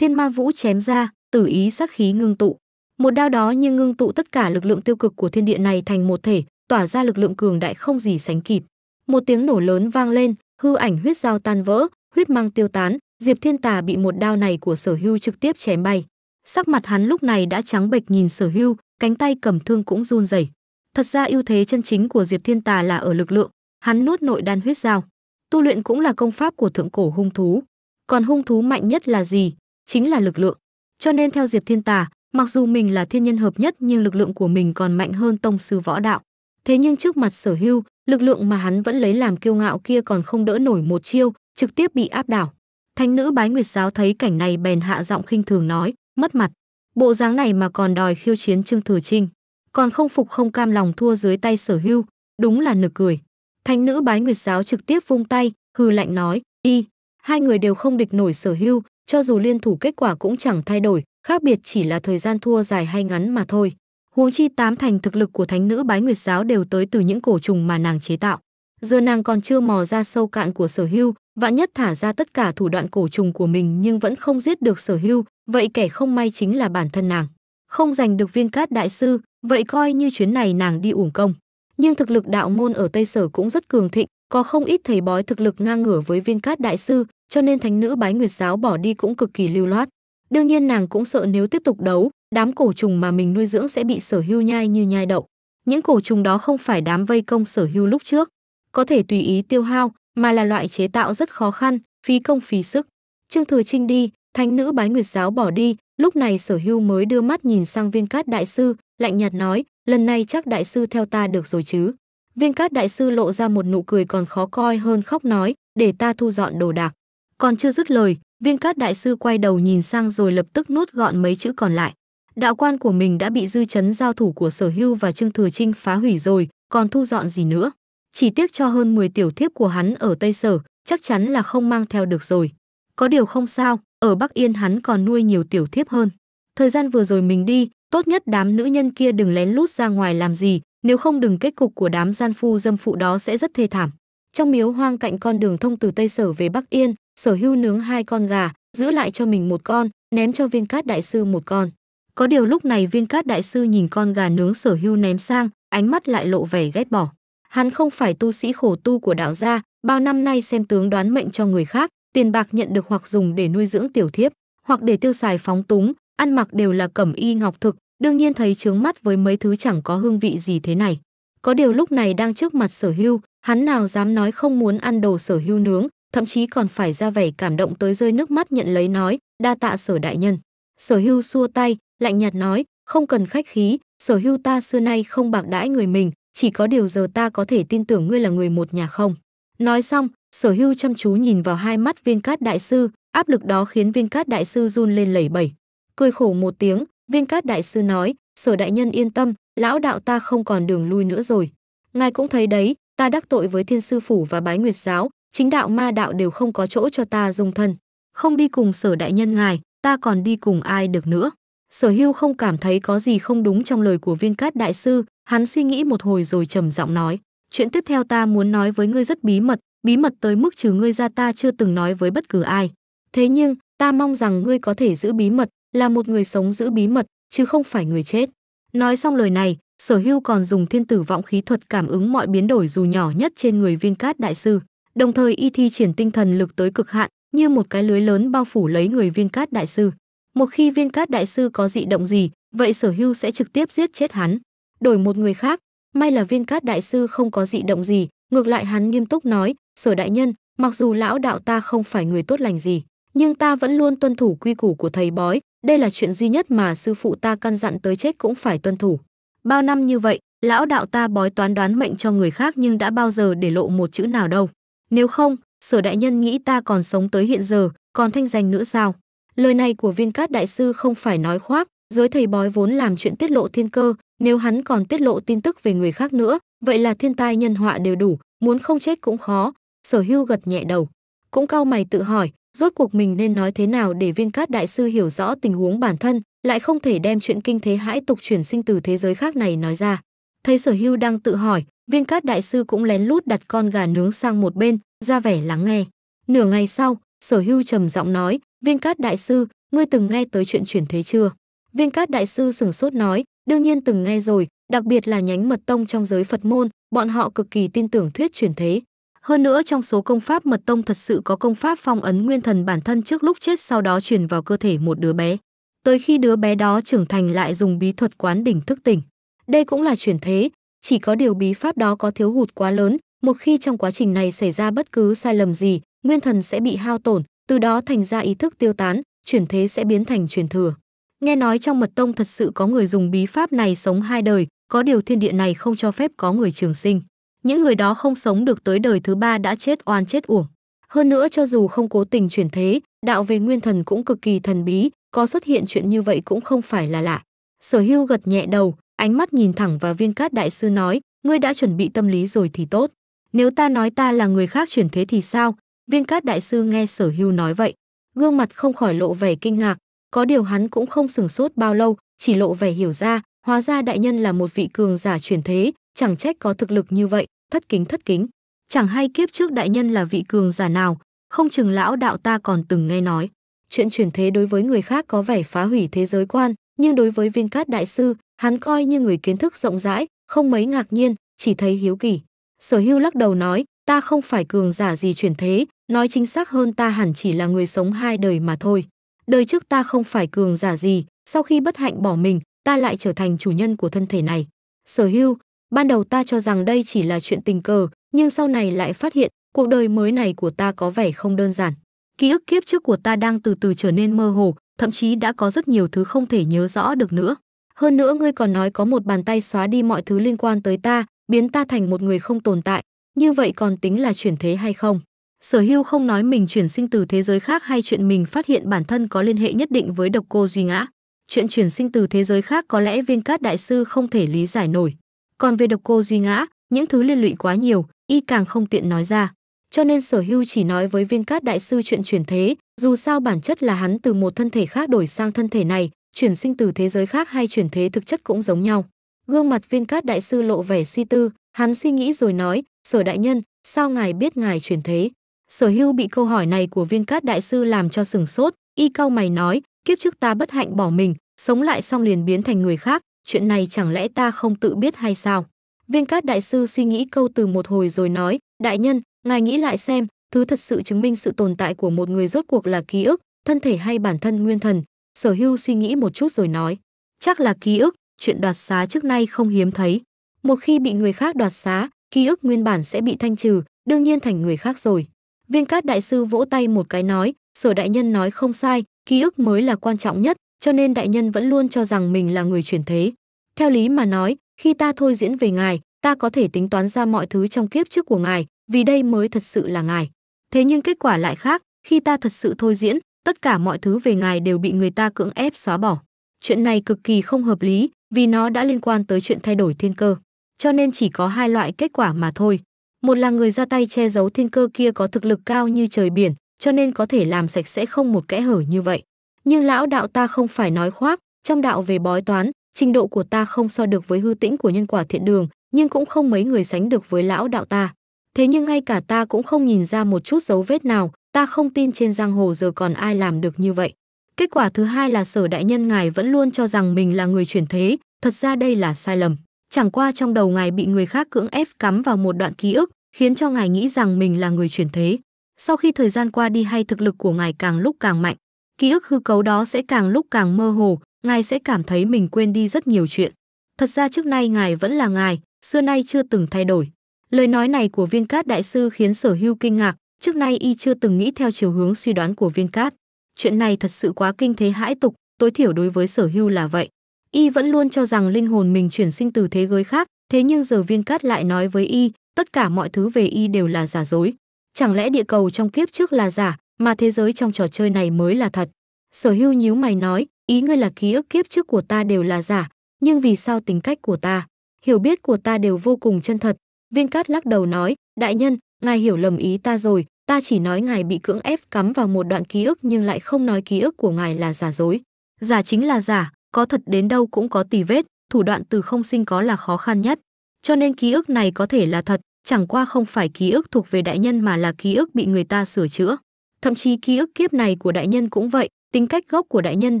Speaker 1: Thiên Ma Vũ chém ra, tử ý sát khí ngưng tụ. Một đao đó như ngưng tụ tất cả lực lượng tiêu cực của thiên địa này thành một thể, tỏa ra lực lượng cường đại không gì sánh kịp. Một tiếng nổ lớn vang lên, hư ảnh huyết giao tan vỡ, huyết mang tiêu tán diệp thiên tà bị một đao này của sở hưu trực tiếp chém bay sắc mặt hắn lúc này đã trắng bệch nhìn sở hưu cánh tay cầm thương cũng run rẩy thật ra ưu thế chân chính của diệp thiên tà là ở lực lượng hắn nuốt nội đan huyết giao, tu luyện cũng là công pháp của thượng cổ hung thú còn hung thú mạnh nhất là gì chính là lực lượng cho nên theo diệp thiên tà mặc dù mình là thiên nhân hợp nhất nhưng lực lượng của mình còn mạnh hơn tông sư võ đạo thế nhưng trước mặt sở hưu lực lượng mà hắn vẫn lấy làm kiêu ngạo kia còn không đỡ nổi một chiêu trực tiếp bị áp đảo. Thánh nữ Bái Nguyệt giáo thấy cảnh này bèn hạ giọng khinh thường nói, mất mặt, bộ dáng này mà còn đòi khiêu chiến Trương Thừa Trinh, còn không phục không cam lòng thua dưới tay Sở Hưu, đúng là nực cười. Thánh nữ Bái Nguyệt giáo trực tiếp vung tay, hừ lạnh nói, đi, hai người đều không địch nổi Sở Hưu, cho dù liên thủ kết quả cũng chẳng thay đổi, khác biệt chỉ là thời gian thua dài hay ngắn mà thôi. Huống chi tám thành thực lực của thánh nữ Bái Nguyệt giáo đều tới từ những cổ trùng mà nàng chế tạo. Giờ nàng còn chưa mò ra sâu cạn của Sở Hưu, vạn nhất thả ra tất cả thủ đoạn cổ trùng của mình nhưng vẫn không giết được sở hưu vậy kẻ không may chính là bản thân nàng không giành được viên cát đại sư vậy coi như chuyến này nàng đi uổng công nhưng thực lực đạo môn ở tây sở cũng rất cường thịnh có không ít thầy bói thực lực ngang ngửa với viên cát đại sư cho nên thánh nữ bái nguyệt giáo bỏ đi cũng cực kỳ lưu loát đương nhiên nàng cũng sợ nếu tiếp tục đấu đám cổ trùng mà mình nuôi dưỡng sẽ bị sở hưu nhai như nhai đậu những cổ trùng đó không phải đám vây công sở hưu lúc trước có thể tùy ý tiêu hao mà là loại chế tạo rất khó khăn, phí công phí sức. Trương Thừa Trinh đi, thánh nữ bái nguyệt giáo bỏ đi, lúc này sở hưu mới đưa mắt nhìn sang viên cát đại sư, lạnh nhạt nói, lần này chắc đại sư theo ta được rồi chứ. Viên cát đại sư lộ ra một nụ cười còn khó coi hơn khóc nói, để ta thu dọn đồ đạc. Còn chưa dứt lời, viên cát đại sư quay đầu nhìn sang rồi lập tức nuốt gọn mấy chữ còn lại. Đạo quan của mình đã bị dư chấn giao thủ của sở hưu và Trương Thừa Trinh phá hủy rồi, còn thu dọn gì nữa. Chỉ tiếc cho hơn 10 tiểu thiếp của hắn ở Tây Sở, chắc chắn là không mang theo được rồi. Có điều không sao, ở Bắc Yên hắn còn nuôi nhiều tiểu thiếp hơn. Thời gian vừa rồi mình đi, tốt nhất đám nữ nhân kia đừng lén lút ra ngoài làm gì, nếu không đừng kết cục của đám gian phu dâm phụ đó sẽ rất thê thảm. Trong miếu hoang cạnh con đường thông từ Tây Sở về Bắc Yên, Sở Hưu nướng hai con gà, giữ lại cho mình một con, ném cho Viên Cát đại sư một con. Có điều lúc này Viên Cát đại sư nhìn con gà nướng Sở Hưu ném sang, ánh mắt lại lộ vẻ ghét bỏ. Hắn không phải tu sĩ khổ tu của đạo gia, bao năm nay xem tướng đoán mệnh cho người khác, tiền bạc nhận được hoặc dùng để nuôi dưỡng tiểu thiếp, hoặc để tiêu xài phóng túng, ăn mặc đều là cẩm y ngọc thực, đương nhiên thấy chướng mắt với mấy thứ chẳng có hương vị gì thế này. Có điều lúc này đang trước mặt sở hưu, hắn nào dám nói không muốn ăn đồ sở hưu nướng, thậm chí còn phải ra vẻ cảm động tới rơi nước mắt nhận lấy nói, đa tạ sở đại nhân. Sở hưu xua tay, lạnh nhạt nói, không cần khách khí, sở hưu ta xưa nay không bạc đãi người mình, chỉ có điều giờ ta có thể tin tưởng ngươi là người một nhà không nói xong sở hưu chăm chú nhìn vào hai mắt viên cát đại sư áp lực đó khiến viên cát đại sư run lên lẩy bẩy cười khổ một tiếng viên cát đại sư nói sở đại nhân yên tâm lão đạo ta không còn đường lui nữa rồi ngài cũng thấy đấy ta đắc tội với thiên sư phủ và bái nguyệt giáo chính đạo ma đạo đều không có chỗ cho ta dung thân không đi cùng sở đại nhân ngài ta còn đi cùng ai được nữa Sở Hưu không cảm thấy có gì không đúng trong lời của Viên Cát đại sư, hắn suy nghĩ một hồi rồi trầm giọng nói, "Chuyện tiếp theo ta muốn nói với ngươi rất bí mật, bí mật tới mức trừ ngươi ra ta chưa từng nói với bất cứ ai. Thế nhưng, ta mong rằng ngươi có thể giữ bí mật, là một người sống giữ bí mật, chứ không phải người chết." Nói xong lời này, Sở Hưu còn dùng thiên tử vọng khí thuật cảm ứng mọi biến đổi dù nhỏ nhất trên người Viên Cát đại sư, đồng thời y thi triển tinh thần lực tới cực hạn, như một cái lưới lớn bao phủ lấy người Viên Cát đại sư một khi viên cát đại sư có dị động gì vậy sở hưu sẽ trực tiếp giết chết hắn đổi một người khác may là viên cát đại sư không có dị động gì ngược lại hắn nghiêm túc nói sở đại nhân mặc dù lão đạo ta không phải người tốt lành gì nhưng ta vẫn luôn tuân thủ quy củ của thầy bói đây là chuyện duy nhất mà sư phụ ta căn dặn tới chết cũng phải tuân thủ bao năm như vậy lão đạo ta bói toán đoán mệnh cho người khác nhưng đã bao giờ để lộ một chữ nào đâu nếu không sở đại nhân nghĩ ta còn sống tới hiện giờ còn thanh danh nữa sao Lời này của Viên Cát Đại Sư không phải nói khoác, giới thầy bói vốn làm chuyện tiết lộ thiên cơ, nếu hắn còn tiết lộ tin tức về người khác nữa, vậy là thiên tai nhân họa đều đủ, muốn không chết cũng khó. Sở hưu gật nhẹ đầu. Cũng cao mày tự hỏi, rốt cuộc mình nên nói thế nào để viên cát đại sư hiểu rõ tình huống bản thân, lại không thể đem chuyện kinh thế hãi tục chuyển sinh từ thế giới khác này nói ra. Thấy sở hưu đang tự hỏi, viên cát đại sư cũng lén lút đặt con gà nướng sang một bên, ra vẻ lắng nghe. Nửa ngày sau, sở hưu trầm giọng nói, Viên Cát đại sư, ngươi từng nghe tới chuyện chuyển thế chưa? Viên Cát đại sư sửng sốt nói, đương nhiên từng nghe rồi, đặc biệt là nhánh mật tông trong giới Phật môn, bọn họ cực kỳ tin tưởng thuyết chuyển thế. Hơn nữa trong số công pháp mật tông thật sự có công pháp phong ấn nguyên thần bản thân trước lúc chết sau đó truyền vào cơ thể một đứa bé. Tới khi đứa bé đó trưởng thành lại dùng bí thuật quán đỉnh thức tỉnh. Đây cũng là chuyển thế, chỉ có điều bí pháp đó có thiếu hụt quá lớn, một khi trong quá trình này xảy ra bất cứ sai lầm gì, nguyên thần sẽ bị hao tổn, từ đó thành ra ý thức tiêu tán, chuyển thế sẽ biến thành truyền thừa. Nghe nói trong mật tông thật sự có người dùng bí pháp này sống hai đời, có điều thiên địa này không cho phép có người trường sinh. Những người đó không sống được tới đời thứ ba đã chết oan chết uổng. Hơn nữa cho dù không cố tình chuyển thế, đạo về nguyên thần cũng cực kỳ thần bí, có xuất hiện chuyện như vậy cũng không phải là lạ. Sở hưu gật nhẹ đầu, ánh mắt nhìn thẳng vào viên cát đại sư nói, ngươi đã chuẩn bị tâm lý rồi thì tốt. Nếu ta nói ta là người khác chuyển thế thì sao, Viên Cát đại sư nghe Sở Hưu nói vậy, gương mặt không khỏi lộ vẻ kinh ngạc, có điều hắn cũng không sửng sốt bao lâu, chỉ lộ vẻ hiểu ra, hóa ra đại nhân là một vị cường giả chuyển thế, chẳng trách có thực lực như vậy, thất kính thất kính. Chẳng hay kiếp trước đại nhân là vị cường giả nào, không chừng lão đạo ta còn từng nghe nói. Chuyện chuyển thế đối với người khác có vẻ phá hủy thế giới quan, nhưng đối với viên cát đại sư, hắn coi như người kiến thức rộng rãi, không mấy ngạc nhiên, chỉ thấy hiếu kỳ. Sở hưu lắc đầu nói, ta không phải cường giả gì chuyển thế, nói chính xác hơn ta hẳn chỉ là người sống hai đời mà thôi. Đời trước ta không phải cường giả gì, sau khi bất hạnh bỏ mình, ta lại trở thành chủ nhân của thân thể này. Sở hưu, ban đầu ta cho rằng đây chỉ là chuyện tình cờ, nhưng sau này lại phát hiện cuộc đời mới này của ta có vẻ không đơn giản. Ký ức kiếp trước của ta đang từ từ trở nên mơ hồ, thậm chí đã có rất nhiều thứ không thể nhớ rõ được nữa. Hơn nữa ngươi còn nói có một bàn tay xóa đi mọi thứ liên quan tới ta, biến ta thành một người không tồn tại, như vậy còn tính là chuyển thế hay không? Sở Hưu không nói mình chuyển sinh từ thế giới khác hay chuyện mình phát hiện bản thân có liên hệ nhất định với độc cô Duy Ngã. Chuyện chuyển sinh từ thế giới khác có lẽ Viên Cát đại sư không thể lý giải nổi. Còn về độc cô Duy Ngã, những thứ liên lụy quá nhiều, y càng không tiện nói ra. Cho nên Sở Hưu chỉ nói với Viên Cát đại sư chuyện chuyển thế, dù sao bản chất là hắn từ một thân thể khác đổi sang thân thể này, chuyển sinh từ thế giới khác hay chuyển thế thực chất cũng giống nhau. Gương mặt Viên Cát đại sư lộ vẻ suy tư, hắn suy nghĩ rồi nói, Sở đại nhân, sao ngài biết ngài chuyển thế? Sở hưu bị câu hỏi này của viên cát đại sư làm cho sừng sốt, y cau mày nói, kiếp trước ta bất hạnh bỏ mình, sống lại xong liền biến thành người khác, chuyện này chẳng lẽ ta không tự biết hay sao? Viên cát đại sư suy nghĩ câu từ một hồi rồi nói, đại nhân, ngài nghĩ lại xem, thứ thật sự chứng minh sự tồn tại của một người rốt cuộc là ký ức, thân thể hay bản thân nguyên thần. Sở hưu suy nghĩ một chút rồi nói, chắc là ký ức, chuyện đoạt xá trước nay không hiếm thấy. Một khi bị người khác đoạt xá, ký ức nguyên bản sẽ bị thanh trừ, đương nhiên thành người khác rồi. Viên Cát đại sư vỗ tay một cái nói, Sở đại nhân nói không sai, ký ức mới là quan trọng nhất, cho nên đại nhân vẫn luôn cho rằng mình là người chuyển thế. Theo lý mà nói, khi ta thôi diễn về ngài, ta có thể tính toán ra mọi thứ trong kiếp trước của ngài, vì đây mới thật sự là ngài. Thế nhưng kết quả lại khác, khi ta thật sự thôi diễn, tất cả mọi thứ về ngài đều bị người ta cưỡng ép xóa bỏ. Chuyện này cực kỳ không hợp lý, vì nó đã liên quan tới chuyện thay đổi thiên cơ cho nên chỉ có hai loại kết quả mà thôi. Một là người ra tay che giấu thiên cơ kia có thực lực cao như trời biển, cho nên có thể làm sạch sẽ không một kẽ hở như vậy. Nhưng lão đạo ta không phải nói khoác, trong đạo về bói toán, trình độ của ta không so được với hư tĩnh của nhân quả thiện đường, nhưng cũng không mấy người sánh được với lão đạo ta. Thế nhưng ngay cả ta cũng không nhìn ra một chút dấu vết nào, ta không tin trên giang hồ giờ còn ai làm được như vậy. Kết quả thứ hai là sở đại nhân ngài vẫn luôn cho rằng mình là người chuyển thế, thật ra đây là sai lầm chẳng qua trong đầu ngài bị người khác cưỡng ép cắm vào một đoạn ký ức, khiến cho ngài nghĩ rằng mình là người chuyển thế. Sau khi thời gian qua đi hay thực lực của ngài càng lúc càng mạnh, ký ức hư cấu đó sẽ càng lúc càng mơ hồ, ngài sẽ cảm thấy mình quên đi rất nhiều chuyện. Thật ra trước nay ngài vẫn là ngài, xưa nay chưa từng thay đổi. Lời nói này của Viên Cát đại sư khiến Sở Hưu kinh ngạc, trước nay y chưa từng nghĩ theo chiều hướng suy đoán của Viên Cát. Chuyện này thật sự quá kinh thế hãi tục, tối thiểu đối với Sở Hưu là vậy y vẫn luôn cho rằng linh hồn mình chuyển sinh từ thế giới khác thế nhưng giờ viên cát lại nói với y tất cả mọi thứ về y đều là giả dối chẳng lẽ địa cầu trong kiếp trước là giả mà thế giới trong trò chơi này mới là thật sở hưu nhíu mày nói ý ngươi là ký ức kiếp trước của ta đều là giả nhưng vì sao tính cách của ta hiểu biết của ta đều vô cùng chân thật viên cát lắc đầu nói đại nhân ngài hiểu lầm ý ta rồi ta chỉ nói ngài bị cưỡng ép cắm vào một đoạn ký ức nhưng lại không nói ký ức của ngài là giả dối giả chính là giả có thật đến đâu cũng có tì vết, thủ đoạn từ không sinh có là khó khăn nhất. Cho nên ký ức này có thể là thật, chẳng qua không phải ký ức thuộc về đại nhân mà là ký ức bị người ta sửa chữa. Thậm chí ký ức kiếp này của đại nhân cũng vậy, tính cách gốc của đại nhân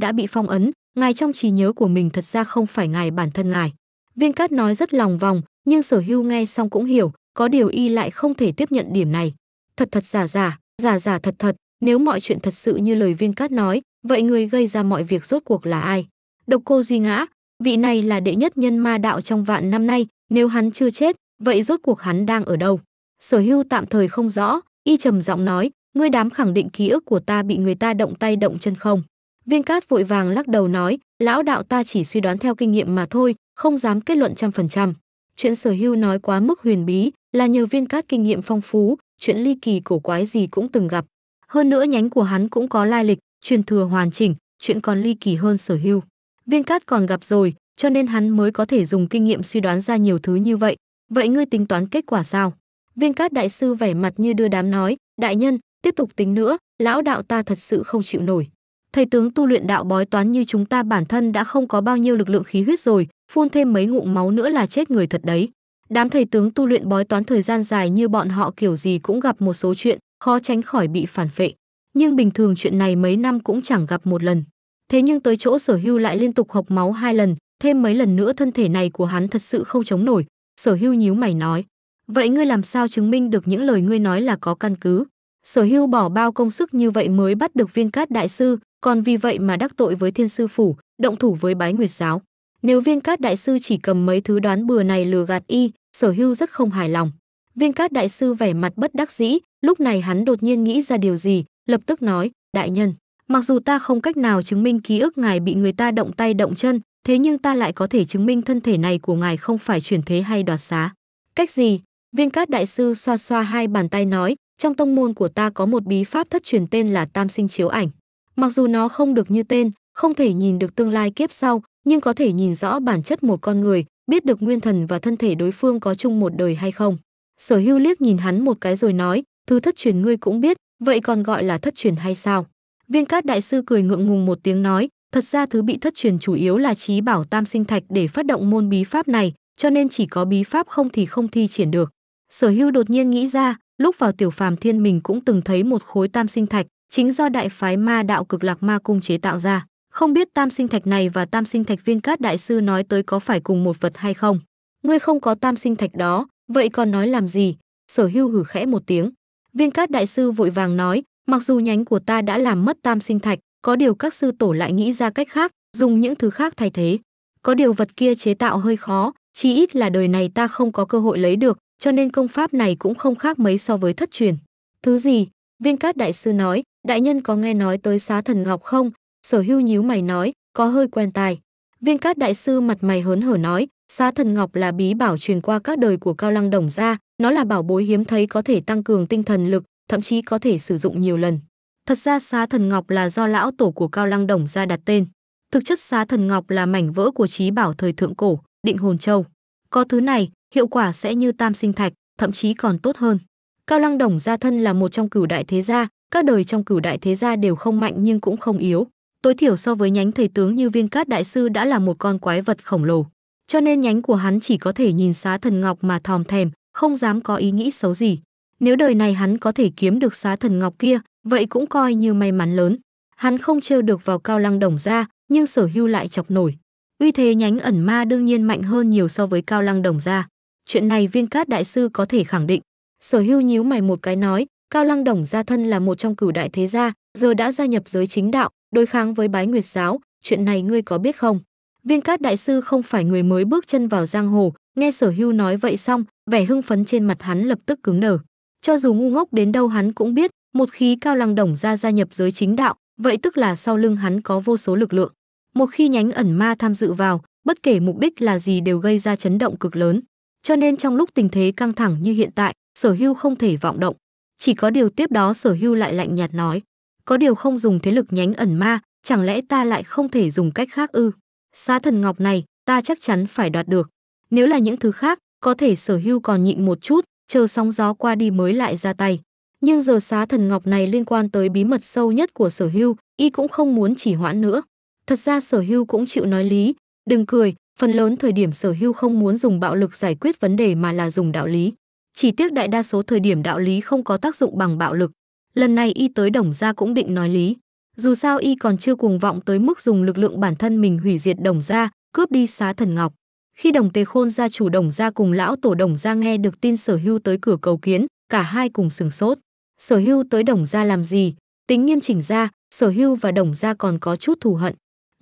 Speaker 1: đã bị phong ấn, ngài trong trí nhớ của mình thật ra không phải ngài bản thân ngài. Viên Cát nói rất lòng vòng, nhưng Sở Hưu nghe xong cũng hiểu, có điều y lại không thể tiếp nhận điểm này. Thật thật giả giả, giả giả thật thật, nếu mọi chuyện thật sự như lời Viên Cát nói, vậy người gây ra mọi việc rốt cuộc là ai? Độc cô Duy Ngã, vị này là đệ nhất nhân ma đạo trong vạn năm nay, nếu hắn chưa chết, vậy rốt cuộc hắn đang ở đâu? Sở Hưu tạm thời không rõ, y trầm giọng nói, ngươi đám khẳng định ký ức của ta bị người ta động tay động chân không? Viên Cát vội vàng lắc đầu nói, lão đạo ta chỉ suy đoán theo kinh nghiệm mà thôi, không dám kết luận trăm phần trăm. Chuyện Sở Hưu nói quá mức huyền bí, là nhờ Viên Cát kinh nghiệm phong phú, chuyện ly kỳ cổ quái gì cũng từng gặp. Hơn nữa nhánh của hắn cũng có lai lịch, truyền thừa hoàn chỉnh, chuyện còn ly kỳ hơn Sở Hưu. Viên Cát còn gặp rồi, cho nên hắn mới có thể dùng kinh nghiệm suy đoán ra nhiều thứ như vậy. Vậy ngươi tính toán kết quả sao? Viên Cát đại sư vẻ mặt như đưa đám nói, đại nhân, tiếp tục tính nữa, lão đạo ta thật sự không chịu nổi. Thầy tướng tu luyện đạo bói toán như chúng ta bản thân đã không có bao nhiêu lực lượng khí huyết rồi, phun thêm mấy ngụm máu nữa là chết người thật đấy. Đám thầy tướng tu luyện bói toán thời gian dài như bọn họ kiểu gì cũng gặp một số chuyện, khó tránh khỏi bị phản phệ. Nhưng bình thường chuyện này mấy năm cũng chẳng gặp một lần. Thế nhưng tới chỗ Sở Hưu lại liên tục hộc máu hai lần, thêm mấy lần nữa thân thể này của hắn thật sự không chống nổi. Sở Hưu nhíu mày nói: "Vậy ngươi làm sao chứng minh được những lời ngươi nói là có căn cứ?" Sở Hưu bỏ bao công sức như vậy mới bắt được Viên Cát đại sư, còn vì vậy mà đắc tội với Thiên sư phủ, động thủ với Bái Nguyệt giáo. Nếu Viên Cát đại sư chỉ cầm mấy thứ đoán bừa này lừa gạt y, Sở Hưu rất không hài lòng. Viên Cát đại sư vẻ mặt bất đắc dĩ, lúc này hắn đột nhiên nghĩ ra điều gì, lập tức nói: "Đại nhân, Mặc dù ta không cách nào chứng minh ký ức ngài bị người ta động tay động chân, thế nhưng ta lại có thể chứng minh thân thể này của ngài không phải chuyển thế hay đoạt xá. Cách gì? Viên cát đại sư xoa xoa hai bàn tay nói, trong tông môn của ta có một bí pháp thất truyền tên là tam sinh chiếu ảnh. Mặc dù nó không được như tên, không thể nhìn được tương lai kiếp sau, nhưng có thể nhìn rõ bản chất một con người, biết được nguyên thần và thân thể đối phương có chung một đời hay không. Sở hưu liếc nhìn hắn một cái rồi nói, thứ thất truyền ngươi cũng biết, vậy còn gọi là thất truyền hay sao? Viên Cát đại sư cười ngượng ngùng một tiếng nói, thật ra thứ bị thất truyền chủ yếu là trí bảo tam sinh thạch để phát động môn bí pháp này, cho nên chỉ có bí pháp không thì không thi triển được. Sở Hưu đột nhiên nghĩ ra, lúc vào tiểu phàm thiên mình cũng từng thấy một khối tam sinh thạch, chính do đại phái ma đạo cực lạc ma cung chế tạo ra. Không biết tam sinh thạch này và tam sinh thạch viên cát đại sư nói tới có phải cùng một vật hay không? Ngươi không có tam sinh thạch đó, vậy còn nói làm gì? Sở Hưu hử khẽ một tiếng. Viên cát đại sư vội vàng nói, Mặc dù nhánh của ta đã làm mất tam sinh thạch, có điều các sư tổ lại nghĩ ra cách khác, dùng những thứ khác thay thế. Có điều vật kia chế tạo hơi khó, chí ít là đời này ta không có cơ hội lấy được, cho nên công pháp này cũng không khác mấy so với thất truyền. Thứ gì? Viên Cát đại sư nói, đại nhân có nghe nói tới xá thần ngọc không? Sở Hưu nhíu mày nói, có hơi quen tài. Viên Cát đại sư mặt mày hớn hở nói, xá thần ngọc là bí bảo truyền qua các đời của Cao Lăng Đồng gia, nó là bảo bối hiếm thấy có thể tăng cường tinh thần lực, thậm chí có thể sử dụng nhiều lần. Thật ra xá thần ngọc là do lão tổ của Cao Lăng Đồng ra đặt tên. Thực chất xá thần ngọc là mảnh vỡ của trí bảo thời thượng cổ, định hồn châu. Có thứ này, hiệu quả sẽ như tam sinh thạch, thậm chí còn tốt hơn. Cao Lăng Đồng gia thân là một trong cửu đại thế gia, các đời trong cửu đại thế gia đều không mạnh nhưng cũng không yếu. Tối thiểu so với nhánh thầy tướng như viên cát đại sư đã là một con quái vật khổng lồ. Cho nên nhánh của hắn chỉ có thể nhìn xá thần ngọc mà thòm thèm, không dám có ý nghĩ xấu gì. Nếu đời này hắn có thể kiếm được xá thần ngọc kia, vậy cũng coi như may mắn lớn. Hắn không trêu được vào cao lăng đồng ra, nhưng sở hưu lại chọc nổi. Uy thế nhánh ẩn ma đương nhiên mạnh hơn nhiều so với cao lăng đồng ra. Chuyện này viên cát đại sư có thể khẳng định. Sở hưu nhíu mày một cái nói, cao lăng đồng gia thân là một trong cửu đại thế gia, giờ đã gia nhập giới chính đạo, đối kháng với bái nguyệt giáo, chuyện này ngươi có biết không? Viên cát đại sư không phải người mới bước chân vào giang hồ, nghe sở hưu nói vậy xong, vẻ hưng phấn trên mặt hắn lập tức cứng đờ. Cho dù ngu ngốc đến đâu hắn cũng biết, một khí cao lăng đồng ra gia nhập giới chính đạo, vậy tức là sau lưng hắn có vô số lực lượng. Một khi nhánh ẩn ma tham dự vào, bất kể mục đích là gì đều gây ra chấn động cực lớn. Cho nên trong lúc tình thế căng thẳng như hiện tại, Sở Hưu không thể vọng động. Chỉ có điều tiếp đó Sở Hưu lại lạnh nhạt nói, có điều không dùng thế lực nhánh ẩn ma, chẳng lẽ ta lại không thể dùng cách khác ư? Xá thần ngọc này, ta chắc chắn phải đoạt được. Nếu là những thứ khác, có thể Sở Hưu còn nhịn một chút, chờ sóng gió qua đi mới lại ra tay. Nhưng giờ xá thần ngọc này liên quan tới bí mật sâu nhất của sở hưu, y cũng không muốn chỉ hoãn nữa. Thật ra sở hưu cũng chịu nói lý, đừng cười, phần lớn thời điểm sở hưu không muốn dùng bạo lực giải quyết vấn đề mà là dùng đạo lý. Chỉ tiếc đại đa số thời điểm đạo lý không có tác dụng bằng bạo lực. Lần này y tới đồng gia cũng định nói lý. Dù sao y còn chưa cuồng vọng tới mức dùng lực lượng bản thân mình hủy diệt đồng gia, cướp đi xá thần ngọc. Khi đồng tề khôn gia chủ đồng gia cùng lão tổ đồng gia nghe được tin sở hưu tới cửa cầu kiến, cả hai cùng sừng sốt. Sở hưu tới đồng gia làm gì? Tính nghiêm chỉnh ra, sở hưu và đồng gia còn có chút thù hận.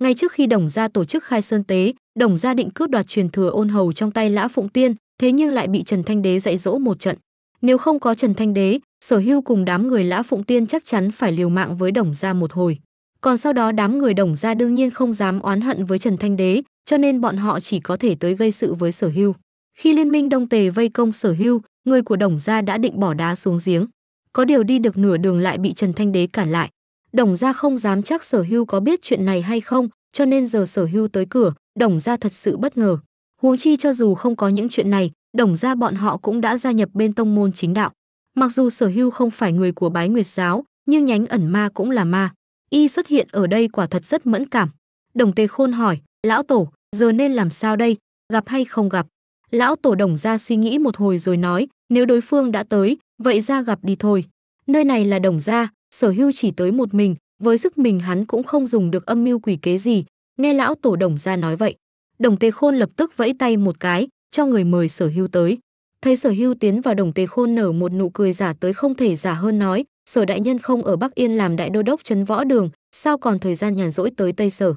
Speaker 1: Ngay trước khi đồng gia tổ chức khai sơn tế, đồng gia định cướp đoạt truyền thừa ôn hầu trong tay lã phụng tiên, thế nhưng lại bị Trần Thanh Đế dạy dỗ một trận. Nếu không có Trần Thanh Đế, sở hưu cùng đám người lã phụng tiên chắc chắn phải liều mạng với đồng gia một hồi còn sau đó đám người đồng gia đương nhiên không dám oán hận với trần thanh đế cho nên bọn họ chỉ có thể tới gây sự với sở hưu. Khi liên minh Đông Tề vây công sở hưu, người của Đồng Gia đã định bỏ đá xuống giếng. Có điều đi được nửa đường lại bị Trần Thanh Đế cản lại. Đồng Gia không dám chắc sở hưu có biết chuyện này hay không, cho nên giờ sở hưu tới cửa, Đồng Gia thật sự bất ngờ. Huống chi cho dù không có những chuyện này, Đồng Gia bọn họ cũng đã gia nhập bên tông môn chính đạo. Mặc dù sở hưu không phải người của bái nguyệt giáo, nhưng nhánh ẩn ma cũng là ma. Y xuất hiện ở đây quả thật rất mẫn cảm. Đồng Tề Khôn hỏi, Lão tổ, giờ nên làm sao đây, gặp hay không gặp? Lão tổ đồng ra suy nghĩ một hồi rồi nói, nếu đối phương đã tới, vậy ra gặp đi thôi. Nơi này là đồng gia, sở hưu chỉ tới một mình, với sức mình hắn cũng không dùng được âm mưu quỷ kế gì, nghe lão tổ đồng gia nói vậy. Đồng tề khôn lập tức vẫy tay một cái, cho người mời sở hưu tới. Thấy sở hưu tiến vào đồng tề khôn nở một nụ cười giả tới không thể giả hơn nói, sở đại nhân không ở Bắc Yên làm đại đô đốc trấn võ đường, sao còn thời gian nhàn rỗi tới Tây Sở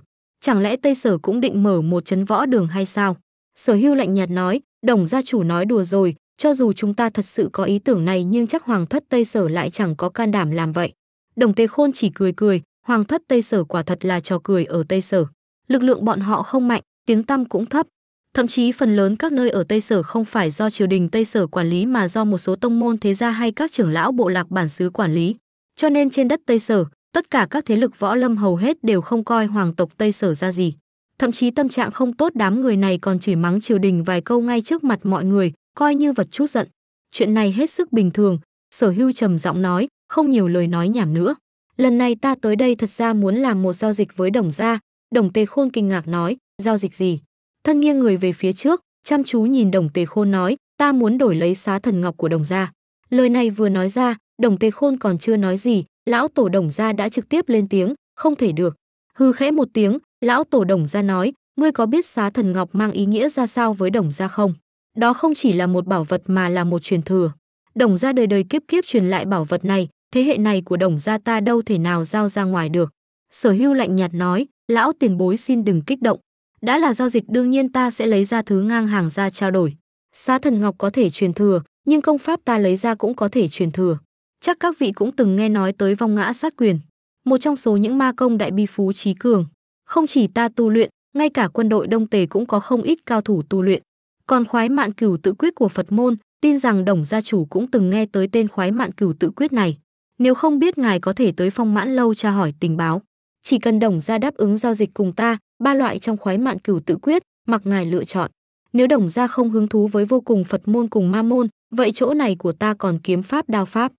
Speaker 1: chẳng lẽ Tây Sở cũng định mở một chấn võ đường hay sao? Sở hưu lạnh nhạt nói, đồng gia chủ nói đùa rồi, cho dù chúng ta thật sự có ý tưởng này nhưng chắc hoàng thất Tây Sở lại chẳng có can đảm làm vậy. Đồng Tề Khôn chỉ cười cười, hoàng thất Tây Sở quả thật là trò cười ở Tây Sở. Lực lượng bọn họ không mạnh, tiếng tăm cũng thấp. Thậm chí phần lớn các nơi ở Tây Sở không phải do triều đình Tây Sở quản lý mà do một số tông môn thế gia hay các trưởng lão bộ lạc bản xứ quản lý. Cho nên trên đất Tây Sở, tất cả các thế lực võ lâm hầu hết đều không coi hoàng tộc Tây Sở ra gì. Thậm chí tâm trạng không tốt đám người này còn chửi mắng triều đình vài câu ngay trước mặt mọi người, coi như vật chút giận. Chuyện này hết sức bình thường, sở hưu trầm giọng nói, không nhiều lời nói nhảm nữa. Lần này ta tới đây thật ra muốn làm một giao dịch với đồng gia, đồng tề khôn kinh ngạc nói, giao dịch gì? Thân nghiêng người về phía trước, chăm chú nhìn đồng tề khôn nói, ta muốn đổi lấy xá thần ngọc của đồng gia. Lời này vừa nói ra, đồng tề khôn còn chưa nói gì, lão tổ đồng gia đã trực tiếp lên tiếng không thể được hư khẽ một tiếng lão tổ đồng gia nói ngươi có biết xá thần ngọc mang ý nghĩa ra sao với đồng gia không đó không chỉ là một bảo vật mà là một truyền thừa đồng gia đời đời kiếp kiếp truyền lại bảo vật này thế hệ này của đồng gia ta đâu thể nào giao ra ngoài được sở hưu lạnh nhạt nói lão tiền bối xin đừng kích động đã là giao dịch đương nhiên ta sẽ lấy ra thứ ngang hàng ra trao đổi xá thần ngọc có thể truyền thừa nhưng công pháp ta lấy ra cũng có thể truyền thừa Chắc các vị cũng từng nghe nói tới vong ngã sát quyền, một trong số những ma công đại bi phú trí cường. Không chỉ ta tu luyện, ngay cả quân đội Đông Tề cũng có không ít cao thủ tu luyện. Còn khoái mạn cửu tự quyết của Phật môn, tin rằng đồng gia chủ cũng từng nghe tới tên khoái mạn cửu tự quyết này. Nếu không biết ngài có thể tới phong mãn lâu tra hỏi tình báo. Chỉ cần đồng gia đáp ứng giao dịch cùng ta, ba loại trong khoái mạn cửu tự quyết, mặc ngài lựa chọn. Nếu đồng gia không hứng thú với vô cùng Phật môn cùng ma môn, vậy chỗ này của ta còn kiếm pháp đao pháp.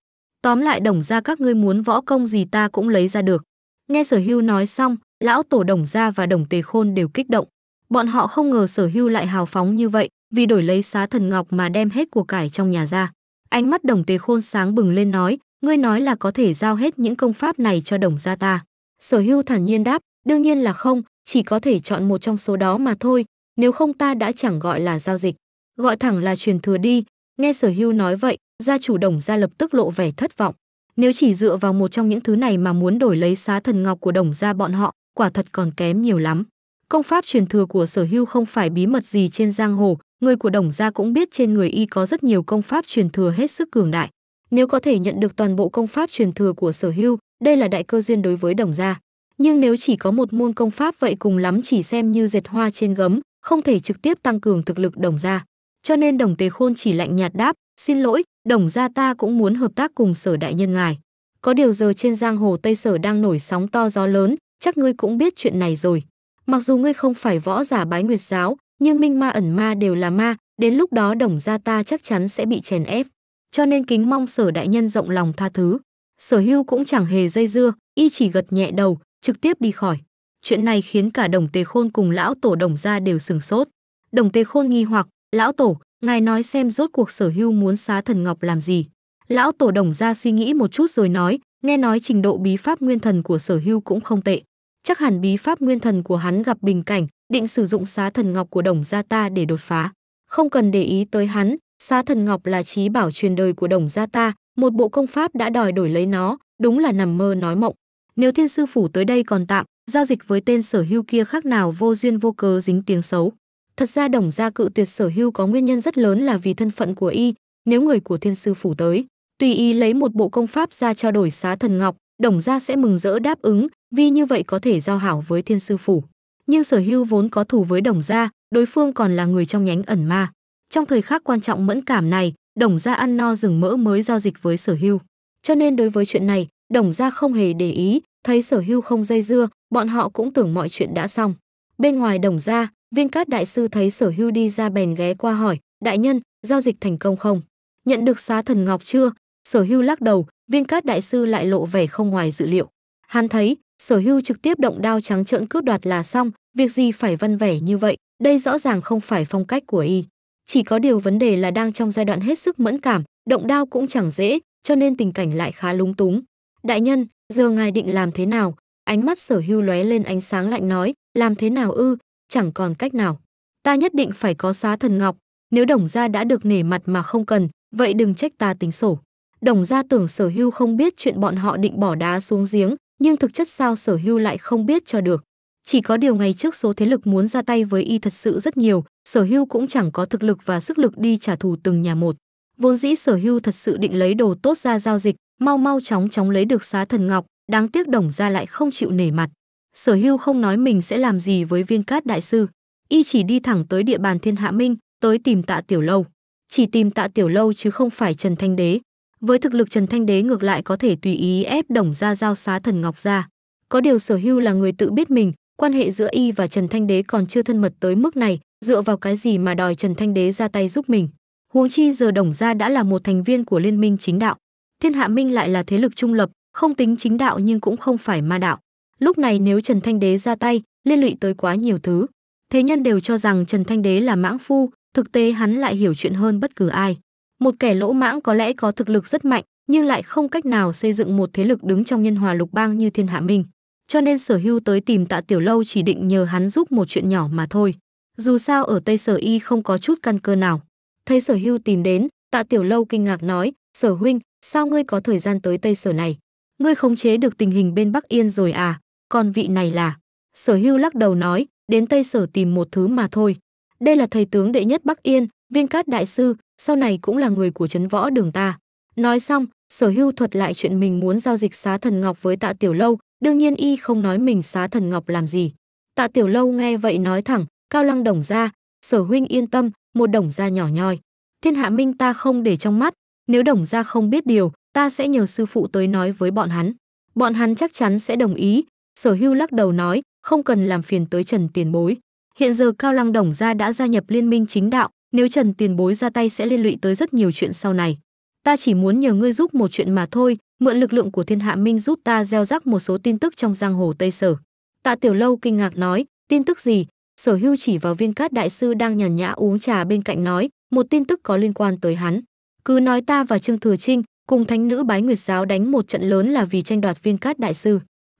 Speaker 1: Tóm lại đồng ra các ngươi muốn võ công gì ta cũng lấy ra được. Nghe sở hưu nói xong, lão tổ đồng ra và đồng tề khôn đều kích động. Bọn họ không ngờ sở hưu lại hào phóng như vậy, vì đổi lấy xá thần ngọc mà đem hết của cải trong nhà ra. Ánh mắt đồng tề khôn sáng bừng lên nói, ngươi nói là có thể giao hết những công pháp này cho đồng gia ta. Sở hưu thản nhiên đáp, đương nhiên là không, chỉ có thể chọn một trong số đó mà thôi, nếu không ta đã chẳng gọi là giao dịch. Gọi thẳng là truyền thừa đi, Nghe sở hưu nói vậy, gia chủ đồng gia lập tức lộ vẻ thất vọng. Nếu chỉ dựa vào một trong những thứ này mà muốn đổi lấy xá thần ngọc của đồng gia bọn họ, quả thật còn kém nhiều lắm. Công pháp truyền thừa của sở hưu không phải bí mật gì trên giang hồ, người của đồng gia cũng biết trên người y có rất nhiều công pháp truyền thừa hết sức cường đại. Nếu có thể nhận được toàn bộ công pháp truyền thừa của sở hưu, đây là đại cơ duyên đối với đồng gia. Nhưng nếu chỉ có một môn công pháp vậy cùng lắm chỉ xem như dệt hoa trên gấm, không thể trực tiếp tăng cường thực lực đồng gia cho nên đồng tề khôn chỉ lạnh nhạt đáp xin lỗi đồng gia ta cũng muốn hợp tác cùng sở đại nhân ngài có điều giờ trên giang hồ tây sở đang nổi sóng to gió lớn chắc ngươi cũng biết chuyện này rồi mặc dù ngươi không phải võ giả bái nguyệt giáo nhưng minh ma ẩn ma đều là ma đến lúc đó đồng gia ta chắc chắn sẽ bị chèn ép cho nên kính mong sở đại nhân rộng lòng tha thứ sở hưu cũng chẳng hề dây dưa y chỉ gật nhẹ đầu trực tiếp đi khỏi chuyện này khiến cả đồng tề khôn cùng lão tổ đồng gia đều sừng sốt đồng tề khôn nghi hoặc Lão Tổ, ngài nói xem rốt cuộc sở hưu muốn xá thần ngọc làm gì. Lão Tổ đồng ra suy nghĩ một chút rồi nói, nghe nói trình độ bí pháp nguyên thần của sở hưu cũng không tệ. Chắc hẳn bí pháp nguyên thần của hắn gặp bình cảnh, định sử dụng xá thần ngọc của đồng gia ta để đột phá. Không cần để ý tới hắn, xá thần ngọc là trí bảo truyền đời của đồng gia ta, một bộ công pháp đã đòi đổi lấy nó, đúng là nằm mơ nói mộng. Nếu thiên sư phủ tới đây còn tạm, giao dịch với tên sở hưu kia khác nào vô duyên vô cớ dính tiếng xấu. Thật ra đồng gia cự tuyệt sở hưu có nguyên nhân rất lớn là vì thân phận của y, nếu người của thiên sư phủ tới, tùy y lấy một bộ công pháp ra trao đổi xá thần ngọc, đồng gia sẽ mừng rỡ đáp ứng, vì như vậy có thể giao hảo với thiên sư phủ. Nhưng sở hưu vốn có thù với đồng gia, đối phương còn là người trong nhánh ẩn ma. Trong thời khắc quan trọng mẫn cảm này, đồng gia ăn no rừng mỡ mới giao dịch với sở hưu. Cho nên đối với chuyện này, đồng gia không hề để ý, thấy sở hưu không dây dưa, bọn họ cũng tưởng mọi chuyện đã xong. Bên ngoài đồng gia, Viên Cát đại sư thấy Sở Hưu đi ra bèn ghé qua hỏi, "Đại nhân, giao dịch thành công không? Nhận được xá thần ngọc chưa?" Sở Hưu lắc đầu, Viên Cát đại sư lại lộ vẻ không ngoài dự liệu. Hắn thấy, Sở Hưu trực tiếp động đao trắng trợn cướp đoạt là xong, việc gì phải văn vẻ như vậy, đây rõ ràng không phải phong cách của y. Chỉ có điều vấn đề là đang trong giai đoạn hết sức mẫn cảm, động đao cũng chẳng dễ, cho nên tình cảnh lại khá lúng túng. "Đại nhân, giờ ngài định làm thế nào?" Ánh mắt Sở Hưu lóe lên ánh sáng lạnh nói, "Làm thế nào ư? chẳng còn cách nào. Ta nhất định phải có xá thần ngọc, nếu đồng gia đã được nể mặt mà không cần, vậy đừng trách ta tính sổ. Đồng gia tưởng sở hưu không biết chuyện bọn họ định bỏ đá xuống giếng, nhưng thực chất sao sở hưu lại không biết cho được. Chỉ có điều ngày trước số thế lực muốn ra tay với y thật sự rất nhiều, sở hưu cũng chẳng có thực lực và sức lực đi trả thù từng nhà một. Vốn dĩ sở hưu thật sự định lấy đồ tốt ra giao dịch, mau mau chóng chóng lấy được xá thần ngọc, đáng tiếc đồng gia lại không chịu nể mặt. Sở Hưu không nói mình sẽ làm gì với Viên Cát đại sư, y chỉ đi thẳng tới địa bàn Thiên Hạ Minh, tới tìm Tạ Tiểu Lâu. Chỉ tìm Tạ Tiểu Lâu chứ không phải Trần Thanh Đế. Với thực lực Trần Thanh Đế ngược lại có thể tùy ý ép Đồng gia giao xá thần ngọc ra. Có điều Sở Hưu là người tự biết mình, quan hệ giữa y và Trần Thanh Đế còn chưa thân mật tới mức này, dựa vào cái gì mà đòi Trần Thanh Đế ra tay giúp mình? Huống chi giờ Đồng gia đã là một thành viên của liên minh chính đạo, Thiên Hạ Minh lại là thế lực trung lập, không tính chính đạo nhưng cũng không phải ma đạo lúc này nếu trần thanh đế ra tay liên lụy tới quá nhiều thứ thế nhân đều cho rằng trần thanh đế là mãng phu thực tế hắn lại hiểu chuyện hơn bất cứ ai một kẻ lỗ mãng có lẽ có thực lực rất mạnh nhưng lại không cách nào xây dựng một thế lực đứng trong nhân hòa lục bang như thiên hạ minh cho nên sở hưu tới tìm tạ tiểu lâu chỉ định nhờ hắn giúp một chuyện nhỏ mà thôi dù sao ở tây sở y không có chút căn cơ nào thấy sở hưu tìm đến tạ tiểu lâu kinh ngạc nói sở huynh sao ngươi có thời gian tới tây sở này ngươi khống chế được tình hình bên bắc yên rồi à còn vị này là sở hưu lắc đầu nói đến tây sở tìm một thứ mà thôi đây là thầy tướng đệ nhất bắc yên viên cát đại sư sau này cũng là người của trấn võ đường ta nói xong sở hưu thuật lại chuyện mình muốn giao dịch xá thần ngọc với tạ tiểu lâu đương nhiên y không nói mình xá thần ngọc làm gì tạ tiểu lâu nghe vậy nói thẳng cao lăng đồng ra sở huynh yên tâm một đồng ra nhỏ nhoi thiên hạ minh ta không để trong mắt nếu đồng ra không biết điều ta sẽ nhờ sư phụ tới nói với bọn hắn bọn hắn chắc chắn sẽ đồng ý sở hưu lắc đầu nói không cần làm phiền tới trần tiền bối hiện giờ cao lăng đồng gia đã gia nhập liên minh chính đạo nếu trần tiền bối ra tay sẽ liên lụy tới rất nhiều chuyện sau này ta chỉ muốn nhờ ngươi giúp một chuyện mà thôi mượn lực lượng của thiên hạ minh giúp ta gieo rắc một số tin tức trong giang hồ tây sở tạ tiểu lâu kinh ngạc nói tin tức gì sở hưu chỉ vào viên cát đại sư đang nhàn nhã uống trà bên cạnh nói một tin tức có liên quan tới hắn cứ nói ta và trương thừa trinh cùng thánh nữ bái nguyệt giáo đánh một trận lớn là vì tranh đoạt viên cát đại sư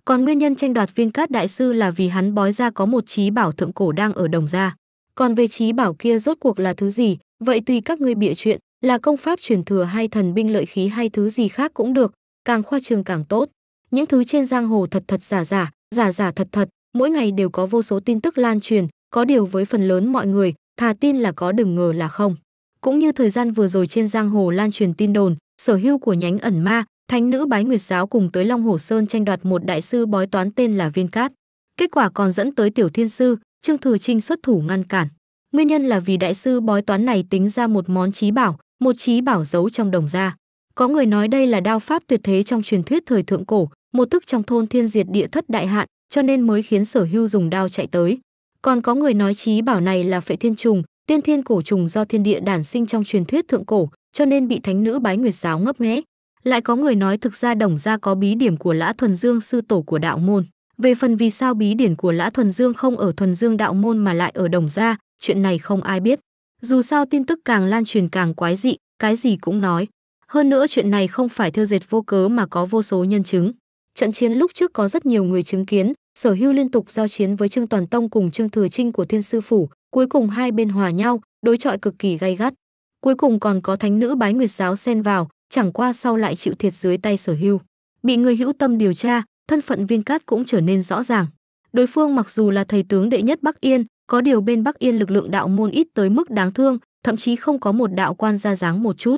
Speaker 1: còn nguyên nhân tranh đoạt viên cát đại sư là vì hắn bói ra có một trí bảo thượng cổ đang ở đồng gia. Còn về trí bảo kia rốt cuộc là thứ gì, vậy tùy các ngươi bịa chuyện, là công pháp truyền thừa hay thần binh lợi khí hay thứ gì khác cũng được, càng khoa trường càng tốt. Những thứ trên giang hồ thật thật giả giả, giả giả thật thật, mỗi ngày đều có vô số tin tức lan truyền, có điều với phần lớn mọi người, thà tin là có đừng ngờ là không. Cũng như thời gian vừa rồi trên giang hồ lan truyền tin đồn, sở hữu của nhánh ẩn ma, Thánh nữ Bái Nguyệt giáo cùng tới Long Hồ Sơn tranh đoạt một đại sư bói toán tên là Viên Cát. Kết quả còn dẫn tới tiểu thiên sư, Trương Thừa Trinh xuất thủ ngăn cản. Nguyên nhân là vì đại sư bói toán này tính ra một món trí bảo, một trí bảo giấu trong đồng ra. Có người nói đây là đao pháp tuyệt thế trong truyền thuyết thời thượng cổ, một tức trong thôn thiên diệt địa thất đại hạn, cho nên mới khiến Sở Hưu dùng đao chạy tới. Còn có người nói trí bảo này là phệ thiên trùng, tiên thiên cổ trùng do thiên địa đản sinh trong truyền thuyết thượng cổ, cho nên bị thánh nữ Bái Nguyệt giáo ngấp nghé, lại có người nói thực ra đồng gia có bí điểm của Lã Thuần Dương sư tổ của đạo môn. Về phần vì sao bí điển của Lã Thuần Dương không ở Thuần Dương đạo môn mà lại ở Đồng gia, chuyện này không ai biết. Dù sao tin tức càng lan truyền càng quái dị, cái gì cũng nói. Hơn nữa chuyện này không phải theo dệt vô cớ mà có vô số nhân chứng. Trận chiến lúc trước có rất nhiều người chứng kiến, Sở Hưu liên tục giao chiến với Trương Toàn Tông cùng Trương Thừa Trinh của Thiên sư phủ, cuối cùng hai bên hòa nhau, đối chọi cực kỳ gay gắt. Cuối cùng còn có thánh nữ Bái Nguyệt giáo xen vào, chẳng qua sau lại chịu thiệt dưới tay sở hưu. Bị người hữu tâm điều tra, thân phận viên cát cũng trở nên rõ ràng. Đối phương mặc dù là thầy tướng đệ nhất Bắc Yên, có điều bên Bắc Yên lực lượng đạo môn ít tới mức đáng thương, thậm chí không có một đạo quan ra dáng một chút.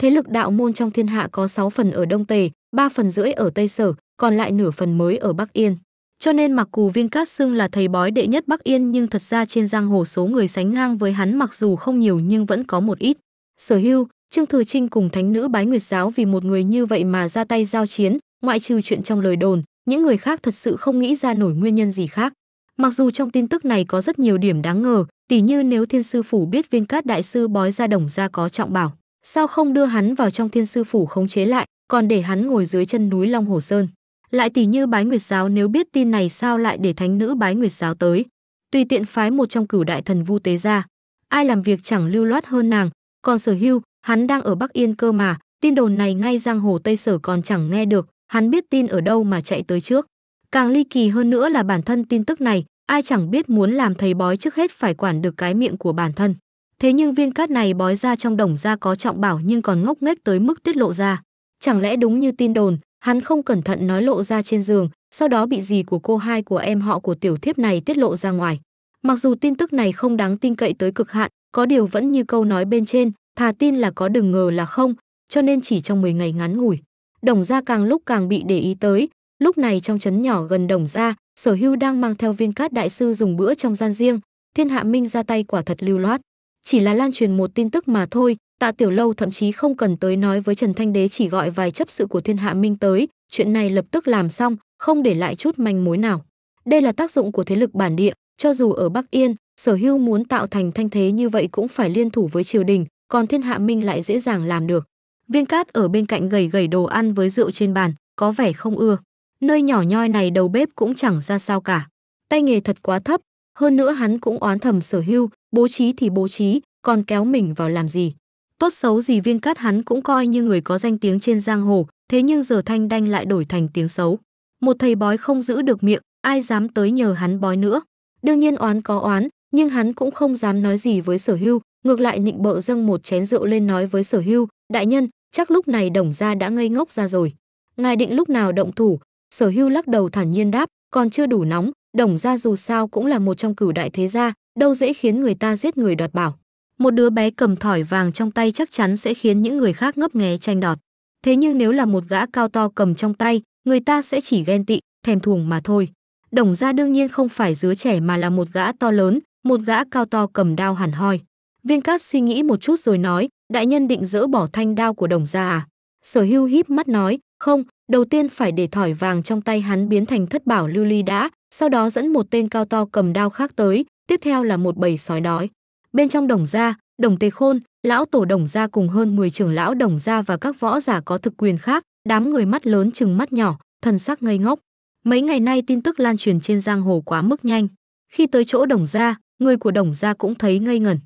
Speaker 1: Thế lực đạo môn trong thiên hạ có 6 phần ở Đông Tề, 3 phần rưỡi ở Tây Sở, còn lại nửa phần mới ở Bắc Yên. Cho nên mặc cù viên cát xưng là thầy bói đệ nhất Bắc Yên nhưng thật ra trên giang hồ số người sánh ngang với hắn mặc dù không nhiều nhưng vẫn có một ít. Sở hưu, Trương Thừa Trinh cùng thánh nữ Bái Nguyệt giáo vì một người như vậy mà ra tay giao chiến, ngoại trừ chuyện trong lời đồn, những người khác thật sự không nghĩ ra nổi nguyên nhân gì khác. Mặc dù trong tin tức này có rất nhiều điểm đáng ngờ, tỉ như nếu thiên sư phủ biết viên cát đại sư bói ra đồng ra có trọng bảo, sao không đưa hắn vào trong thiên sư phủ khống chế lại, còn để hắn ngồi dưới chân núi Long Hồ Sơn. Lại tỉ như bái nguyệt giáo nếu biết tin này sao lại để thánh nữ bái nguyệt giáo tới. Tùy tiện phái một trong cửu đại thần vu tế ra. Ai làm việc chẳng lưu loát hơn nàng, còn sở hưu, hắn đang ở Bắc Yên cơ mà, tin đồn này ngay giang hồ Tây Sở còn chẳng nghe được, hắn biết tin ở đâu mà chạy tới trước. Càng ly kỳ hơn nữa là bản thân tin tức này, ai chẳng biết muốn làm thầy bói trước hết phải quản được cái miệng của bản thân. Thế nhưng viên cát này bói ra trong đồng ra có trọng bảo nhưng còn ngốc nghếch tới mức tiết lộ ra. Chẳng lẽ đúng như tin đồn, hắn không cẩn thận nói lộ ra trên giường, sau đó bị gì của cô hai của em họ của tiểu thiếp này tiết lộ ra ngoài. Mặc dù tin tức này không đáng tin cậy tới cực hạn, có điều vẫn như câu nói bên trên, thà tin là có đừng ngờ là không, cho nên chỉ trong 10 ngày ngắn ngủi, Đồng gia càng lúc càng bị để ý tới, lúc này trong trấn nhỏ gần Đồng gia, Sở Hưu đang mang theo Viên Cát đại sư dùng bữa trong gian riêng, Thiên Hạ Minh ra tay quả thật lưu loát, chỉ là lan truyền một tin tức mà thôi, Tạ Tiểu Lâu thậm chí không cần tới nói với Trần Thanh Đế chỉ gọi vài chấp sự của Thiên Hạ Minh tới, chuyện này lập tức làm xong, không để lại chút manh mối nào. Đây là tác dụng của thế lực bản địa, cho dù ở Bắc Yên, Sở Hưu muốn tạo thành thanh thế như vậy cũng phải liên thủ với triều đình, còn thiên hạ minh lại dễ dàng làm được viên cát ở bên cạnh gầy gầy đồ ăn với rượu trên bàn có vẻ không ưa nơi nhỏ nhoi này đầu bếp cũng chẳng ra sao cả tay nghề thật quá thấp hơn nữa hắn cũng oán thầm sở hưu bố trí thì bố trí còn kéo mình vào làm gì tốt xấu gì viên cát hắn cũng coi như người có danh tiếng trên giang hồ thế nhưng giờ thanh đanh lại đổi thành tiếng xấu một thầy bói không giữ được miệng ai dám tới nhờ hắn bói nữa đương nhiên oán có oán nhưng hắn cũng không dám nói gì với sở hưu ngược lại nịnh bợ dâng một chén rượu lên nói với sở hưu đại nhân chắc lúc này đồng gia đã ngây ngốc ra rồi ngài định lúc nào động thủ sở hưu lắc đầu thản nhiên đáp còn chưa đủ nóng đồng gia dù sao cũng là một trong cửu đại thế gia đâu dễ khiến người ta giết người đoạt bảo một đứa bé cầm thỏi vàng trong tay chắc chắn sẽ khiến những người khác ngấp nghé tranh đọt thế nhưng nếu là một gã cao to cầm trong tay người ta sẽ chỉ ghen tị thèm thuồng mà thôi đồng gia đương nhiên không phải dứa trẻ mà là một gã to lớn một gã cao to cầm đao hẳn hoi Viên Cát suy nghĩ một chút rồi nói, đại nhân định dỡ bỏ thanh đao của đồng gia à? Sở hưu híp mắt nói, không, đầu tiên phải để thỏi vàng trong tay hắn biến thành thất bảo lưu ly đã, sau đó dẫn một tên cao to cầm đao khác tới, tiếp theo là một bầy sói đói. Bên trong đồng gia, đồng tề khôn, lão tổ đồng gia cùng hơn 10 trưởng lão đồng gia và các võ giả có thực quyền khác, đám người mắt lớn chừng mắt nhỏ, thần sắc ngây ngốc. Mấy ngày nay tin tức lan truyền trên giang hồ quá mức nhanh. Khi tới chỗ đồng gia, người của đồng gia cũng thấy ngây ngẩn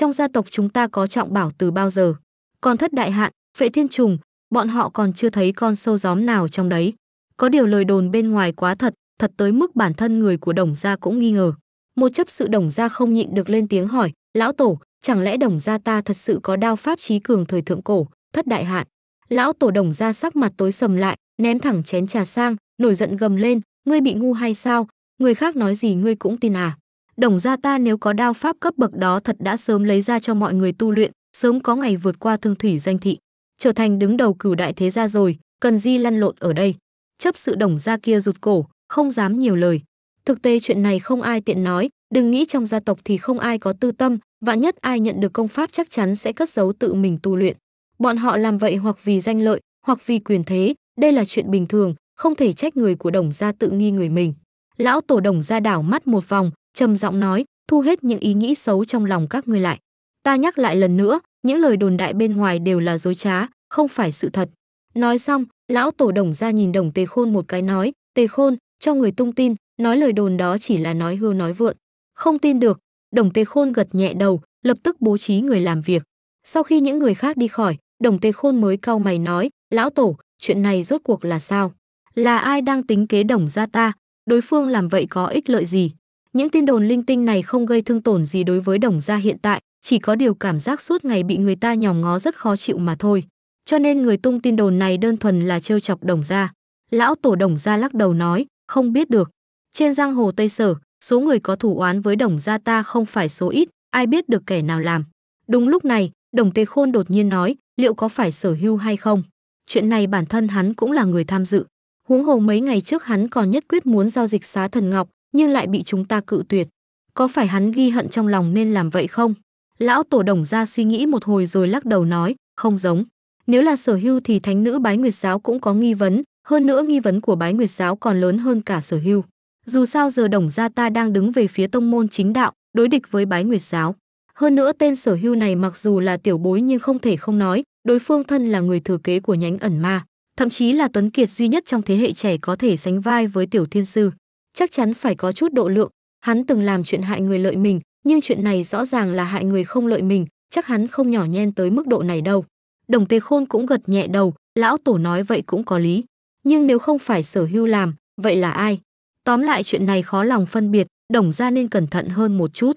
Speaker 1: trong gia tộc chúng ta có trọng bảo từ bao giờ. Còn thất đại hạn, phệ thiên trùng, bọn họ còn chưa thấy con sâu gióm nào trong đấy. Có điều lời đồn bên ngoài quá thật, thật tới mức bản thân người của đồng gia cũng nghi ngờ. Một chấp sự đồng gia không nhịn được lên tiếng hỏi, lão tổ, chẳng lẽ đồng gia ta thật sự có đao pháp trí cường thời thượng cổ, thất đại hạn. Lão tổ đồng gia sắc mặt tối sầm lại, ném thẳng chén trà sang, nổi giận gầm lên, ngươi bị ngu hay sao, người khác nói gì ngươi cũng tin à. Đồng gia ta nếu có đao pháp cấp bậc đó thật đã sớm lấy ra cho mọi người tu luyện, sớm có ngày vượt qua thương thủy doanh thị, trở thành đứng đầu cửu đại thế gia rồi, cần gì lăn lộn ở đây. Chấp sự đồng gia kia rụt cổ, không dám nhiều lời. Thực tế chuyện này không ai tiện nói, đừng nghĩ trong gia tộc thì không ai có tư tâm, vạn nhất ai nhận được công pháp chắc chắn sẽ cất giấu tự mình tu luyện. Bọn họ làm vậy hoặc vì danh lợi, hoặc vì quyền thế, đây là chuyện bình thường, không thể trách người của đồng gia tự nghi người mình. Lão tổ đồng gia đảo mắt một vòng, trầm giọng nói, thu hết những ý nghĩ xấu trong lòng các ngươi lại. Ta nhắc lại lần nữa, những lời đồn đại bên ngoài đều là dối trá, không phải sự thật. Nói xong, lão tổ đồng ra nhìn đồng tề khôn một cái nói, tề khôn, cho người tung tin, nói lời đồn đó chỉ là nói hưu nói vượn. Không tin được, đồng tề khôn gật nhẹ đầu, lập tức bố trí người làm việc. Sau khi những người khác đi khỏi, đồng tề khôn mới cau mày nói, lão tổ, chuyện này rốt cuộc là sao? Là ai đang tính kế đồng ra ta? Đối phương làm vậy có ích lợi gì? Những tin đồn linh tinh này không gây thương tổn gì đối với đồng gia hiện tại, chỉ có điều cảm giác suốt ngày bị người ta nhòm ngó rất khó chịu mà thôi. Cho nên người tung tin đồn này đơn thuần là trêu chọc đồng gia. Lão tổ đồng gia lắc đầu nói, không biết được. Trên giang hồ Tây Sở, số người có thủ oán với đồng gia ta không phải số ít, ai biết được kẻ nào làm. Đúng lúc này, đồng tế khôn đột nhiên nói, liệu có phải sở hưu hay không? Chuyện này bản thân hắn cũng là người tham dự. Huống hồ mấy ngày trước hắn còn nhất quyết muốn giao dịch xá thần ngọc, nhưng lại bị chúng ta cự tuyệt. Có phải hắn ghi hận trong lòng nên làm vậy không? Lão tổ đồng ra suy nghĩ một hồi rồi lắc đầu nói, không giống. Nếu là sở hưu thì thánh nữ bái nguyệt giáo cũng có nghi vấn, hơn nữa nghi vấn của bái nguyệt giáo còn lớn hơn cả sở hưu. Dù sao giờ đồng gia ta đang đứng về phía tông môn chính đạo, đối địch với bái nguyệt giáo. Hơn nữa tên sở hưu này mặc dù là tiểu bối nhưng không thể không nói, đối phương thân là người thừa kế của nhánh ẩn ma, thậm chí là tuấn kiệt duy nhất trong thế hệ trẻ có thể sánh vai với tiểu thiên sư chắc chắn phải có chút độ lượng. Hắn từng làm chuyện hại người lợi mình, nhưng chuyện này rõ ràng là hại người không lợi mình, chắc hắn không nhỏ nhen tới mức độ này đâu. Đồng Tề Khôn cũng gật nhẹ đầu, lão tổ nói vậy cũng có lý. Nhưng nếu không phải sở hưu làm, vậy là ai? Tóm lại chuyện này khó lòng phân biệt, đồng gia nên cẩn thận hơn một chút.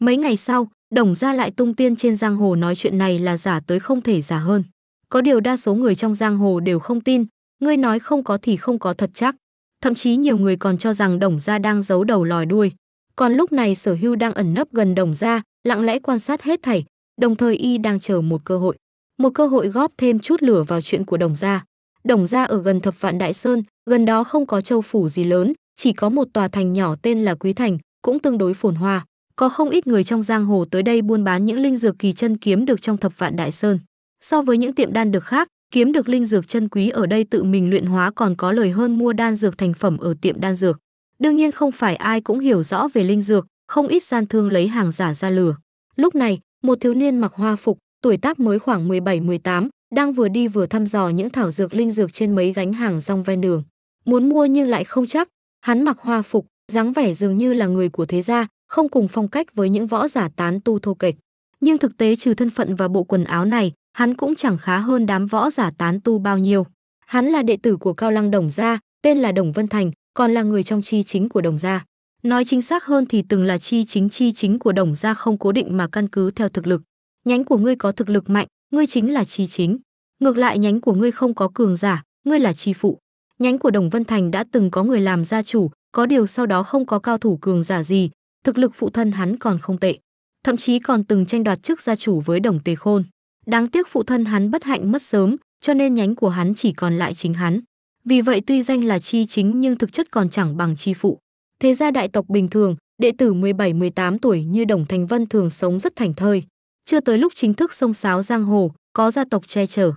Speaker 1: Mấy ngày sau, đồng gia lại tung tiên trên giang hồ nói chuyện này là giả tới không thể giả hơn. Có điều đa số người trong giang hồ đều không tin, ngươi nói không có thì không có thật chắc. Thậm chí nhiều người còn cho rằng Đồng Gia đang giấu đầu lòi đuôi. Còn lúc này Sở Hưu đang ẩn nấp gần Đồng Gia, lặng lẽ quan sát hết thảy, đồng thời y đang chờ một cơ hội. Một cơ hội góp thêm chút lửa vào chuyện của Đồng Gia. Đồng Gia ở gần Thập Vạn Đại Sơn, gần đó không có châu phủ gì lớn, chỉ có một tòa thành nhỏ tên là Quý Thành, cũng tương đối phồn hoa. Có không ít người trong giang hồ tới đây buôn bán những linh dược kỳ chân kiếm được trong Thập Vạn Đại Sơn. So với những tiệm đan được khác, kiếm được linh dược chân quý ở đây tự mình luyện hóa còn có lời hơn mua đan dược thành phẩm ở tiệm đan dược. Đương nhiên không phải ai cũng hiểu rõ về linh dược, không ít gian thương lấy hàng giả ra lừa. Lúc này, một thiếu niên mặc hoa phục, tuổi tác mới khoảng 17-18, đang vừa đi vừa thăm dò những thảo dược linh dược trên mấy gánh hàng rong ven đường. Muốn mua nhưng lại không chắc, hắn mặc hoa phục, dáng vẻ dường như là người của thế gia, không cùng phong cách với những võ giả tán tu thô kệch. Nhưng thực tế trừ thân phận và bộ quần áo này, hắn cũng chẳng khá hơn đám võ giả tán tu bao nhiêu. Hắn là đệ tử của Cao Lăng Đồng gia, tên là Đồng Vân Thành, còn là người trong chi chính của Đồng gia. Nói chính xác hơn thì từng là chi chính chi chính của Đồng gia không cố định mà căn cứ theo thực lực. Nhánh của ngươi có thực lực mạnh, ngươi chính là chi chính. Ngược lại nhánh của ngươi không có cường giả, ngươi là chi phụ. Nhánh của Đồng Vân Thành đã từng có người làm gia chủ, có điều sau đó không có cao thủ cường giả gì, thực lực phụ thân hắn còn không tệ, thậm chí còn từng tranh đoạt chức gia chủ với Đồng Tề Khôn. Đáng tiếc phụ thân hắn bất hạnh mất sớm, cho nên nhánh của hắn chỉ còn lại chính hắn. Vì vậy tuy danh là chi chính nhưng thực chất còn chẳng bằng chi phụ. Thế ra đại tộc bình thường, đệ tử 17-18 tuổi như Đồng Thành Vân thường sống rất thành thơi. Chưa tới lúc chính thức sông sáo giang hồ, có gia tộc che chở.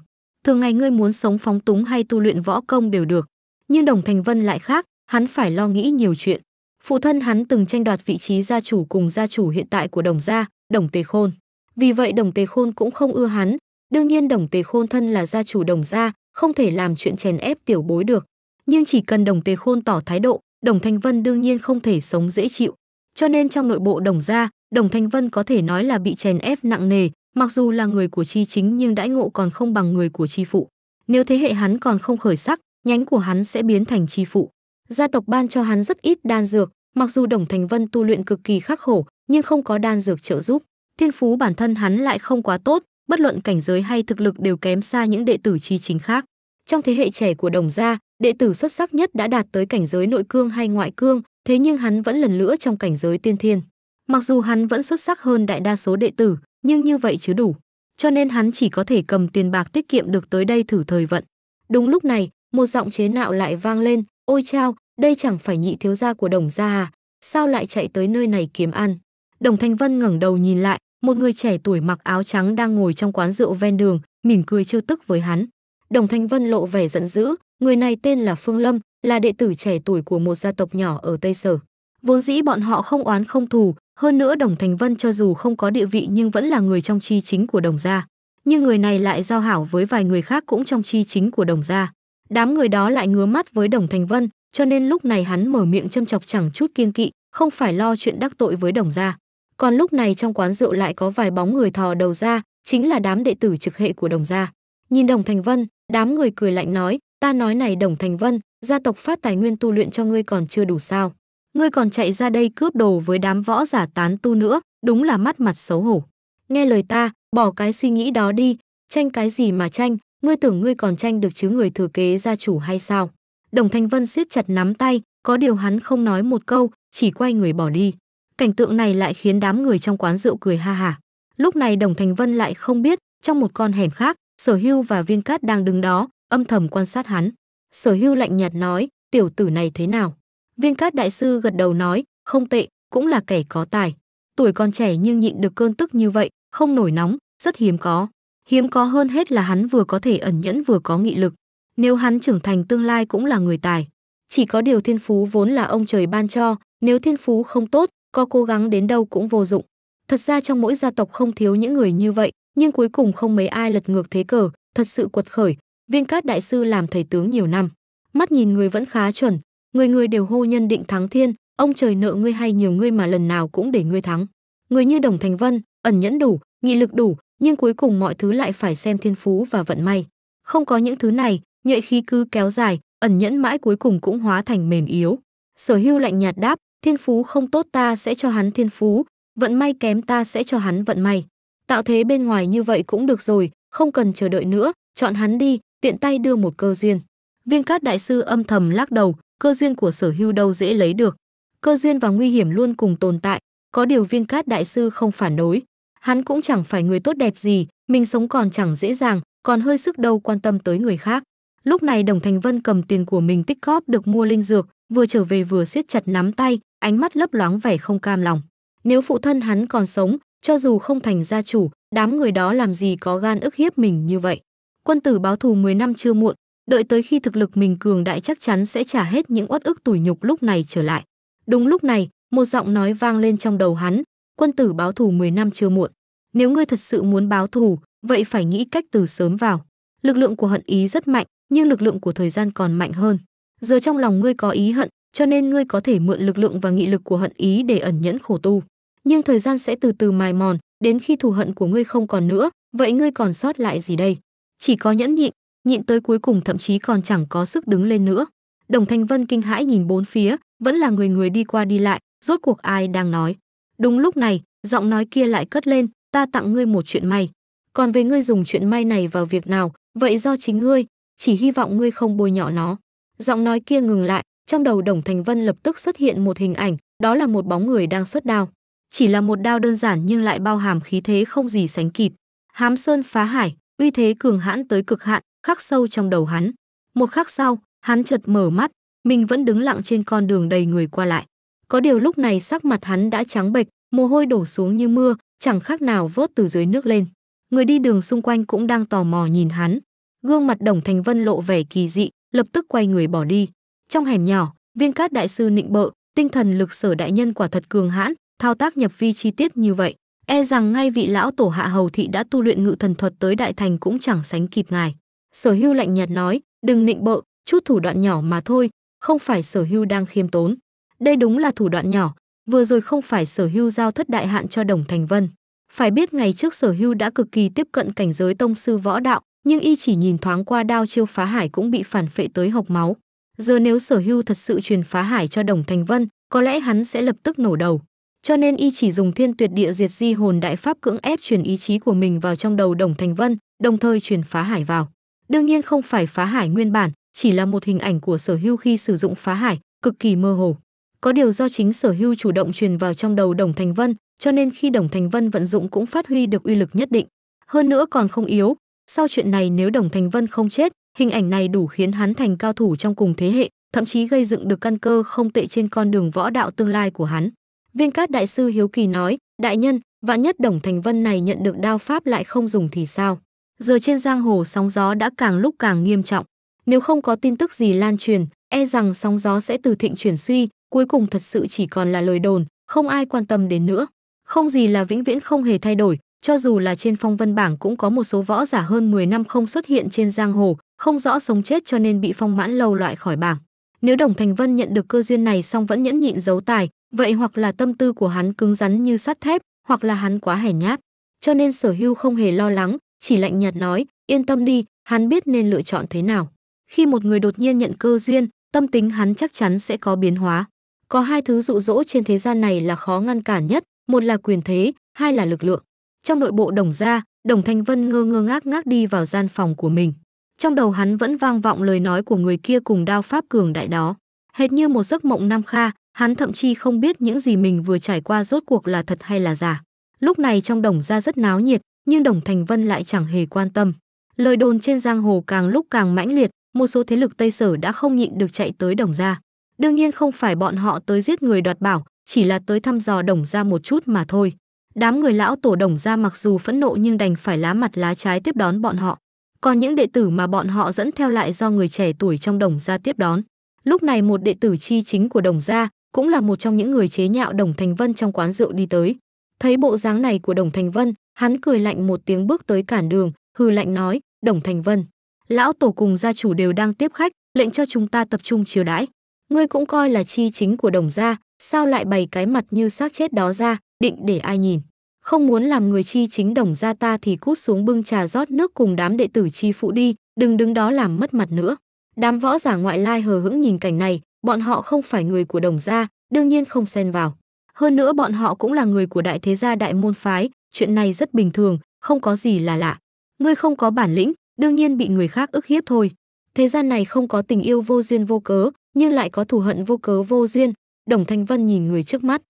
Speaker 1: Thường ngày ngươi muốn sống phóng túng hay tu luyện võ công đều được. Nhưng Đồng Thành Vân lại khác, hắn phải lo nghĩ nhiều chuyện. Phụ thân hắn từng tranh đoạt vị trí gia chủ cùng gia chủ hiện tại của Đồng gia, Đồng Tề Khôn. Vì vậy Đồng Tề Khôn cũng không ưa hắn, đương nhiên Đồng Tề Khôn thân là gia chủ Đồng gia, không thể làm chuyện chèn ép tiểu bối được, nhưng chỉ cần Đồng Tề Khôn tỏ thái độ, Đồng Thanh Vân đương nhiên không thể sống dễ chịu. Cho nên trong nội bộ Đồng gia, Đồng Thanh Vân có thể nói là bị chèn ép nặng nề, mặc dù là người của chi chính nhưng đãi ngộ còn không bằng người của chi phụ. Nếu thế hệ hắn còn không khởi sắc, nhánh của hắn sẽ biến thành chi phụ. Gia tộc ban cho hắn rất ít đan dược, mặc dù Đồng Thành Vân tu luyện cực kỳ khắc khổ, nhưng không có đan dược trợ giúp thiên phú bản thân hắn lại không quá tốt, bất luận cảnh giới hay thực lực đều kém xa những đệ tử chi chính khác. Trong thế hệ trẻ của Đồng gia, đệ tử xuất sắc nhất đã đạt tới cảnh giới nội cương hay ngoại cương, thế nhưng hắn vẫn lần lnữa trong cảnh giới tiên thiên. Mặc dù hắn vẫn xuất sắc hơn đại đa số đệ tử, nhưng như vậy chứ đủ, cho nên hắn chỉ có thể cầm tiền bạc tiết kiệm được tới đây thử thời vận. Đúng lúc này, một giọng chế nạo lại vang lên, "Ôi chao, đây chẳng phải nhị thiếu gia của Đồng gia à, sao lại chạy tới nơi này kiếm ăn?" Đồng Thanh Vân ngẩng đầu nhìn lại, một người trẻ tuổi mặc áo trắng đang ngồi trong quán rượu ven đường, mỉm cười trêu tức với hắn. Đồng Thanh Vân lộ vẻ giận dữ, người này tên là Phương Lâm, là đệ tử trẻ tuổi của một gia tộc nhỏ ở Tây Sở. Vốn dĩ bọn họ không oán không thù, hơn nữa Đồng Thành Vân cho dù không có địa vị nhưng vẫn là người trong chi chính của Đồng gia. Nhưng người này lại giao hảo với vài người khác cũng trong chi chính của Đồng gia. Đám người đó lại ngứa mắt với Đồng Thành Vân, cho nên lúc này hắn mở miệng châm chọc chẳng chút kiêng kỵ, không phải lo chuyện đắc tội với Đồng gia còn lúc này trong quán rượu lại có vài bóng người thò đầu ra chính là đám đệ tử trực hệ của đồng gia nhìn đồng thành vân đám người cười lạnh nói ta nói này đồng thành vân gia tộc phát tài nguyên tu luyện cho ngươi còn chưa đủ sao ngươi còn chạy ra đây cướp đồ với đám võ giả tán tu nữa đúng là mắt mặt xấu hổ nghe lời ta bỏ cái suy nghĩ đó đi tranh cái gì mà tranh ngươi tưởng ngươi còn tranh được chứ người thừa kế gia chủ hay sao đồng thanh vân siết chặt nắm tay có điều hắn không nói một câu chỉ quay người bỏ đi Cảnh tượng này lại khiến đám người trong quán rượu cười ha hả. Lúc này Đồng Thành Vân lại không biết, trong một con hẻm khác, Sở Hưu và Viên Cát đang đứng đó, âm thầm quan sát hắn. Sở Hưu lạnh nhạt nói, tiểu tử này thế nào? Viên Cát đại sư gật đầu nói, không tệ, cũng là kẻ có tài. Tuổi còn trẻ nhưng nhịn được cơn tức như vậy, không nổi nóng, rất hiếm có. Hiếm có hơn hết là hắn vừa có thể ẩn nhẫn vừa có nghị lực. Nếu hắn trưởng thành tương lai cũng là người tài. Chỉ có điều thiên phú vốn là ông trời ban cho, nếu thiên phú không tốt, có cố gắng đến đâu cũng vô dụng. Thật ra trong mỗi gia tộc không thiếu những người như vậy, nhưng cuối cùng không mấy ai lật ngược thế cờ, thật sự quật khởi. Viên Cát đại sư làm thầy tướng nhiều năm, mắt nhìn người vẫn khá chuẩn, người người đều hô nhân định thắng thiên, ông trời nợ ngươi hay nhiều ngươi mà lần nào cũng để ngươi thắng. Người như Đồng Thành Vân, ẩn nhẫn đủ, nghị lực đủ, nhưng cuối cùng mọi thứ lại phải xem thiên phú và vận may. Không có những thứ này, nhuệ khí cứ kéo dài, ẩn nhẫn mãi cuối cùng cũng hóa thành mềm yếu. Sở Hưu lạnh nhạt đáp, thiên phú không tốt ta sẽ cho hắn thiên phú, vận may kém ta sẽ cho hắn vận may. Tạo thế bên ngoài như vậy cũng được rồi, không cần chờ đợi nữa, chọn hắn đi, tiện tay đưa một cơ duyên. Viên cát đại sư âm thầm lắc đầu, cơ duyên của sở hưu đâu dễ lấy được. Cơ duyên và nguy hiểm luôn cùng tồn tại, có điều viên cát đại sư không phản đối. Hắn cũng chẳng phải người tốt đẹp gì, mình sống còn chẳng dễ dàng, còn hơi sức đâu quan tâm tới người khác. Lúc này Đồng Thành Vân cầm tiền của mình tích góp được mua linh dược, vừa trở về vừa siết chặt nắm tay, ánh mắt lấp loáng vẻ không cam lòng. Nếu phụ thân hắn còn sống, cho dù không thành gia chủ, đám người đó làm gì có gan ức hiếp mình như vậy. Quân tử báo thù 10 năm chưa muộn, đợi tới khi thực lực mình cường đại chắc chắn sẽ trả hết những uất ức tủi nhục lúc này trở lại. Đúng lúc này, một giọng nói vang lên trong đầu hắn, quân tử báo thù 10 năm chưa muộn. Nếu ngươi thật sự muốn báo thù, vậy phải nghĩ cách từ sớm vào. Lực lượng của hận ý rất mạnh, nhưng lực lượng của thời gian còn mạnh hơn. Giờ trong lòng ngươi có ý hận, cho nên ngươi có thể mượn lực lượng và nghị lực của hận ý để ẩn nhẫn khổ tu nhưng thời gian sẽ từ từ mài mòn đến khi thù hận của ngươi không còn nữa vậy ngươi còn sót lại gì đây chỉ có nhẫn nhịn nhịn tới cuối cùng thậm chí còn chẳng có sức đứng lên nữa đồng thanh vân kinh hãi nhìn bốn phía vẫn là người người đi qua đi lại rốt cuộc ai đang nói đúng lúc này giọng nói kia lại cất lên ta tặng ngươi một chuyện may còn về ngươi dùng chuyện may này vào việc nào vậy do chính ngươi chỉ hy vọng ngươi không bôi nhọ nó giọng nói kia ngừng lại trong đầu Đồng Thành Vân lập tức xuất hiện một hình ảnh, đó là một bóng người đang xuất đao. Chỉ là một đao đơn giản nhưng lại bao hàm khí thế không gì sánh kịp. Hám sơn phá hải, uy thế cường hãn tới cực hạn, khắc sâu trong đầu hắn. Một khắc sau, hắn chợt mở mắt, mình vẫn đứng lặng trên con đường đầy người qua lại. Có điều lúc này sắc mặt hắn đã trắng bệch, mồ hôi đổ xuống như mưa, chẳng khác nào vớt từ dưới nước lên. Người đi đường xung quanh cũng đang tò mò nhìn hắn. Gương mặt Đồng Thành Vân lộ vẻ kỳ dị, lập tức quay người bỏ đi. Trong hẻm nhỏ, viên cát đại sư nịnh bợ, tinh thần lực sở đại nhân quả thật cường hãn, thao tác nhập vi chi tiết như vậy, e rằng ngay vị lão tổ hạ hầu thị đã tu luyện ngự thần thuật tới đại thành cũng chẳng sánh kịp ngài. Sở Hưu lạnh nhạt nói, đừng nịnh bợ, chút thủ đoạn nhỏ mà thôi, không phải Sở Hưu đang khiêm tốn. Đây đúng là thủ đoạn nhỏ, vừa rồi không phải Sở Hưu giao thất đại hạn cho Đồng Thành Vân. Phải biết ngày trước Sở Hưu đã cực kỳ tiếp cận cảnh giới tông sư võ đạo, nhưng y chỉ nhìn thoáng qua đao chiêu phá hải cũng bị phản phệ tới hộc máu. Giờ nếu sở hưu thật sự truyền phá hải cho Đồng Thành Vân, có lẽ hắn sẽ lập tức nổ đầu. Cho nên y chỉ dùng thiên tuyệt địa diệt di hồn đại pháp cưỡng ép truyền ý chí của mình vào trong đầu Đồng Thành Vân, đồng thời truyền phá hải vào. Đương nhiên không phải phá hải nguyên bản, chỉ là một hình ảnh của sở hưu khi sử dụng phá hải, cực kỳ mơ hồ. Có điều do chính sở hưu chủ động truyền vào trong đầu Đồng Thành Vân, cho nên khi Đồng Thành Vân vận dụng cũng phát huy được uy lực nhất định. Hơn nữa còn không yếu, sau chuyện này nếu Đồng Thành Vân không chết, Hình ảnh này đủ khiến hắn thành cao thủ trong cùng thế hệ, thậm chí gây dựng được căn cơ không tệ trên con đường võ đạo tương lai của hắn. Viên Cát đại sư hiếu kỳ nói: "Đại nhân, vạn nhất Đồng Thành Vân này nhận được đao pháp lại không dùng thì sao?" Giờ trên giang hồ sóng gió đã càng lúc càng nghiêm trọng, nếu không có tin tức gì lan truyền, e rằng sóng gió sẽ từ thịnh chuyển suy, cuối cùng thật sự chỉ còn là lời đồn, không ai quan tâm đến nữa. Không gì là vĩnh viễn không hề thay đổi, cho dù là trên phong vân bảng cũng có một số võ giả hơn 10 năm không xuất hiện trên giang hồ, không rõ sống chết cho nên bị phong mãn lâu loại khỏi bảng nếu đồng thành vân nhận được cơ duyên này xong vẫn nhẫn nhịn giấu tài vậy hoặc là tâm tư của hắn cứng rắn như sắt thép hoặc là hắn quá hèn nhát cho nên sở hưu không hề lo lắng chỉ lạnh nhạt nói yên tâm đi hắn biết nên lựa chọn thế nào khi một người đột nhiên nhận cơ duyên tâm tính hắn chắc chắn sẽ có biến hóa có hai thứ dụ dỗ trên thế gian này là khó ngăn cản nhất một là quyền thế hai là lực lượng trong nội bộ đồng gia đồng thanh vân ngơ ngơ ngác ngác đi vào gian phòng của mình trong đầu hắn vẫn vang vọng lời nói của người kia cùng đao pháp cường đại đó. Hệt như một giấc mộng nam kha, hắn thậm chí không biết những gì mình vừa trải qua rốt cuộc là thật hay là giả. Lúc này trong đồng ra rất náo nhiệt, nhưng đồng Thành Vân lại chẳng hề quan tâm. Lời đồn trên giang hồ càng lúc càng mãnh liệt, một số thế lực Tây Sở đã không nhịn được chạy tới đồng ra. Đương nhiên không phải bọn họ tới giết người đoạt bảo, chỉ là tới thăm dò đồng ra một chút mà thôi. Đám người lão tổ đồng ra mặc dù phẫn nộ nhưng đành phải lá mặt lá trái tiếp đón bọn họ còn những đệ tử mà bọn họ dẫn theo lại do người trẻ tuổi trong đồng gia tiếp đón. Lúc này một đệ tử chi chính của đồng gia, cũng là một trong những người chế nhạo Đồng Thành Vân trong quán rượu đi tới. Thấy bộ dáng này của Đồng Thành Vân, hắn cười lạnh một tiếng bước tới cản đường, hừ lạnh nói, "Đồng Thành Vân, lão tổ cùng gia chủ đều đang tiếp khách, lệnh cho chúng ta tập trung chiều đãi. Ngươi cũng coi là chi chính của đồng gia, sao lại bày cái mặt như xác chết đó ra, định để ai nhìn?" không muốn làm người chi chính đồng gia ta thì cút xuống bưng trà rót nước cùng đám đệ tử chi phụ đi, đừng đứng đó làm mất mặt nữa. Đám võ giả ngoại lai hờ hững nhìn cảnh này, bọn họ không phải người của đồng gia, đương nhiên không xen vào. Hơn nữa bọn họ cũng là người của đại thế gia đại môn phái, chuyện này rất bình thường, không có gì là lạ. Ngươi không có bản lĩnh, đương nhiên bị người khác ức hiếp thôi. Thế gian này không có tình yêu vô duyên vô cớ, nhưng lại có thù hận vô cớ vô duyên. Đồng Thanh Vân nhìn người trước mắt,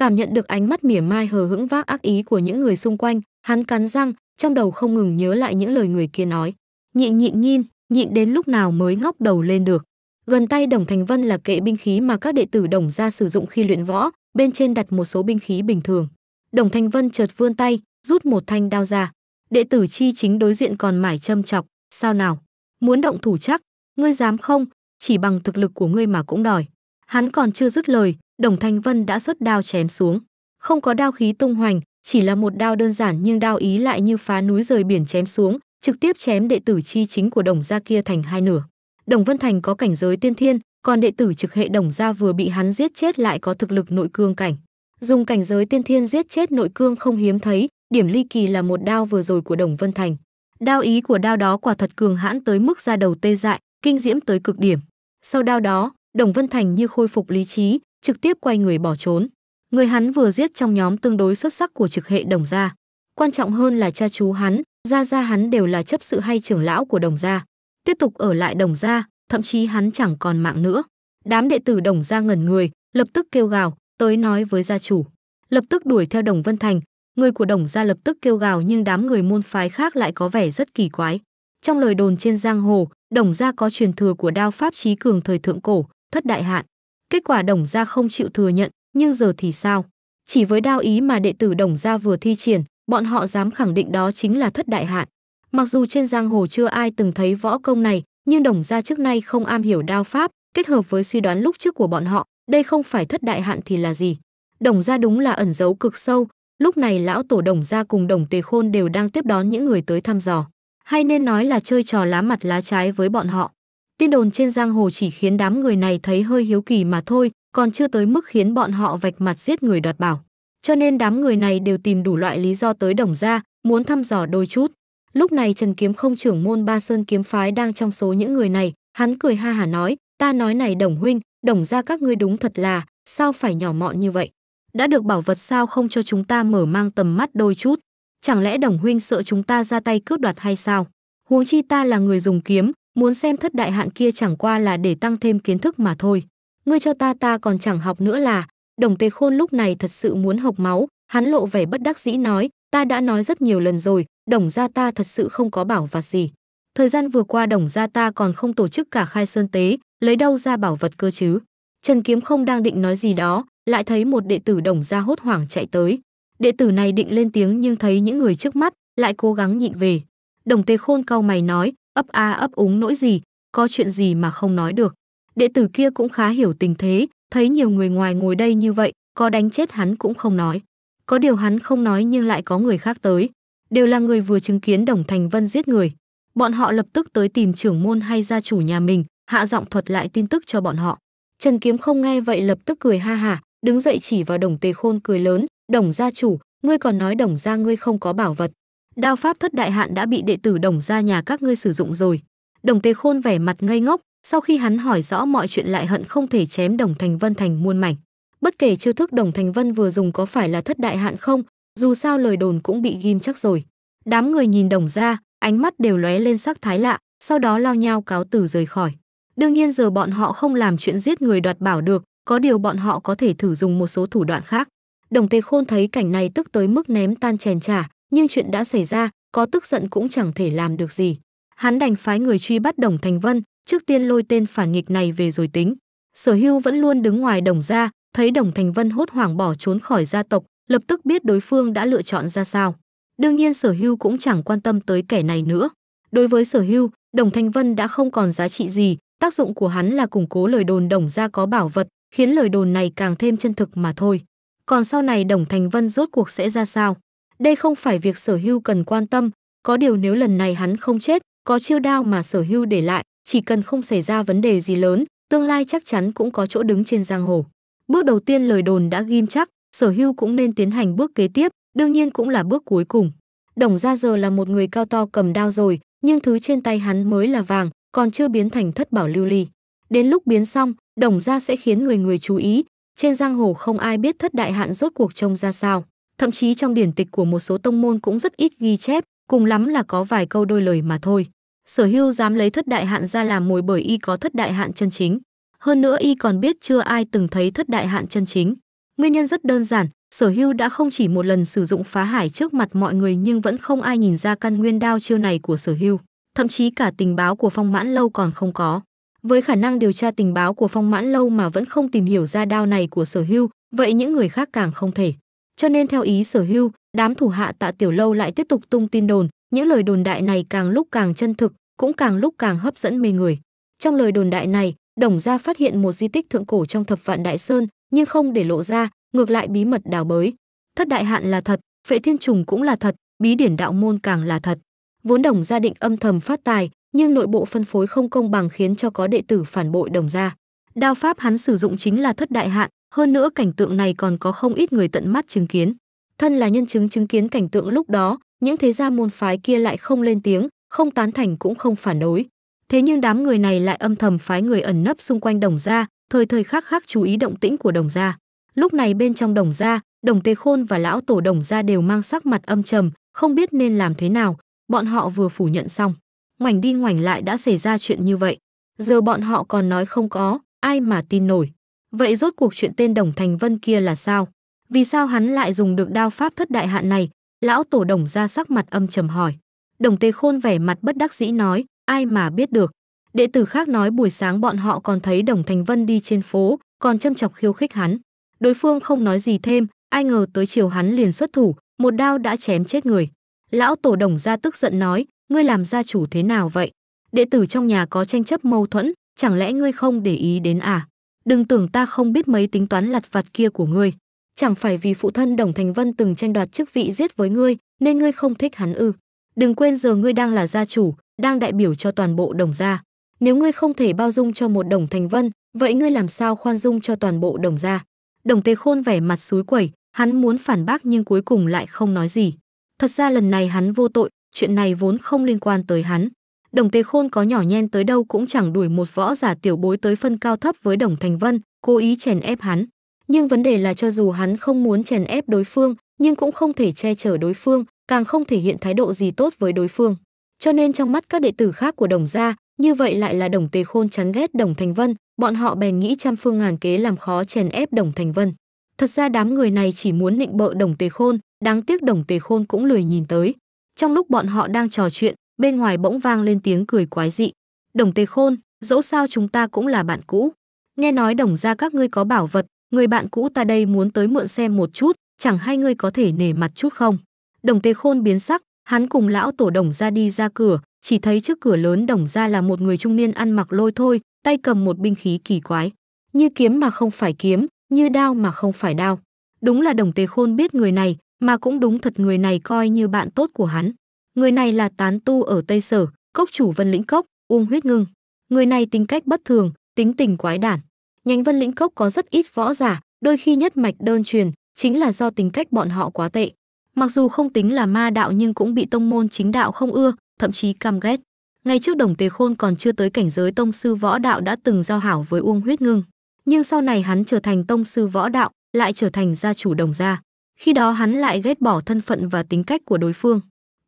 Speaker 1: cảm nhận được ánh mắt mỉa mai hờ hững vác ác ý của những người xung quanh hắn cắn răng trong đầu không ngừng nhớ lại những lời người kia nói nhịn nhịn nhìn nhịn đến lúc nào mới ngóc đầu lên được gần tay đồng thành vân là kệ binh khí mà các đệ tử đồng ra sử dụng khi luyện võ bên trên đặt một số binh khí bình thường đồng thành vân chợt vươn tay rút một thanh đao ra đệ tử chi chính đối diện còn mải châm chọc sao nào muốn động thủ chắc ngươi dám không chỉ bằng thực lực của ngươi mà cũng đòi hắn còn chưa dứt lời Đồng Thanh Vân đã xuất đao chém xuống. Không có đao khí tung hoành, chỉ là một đao đơn giản nhưng đao ý lại như phá núi rời biển chém xuống, trực tiếp chém đệ tử chi chính của Đồng gia kia thành hai nửa. Đồng Vân Thành có cảnh giới tiên thiên, còn đệ tử trực hệ Đồng gia vừa bị hắn giết chết lại có thực lực nội cương cảnh. Dùng cảnh giới tiên thiên giết chết nội cương không hiếm thấy, điểm ly kỳ là một đao vừa rồi của Đồng Vân Thành. Đao ý của đao đó quả thật cường hãn tới mức ra đầu tê dại, kinh diễm tới cực điểm. Sau đao đó, Đồng Vân Thành như khôi phục lý trí, trực tiếp quay người bỏ trốn. Người hắn vừa giết trong nhóm tương đối xuất sắc của trực hệ đồng gia. Quan trọng hơn là cha chú hắn, gia gia hắn đều là chấp sự hay trưởng lão của đồng gia. Tiếp tục ở lại đồng gia, thậm chí hắn chẳng còn mạng nữa. Đám đệ tử đồng gia ngẩn người, lập tức kêu gào, tới nói với gia chủ. Lập tức đuổi theo đồng Vân Thành, người của đồng gia lập tức kêu gào nhưng đám người môn phái khác lại có vẻ rất kỳ quái. Trong lời đồn trên giang hồ, đồng gia có truyền thừa của đao pháp trí cường thời thượng cổ, thất đại hạn. Kết quả Đồng gia không chịu thừa nhận, nhưng giờ thì sao? Chỉ với đao ý mà đệ tử Đồng gia vừa thi triển, bọn họ dám khẳng định đó chính là thất đại hạn. Mặc dù trên giang hồ chưa ai từng thấy võ công này, nhưng Đồng gia trước nay không am hiểu đao pháp, kết hợp với suy đoán lúc trước của bọn họ, đây không phải thất đại hạn thì là gì? Đồng gia đúng là ẩn giấu cực sâu, lúc này lão tổ Đồng gia cùng Đồng Tề Khôn đều đang tiếp đón những người tới thăm dò, hay nên nói là chơi trò lá mặt lá trái với bọn họ tin đồn trên giang hồ chỉ khiến đám người này thấy hơi hiếu kỳ mà thôi, còn chưa tới mức khiến bọn họ vạch mặt giết người đoạt bảo. Cho nên đám người này đều tìm đủ loại lý do tới đồng gia, muốn thăm dò đôi chút. Lúc này Trần Kiếm không trưởng môn Ba Sơn Kiếm Phái đang trong số những người này, hắn cười ha hà nói, ta nói này đồng huynh, đồng gia các ngươi đúng thật là, sao phải nhỏ mọn như vậy? Đã được bảo vật sao không cho chúng ta mở mang tầm mắt đôi chút? Chẳng lẽ đồng huynh sợ chúng ta ra tay cướp đoạt hay sao? Huống chi ta là người dùng kiếm, Muốn xem thất đại hạn kia chẳng qua là để tăng thêm kiến thức mà thôi. Ngươi cho ta ta còn chẳng học nữa là, đồng tề khôn lúc này thật sự muốn học máu, hắn lộ vẻ bất đắc dĩ nói, ta đã nói rất nhiều lần rồi, đồng gia ta thật sự không có bảo vật gì. Thời gian vừa qua đồng gia ta còn không tổ chức cả khai sơn tế, lấy đâu ra bảo vật cơ chứ. Trần Kiếm không đang định nói gì đó, lại thấy một đệ tử đồng gia hốt hoảng chạy tới. Đệ tử này định lên tiếng nhưng thấy những người trước mắt, lại cố gắng nhịn về. Đồng Tề Khôn cau mày nói, ấp a ấp úng nỗi gì, có chuyện gì mà không nói được. Đệ tử kia cũng khá hiểu tình thế, thấy nhiều người ngoài ngồi đây như vậy, có đánh chết hắn cũng không nói. Có điều hắn không nói nhưng lại có người khác tới, đều là người vừa chứng kiến Đồng Thành Vân giết người. Bọn họ lập tức tới tìm trưởng môn hay gia chủ nhà mình, hạ giọng thuật lại tin tức cho bọn họ. Trần Kiếm không nghe vậy lập tức cười ha hả, đứng dậy chỉ vào Đồng Tề Khôn cười lớn, "Đồng gia chủ, ngươi còn nói Đồng gia ngươi không có bảo vật, đao pháp thất đại hạn đã bị đệ tử đồng ra nhà các ngươi sử dụng rồi đồng tề khôn vẻ mặt ngây ngốc sau khi hắn hỏi rõ mọi chuyện lại hận không thể chém đồng thành vân thành muôn mảnh bất kể chiêu thức đồng thành vân vừa dùng có phải là thất đại hạn không dù sao lời đồn cũng bị ghim chắc rồi đám người nhìn đồng ra ánh mắt đều lóe lên sắc thái lạ sau đó lao nhau cáo từ rời khỏi đương nhiên giờ bọn họ không làm chuyện giết người đoạt bảo được có điều bọn họ có thể thử dùng một số thủ đoạn khác đồng tề khôn thấy cảnh này tức tới mức ném tan chèn trả nhưng chuyện đã xảy ra, có tức giận cũng chẳng thể làm được gì. Hắn đành phái người truy bắt Đồng Thành Vân, trước tiên lôi tên phản nghịch này về rồi tính. Sở Hưu vẫn luôn đứng ngoài đồng gia, thấy Đồng Thành Vân hốt hoảng bỏ trốn khỏi gia tộc, lập tức biết đối phương đã lựa chọn ra sao. Đương nhiên Sở Hưu cũng chẳng quan tâm tới kẻ này nữa. Đối với Sở Hưu, Đồng Thành Vân đã không còn giá trị gì, tác dụng của hắn là củng cố lời đồn Đồng gia có bảo vật, khiến lời đồn này càng thêm chân thực mà thôi. Còn sau này Đồng Thành Vân rốt cuộc sẽ ra sao? Đây không phải việc sở hưu cần quan tâm, có điều nếu lần này hắn không chết, có chiêu đao mà sở hưu để lại, chỉ cần không xảy ra vấn đề gì lớn, tương lai chắc chắn cũng có chỗ đứng trên giang hồ. Bước đầu tiên lời đồn đã ghim chắc, sở hưu cũng nên tiến hành bước kế tiếp, đương nhiên cũng là bước cuối cùng. Đồng Gia giờ là một người cao to cầm đao rồi, nhưng thứ trên tay hắn mới là vàng, còn chưa biến thành thất bảo lưu ly. Đến lúc biến xong, đồng Gia sẽ khiến người người chú ý, trên giang hồ không ai biết thất đại hạn rốt cuộc trông ra sao thậm chí trong điển tịch của một số tông môn cũng rất ít ghi chép, cùng lắm là có vài câu đôi lời mà thôi. Sở Hưu dám lấy thất đại hạn ra làm mồi bởi y có thất đại hạn chân chính. Hơn nữa y còn biết chưa ai từng thấy thất đại hạn chân chính. Nguyên nhân rất đơn giản, Sở Hưu đã không chỉ một lần sử dụng phá hải trước mặt mọi người nhưng vẫn không ai nhìn ra căn nguyên đao chiêu này của Sở Hưu, thậm chí cả tình báo của Phong Mãn Lâu còn không có. Với khả năng điều tra tình báo của Phong Mãn Lâu mà vẫn không tìm hiểu ra đao này của Sở Hưu, vậy những người khác càng không thể cho nên theo ý sở hưu đám thủ hạ tạ tiểu lâu lại tiếp tục tung tin đồn những lời đồn đại này càng lúc càng chân thực cũng càng lúc càng hấp dẫn mê người trong lời đồn đại này đồng gia phát hiện một di tích thượng cổ trong thập vạn đại sơn nhưng không để lộ ra ngược lại bí mật đào bới thất đại hạn là thật phệ thiên trùng cũng là thật bí điển đạo môn càng là thật vốn đồng gia định âm thầm phát tài nhưng nội bộ phân phối không công bằng khiến cho có đệ tử phản bội đồng gia đao pháp hắn sử dụng chính là thất đại hạn hơn nữa cảnh tượng này còn có không ít người tận mắt chứng kiến. Thân là nhân chứng chứng kiến cảnh tượng lúc đó, những thế gia môn phái kia lại không lên tiếng, không tán thành cũng không phản đối. Thế nhưng đám người này lại âm thầm phái người ẩn nấp xung quanh đồng gia, thời thời khắc khắc chú ý động tĩnh của đồng gia. Lúc này bên trong đồng gia, đồng tế khôn và lão tổ đồng gia đều mang sắc mặt âm trầm, không biết nên làm thế nào, bọn họ vừa phủ nhận xong. Ngoảnh đi ngoảnh lại đã xảy ra chuyện như vậy. Giờ bọn họ còn nói không có, ai mà tin nổi. Vậy rốt cuộc chuyện tên Đồng Thành Vân kia là sao? Vì sao hắn lại dùng được đao pháp thất đại hạn này? Lão tổ đồng ra sắc mặt âm trầm hỏi. Đồng Tề Khôn vẻ mặt bất đắc dĩ nói, ai mà biết được. Đệ tử khác nói buổi sáng bọn họ còn thấy Đồng Thành Vân đi trên phố, còn châm chọc khiêu khích hắn. Đối phương không nói gì thêm, ai ngờ tới chiều hắn liền xuất thủ, một đao đã chém chết người. Lão tổ đồng ra tức giận nói, ngươi làm gia chủ thế nào vậy? Đệ tử trong nhà có tranh chấp mâu thuẫn, chẳng lẽ ngươi không để ý đến à? Đừng tưởng ta không biết mấy tính toán lặt vặt kia của ngươi. Chẳng phải vì phụ thân Đồng Thành Vân từng tranh đoạt chức vị giết với ngươi, nên ngươi không thích hắn ư. Đừng quên giờ ngươi đang là gia chủ, đang đại biểu cho toàn bộ đồng gia. Nếu ngươi không thể bao dung cho một Đồng Thành Vân, vậy ngươi làm sao khoan dung cho toàn bộ đồng gia? Đồng Tề Khôn vẻ mặt suối quẩy, hắn muốn phản bác nhưng cuối cùng lại không nói gì. Thật ra lần này hắn vô tội, chuyện này vốn không liên quan tới hắn. Đồng Tề Khôn có nhỏ nhen tới đâu cũng chẳng đuổi một võ giả tiểu bối tới phân cao thấp với Đồng Thành Vân, cố ý chèn ép hắn. Nhưng vấn đề là cho dù hắn không muốn chèn ép đối phương, nhưng cũng không thể che chở đối phương, càng không thể hiện thái độ gì tốt với đối phương. Cho nên trong mắt các đệ tử khác của Đồng gia, như vậy lại là Đồng Tề Khôn chán ghét Đồng Thành Vân, bọn họ bèn nghĩ trăm phương ngàn kế làm khó chèn ép Đồng Thành Vân. Thật ra đám người này chỉ muốn nịnh bợ Đồng Tề Khôn, đáng tiếc Đồng Tề Khôn cũng lười nhìn tới. Trong lúc bọn họ đang trò chuyện, bên ngoài bỗng vang lên tiếng cười quái dị. Đồng Tề Khôn, dẫu sao chúng ta cũng là bạn cũ. Nghe nói đồng ra các ngươi có bảo vật, người bạn cũ ta đây muốn tới mượn xem một chút, chẳng hay ngươi có thể nể mặt chút không? Đồng Tề Khôn biến sắc, hắn cùng lão tổ đồng ra đi ra cửa, chỉ thấy trước cửa lớn đồng ra là một người trung niên ăn mặc lôi thôi, tay cầm một binh khí kỳ quái, như kiếm mà không phải kiếm, như đao mà không phải đao. Đúng là đồng Tề Khôn biết người này, mà cũng đúng thật người này coi như bạn tốt của hắn. Người này là tán tu ở Tây Sở, cốc chủ Vân Lĩnh Cốc, Uông Huyết Ngưng. Người này tính cách bất thường, tính tình quái đản. Nhánh Vân Lĩnh Cốc có rất ít võ giả, đôi khi nhất mạch đơn truyền, chính là do tính cách bọn họ quá tệ. Mặc dù không tính là ma đạo nhưng cũng bị tông môn chính đạo không ưa, thậm chí căm ghét. Ngay trước Đồng Tề Khôn còn chưa tới cảnh giới tông sư võ đạo đã từng giao hảo với Uông Huyết Ngưng, nhưng sau này hắn trở thành tông sư võ đạo, lại trở thành gia chủ Đồng gia. Khi đó hắn lại ghét bỏ thân phận và tính cách của đối phương,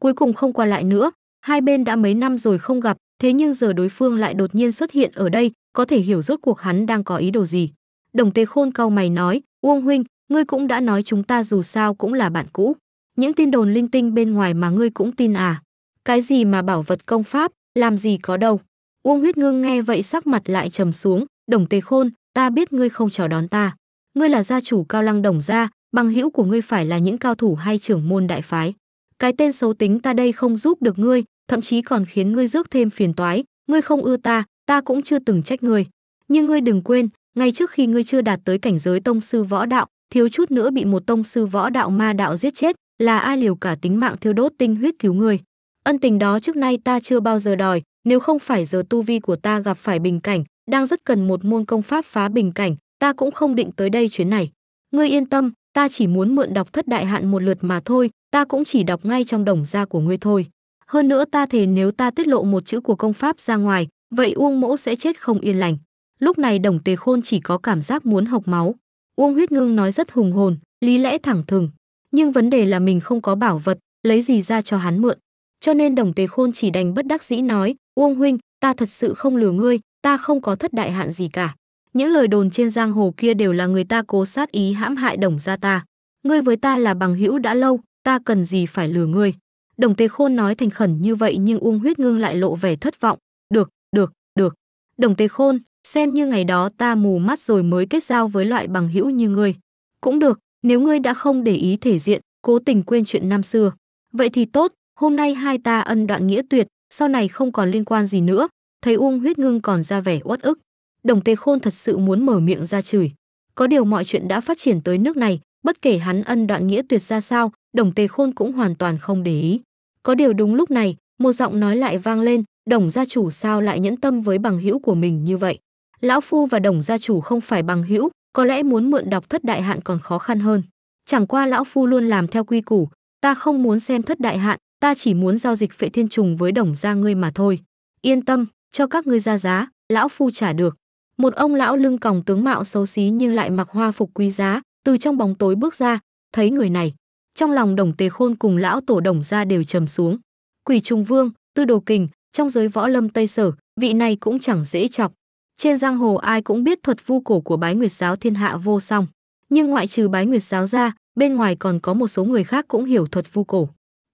Speaker 1: Cuối cùng không qua lại nữa, hai bên đã mấy năm rồi không gặp, thế nhưng giờ đối phương lại đột nhiên xuất hiện ở đây, có thể hiểu rốt cuộc hắn đang có ý đồ gì. Đồng Tề Khôn cau mày nói, "Uông huynh, ngươi cũng đã nói chúng ta dù sao cũng là bạn cũ. Những tin đồn linh tinh bên ngoài mà ngươi cũng tin à? Cái gì mà bảo vật công pháp, làm gì có đâu?" Uông Huyết Ngưng nghe vậy sắc mặt lại trầm xuống, "Đồng Tề Khôn, ta biết ngươi không chào đón ta. Ngươi là gia chủ Cao Lăng Đồng gia, bằng hữu của ngươi phải là những cao thủ hay trưởng môn đại phái cái tên xấu tính ta đây không giúp được ngươi, thậm chí còn khiến ngươi rước thêm phiền toái, ngươi không ưa ta, ta cũng chưa từng trách ngươi. Nhưng ngươi đừng quên, ngay trước khi ngươi chưa đạt tới cảnh giới tông sư võ đạo, thiếu chút nữa bị một tông sư võ đạo ma đạo giết chết, là ai liều cả tính mạng thiêu đốt tinh huyết cứu ngươi. Ân tình đó trước nay ta chưa bao giờ đòi, nếu không phải giờ tu vi của ta gặp phải bình cảnh, đang rất cần một môn công pháp phá bình cảnh, ta cũng không định tới đây chuyến này. Ngươi yên tâm, ta chỉ muốn mượn đọc thất đại hạn một lượt mà thôi, ta cũng chỉ đọc ngay trong đồng gia của ngươi thôi. Hơn nữa ta thề nếu ta tiết lộ một chữ của công pháp ra ngoài, vậy Uông Mỗ sẽ chết không yên lành. Lúc này Đồng Tề Khôn chỉ có cảm giác muốn hộc máu. Uông Huyết Ngưng nói rất hùng hồn, lý lẽ thẳng thừng, nhưng vấn đề là mình không có bảo vật, lấy gì ra cho hắn mượn. Cho nên Đồng Tề Khôn chỉ đành bất đắc dĩ nói, "Uông huynh, ta thật sự không lừa ngươi, ta không có thất đại hạn gì cả." Những lời đồn trên giang hồ kia đều là người ta cố sát ý hãm hại đồng gia ta. Ngươi với ta là bằng hữu đã lâu, ta cần gì phải lừa ngươi. Đồng Tề Khôn nói thành khẩn như vậy nhưng Uông Huyết Ngưng lại lộ vẻ thất vọng. Được, được, được. Đồng Tề Khôn, xem như ngày đó ta mù mắt rồi mới kết giao với loại bằng hữu như ngươi. Cũng được, nếu ngươi đã không để ý thể diện, cố tình quên chuyện năm xưa. Vậy thì tốt, hôm nay hai ta ân đoạn nghĩa tuyệt, sau này không còn liên quan gì nữa. Thấy Uông Huyết Ngưng còn ra vẻ uất ức. Đồng Tề Khôn thật sự muốn mở miệng ra chửi. Có điều mọi chuyện đã phát triển tới nước này, bất kể hắn ân đoạn nghĩa tuyệt ra sao, Đồng Tề Khôn cũng hoàn toàn không để ý. Có điều đúng lúc này, một giọng nói lại vang lên, Đồng gia chủ sao lại nhẫn tâm với bằng hữu của mình như vậy? Lão phu và Đồng gia chủ không phải bằng hữu, có lẽ muốn mượn đọc thất đại hạn còn khó khăn hơn. Chẳng qua lão phu luôn làm theo quy củ, ta không muốn xem thất đại hạn, ta chỉ muốn giao dịch phệ thiên trùng với Đồng gia ngươi mà thôi. Yên tâm, cho các ngươi ra giá, lão phu trả được một ông lão lưng còng tướng mạo xấu xí nhưng lại mặc hoa phục quý giá từ trong bóng tối bước ra thấy người này trong lòng đồng tề khôn cùng lão tổ đồng ra đều trầm xuống quỷ trung vương tư đồ kình trong giới võ lâm tây sở vị này cũng chẳng dễ chọc trên giang hồ ai cũng biết thuật vu cổ của bái nguyệt giáo thiên hạ vô song nhưng ngoại trừ bái nguyệt giáo ra bên ngoài còn có một số người khác cũng hiểu thuật vu cổ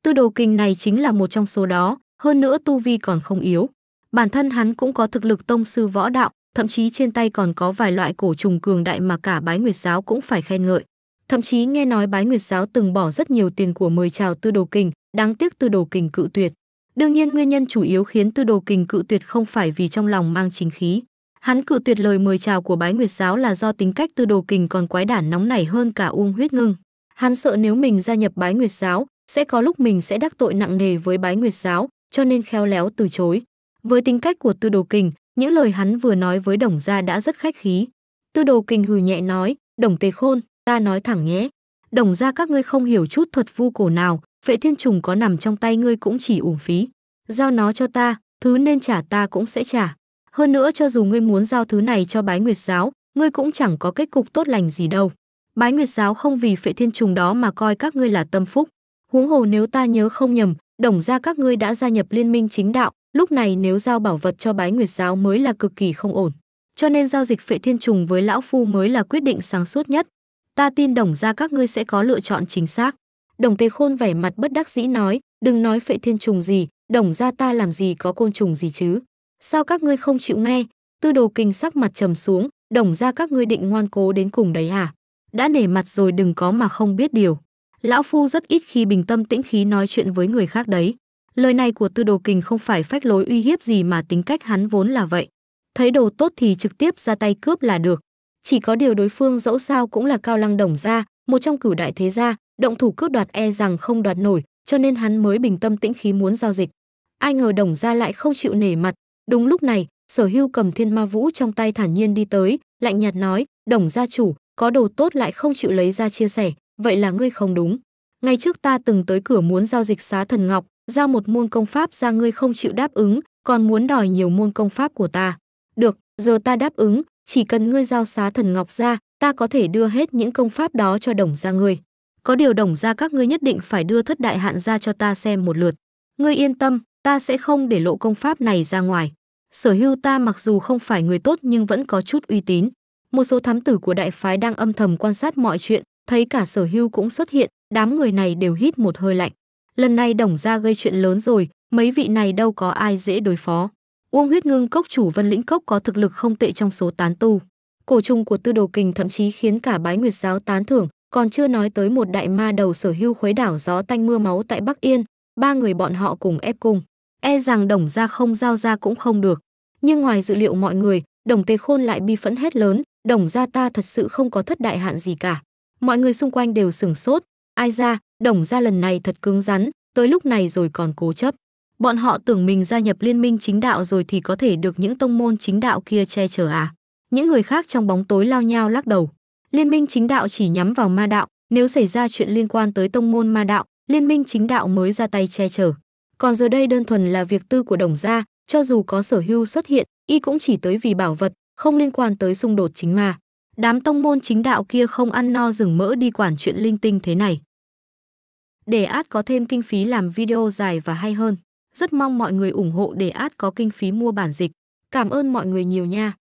Speaker 1: tư đồ kình này chính là một trong số đó hơn nữa tu vi còn không yếu bản thân hắn cũng có thực lực tông sư võ đạo thậm chí trên tay còn có vài loại cổ trùng cường đại mà cả bái nguyệt giáo cũng phải khen ngợi. Thậm chí nghe nói bái nguyệt giáo từng bỏ rất nhiều tiền của mời chào tư đồ kình, đáng tiếc tư đồ kình cự tuyệt. Đương nhiên nguyên nhân chủ yếu khiến tư đồ kình cự tuyệt không phải vì trong lòng mang chính khí. Hắn cự tuyệt lời mời chào của bái nguyệt giáo là do tính cách tư đồ kình còn quái đản nóng nảy hơn cả uông huyết ngưng. Hắn sợ nếu mình gia nhập bái nguyệt giáo, sẽ có lúc mình sẽ đắc tội nặng nề với bái nguyệt giáo, cho nên khéo léo từ chối. Với tính cách của tư đồ kình, những lời hắn vừa nói với Đồng gia đã rất khách khí. Tư đồ kinh hừ nhẹ nói, Đồng tề khôn, ta nói thẳng nhé. Đồng gia các ngươi không hiểu chút thuật vu cổ nào, vệ thiên trùng có nằm trong tay ngươi cũng chỉ uổng phí. Giao nó cho ta, thứ nên trả ta cũng sẽ trả. Hơn nữa cho dù ngươi muốn giao thứ này cho bái nguyệt giáo, ngươi cũng chẳng có kết cục tốt lành gì đâu. Bái nguyệt giáo không vì phệ thiên trùng đó mà coi các ngươi là tâm phúc. Huống hồ nếu ta nhớ không nhầm, đồng gia các ngươi đã gia nhập liên minh chính đạo, Lúc này nếu giao bảo vật cho bái nguyệt giáo mới là cực kỳ không ổn. Cho nên giao dịch phệ thiên trùng với lão phu mới là quyết định sáng suốt nhất. Ta tin đồng ra các ngươi sẽ có lựa chọn chính xác. Đồng tề khôn vẻ mặt bất đắc dĩ nói, đừng nói phệ thiên trùng gì, đồng ra ta làm gì có côn trùng gì chứ. Sao các ngươi không chịu nghe? Tư đồ kinh sắc mặt trầm xuống, đồng ra các ngươi định ngoan cố đến cùng đấy hả? À? Đã nể mặt rồi đừng có mà không biết điều. Lão Phu rất ít khi bình tâm tĩnh khí nói chuyện với người khác đấy. Lời này của Tư Đồ Kình không phải phách lối uy hiếp gì mà tính cách hắn vốn là vậy. Thấy đồ tốt thì trực tiếp ra tay cướp là được. Chỉ có điều đối phương dẫu sao cũng là Cao Lăng Đồng gia, một trong cửu đại thế gia, động thủ cướp đoạt e rằng không đoạt nổi, cho nên hắn mới bình tâm tĩnh khí muốn giao dịch. Ai ngờ Đồng gia lại không chịu nể mặt. Đúng lúc này, Sở Hưu cầm Thiên Ma Vũ trong tay thản nhiên đi tới, lạnh nhạt nói, "Đồng gia chủ, có đồ tốt lại không chịu lấy ra chia sẻ, vậy là ngươi không đúng." Ngày trước ta từng tới cửa muốn giao dịch xá thần ngọc, giao một môn công pháp ra ngươi không chịu đáp ứng, còn muốn đòi nhiều môn công pháp của ta. Được, giờ ta đáp ứng, chỉ cần ngươi giao xá thần ngọc ra, ta có thể đưa hết những công pháp đó cho đồng gia ngươi. Có điều đồng gia các ngươi nhất định phải đưa thất đại hạn ra cho ta xem một lượt. Ngươi yên tâm, ta sẽ không để lộ công pháp này ra ngoài. Sở hưu ta mặc dù không phải người tốt nhưng vẫn có chút uy tín. Một số thám tử của đại phái đang âm thầm quan sát mọi chuyện, thấy cả sở hưu cũng xuất hiện, đám người này đều hít một hơi lạnh lần này đồng gia gây chuyện lớn rồi, mấy vị này đâu có ai dễ đối phó. Uông huyết ngưng cốc chủ Vân Lĩnh Cốc có thực lực không tệ trong số tán tu. Cổ trùng của tư đồ kình thậm chí khiến cả bái nguyệt giáo tán thưởng, còn chưa nói tới một đại ma đầu sở hưu khuấy đảo gió tanh mưa máu tại Bắc Yên, ba người bọn họ cùng ép cung. E rằng đồng gia không giao ra cũng không được. Nhưng ngoài dự liệu mọi người, đồng tề khôn lại bi phẫn hết lớn, đồng gia ta thật sự không có thất đại hạn gì cả. Mọi người xung quanh đều sửng sốt, ai ra, Đồng gia lần này thật cứng rắn, tới lúc này rồi còn cố chấp. Bọn họ tưởng mình gia nhập liên minh chính đạo rồi thì có thể được những tông môn chính đạo kia che chở à. Những người khác trong bóng tối lao nhau lắc đầu. Liên minh chính đạo chỉ nhắm vào ma đạo, nếu xảy ra chuyện liên quan tới tông môn ma đạo, liên minh chính đạo mới ra tay che chở. Còn giờ đây đơn thuần là việc tư của đồng gia, cho dù có sở hưu xuất hiện, y cũng chỉ tới vì bảo vật, không liên quan tới xung đột chính ma. Đám tông môn chính đạo kia không ăn no rừng mỡ đi quản chuyện linh tinh thế này để ad có thêm kinh phí làm video dài và hay hơn. Rất mong mọi người ủng hộ để ad có kinh phí mua bản dịch. Cảm ơn mọi người nhiều nha.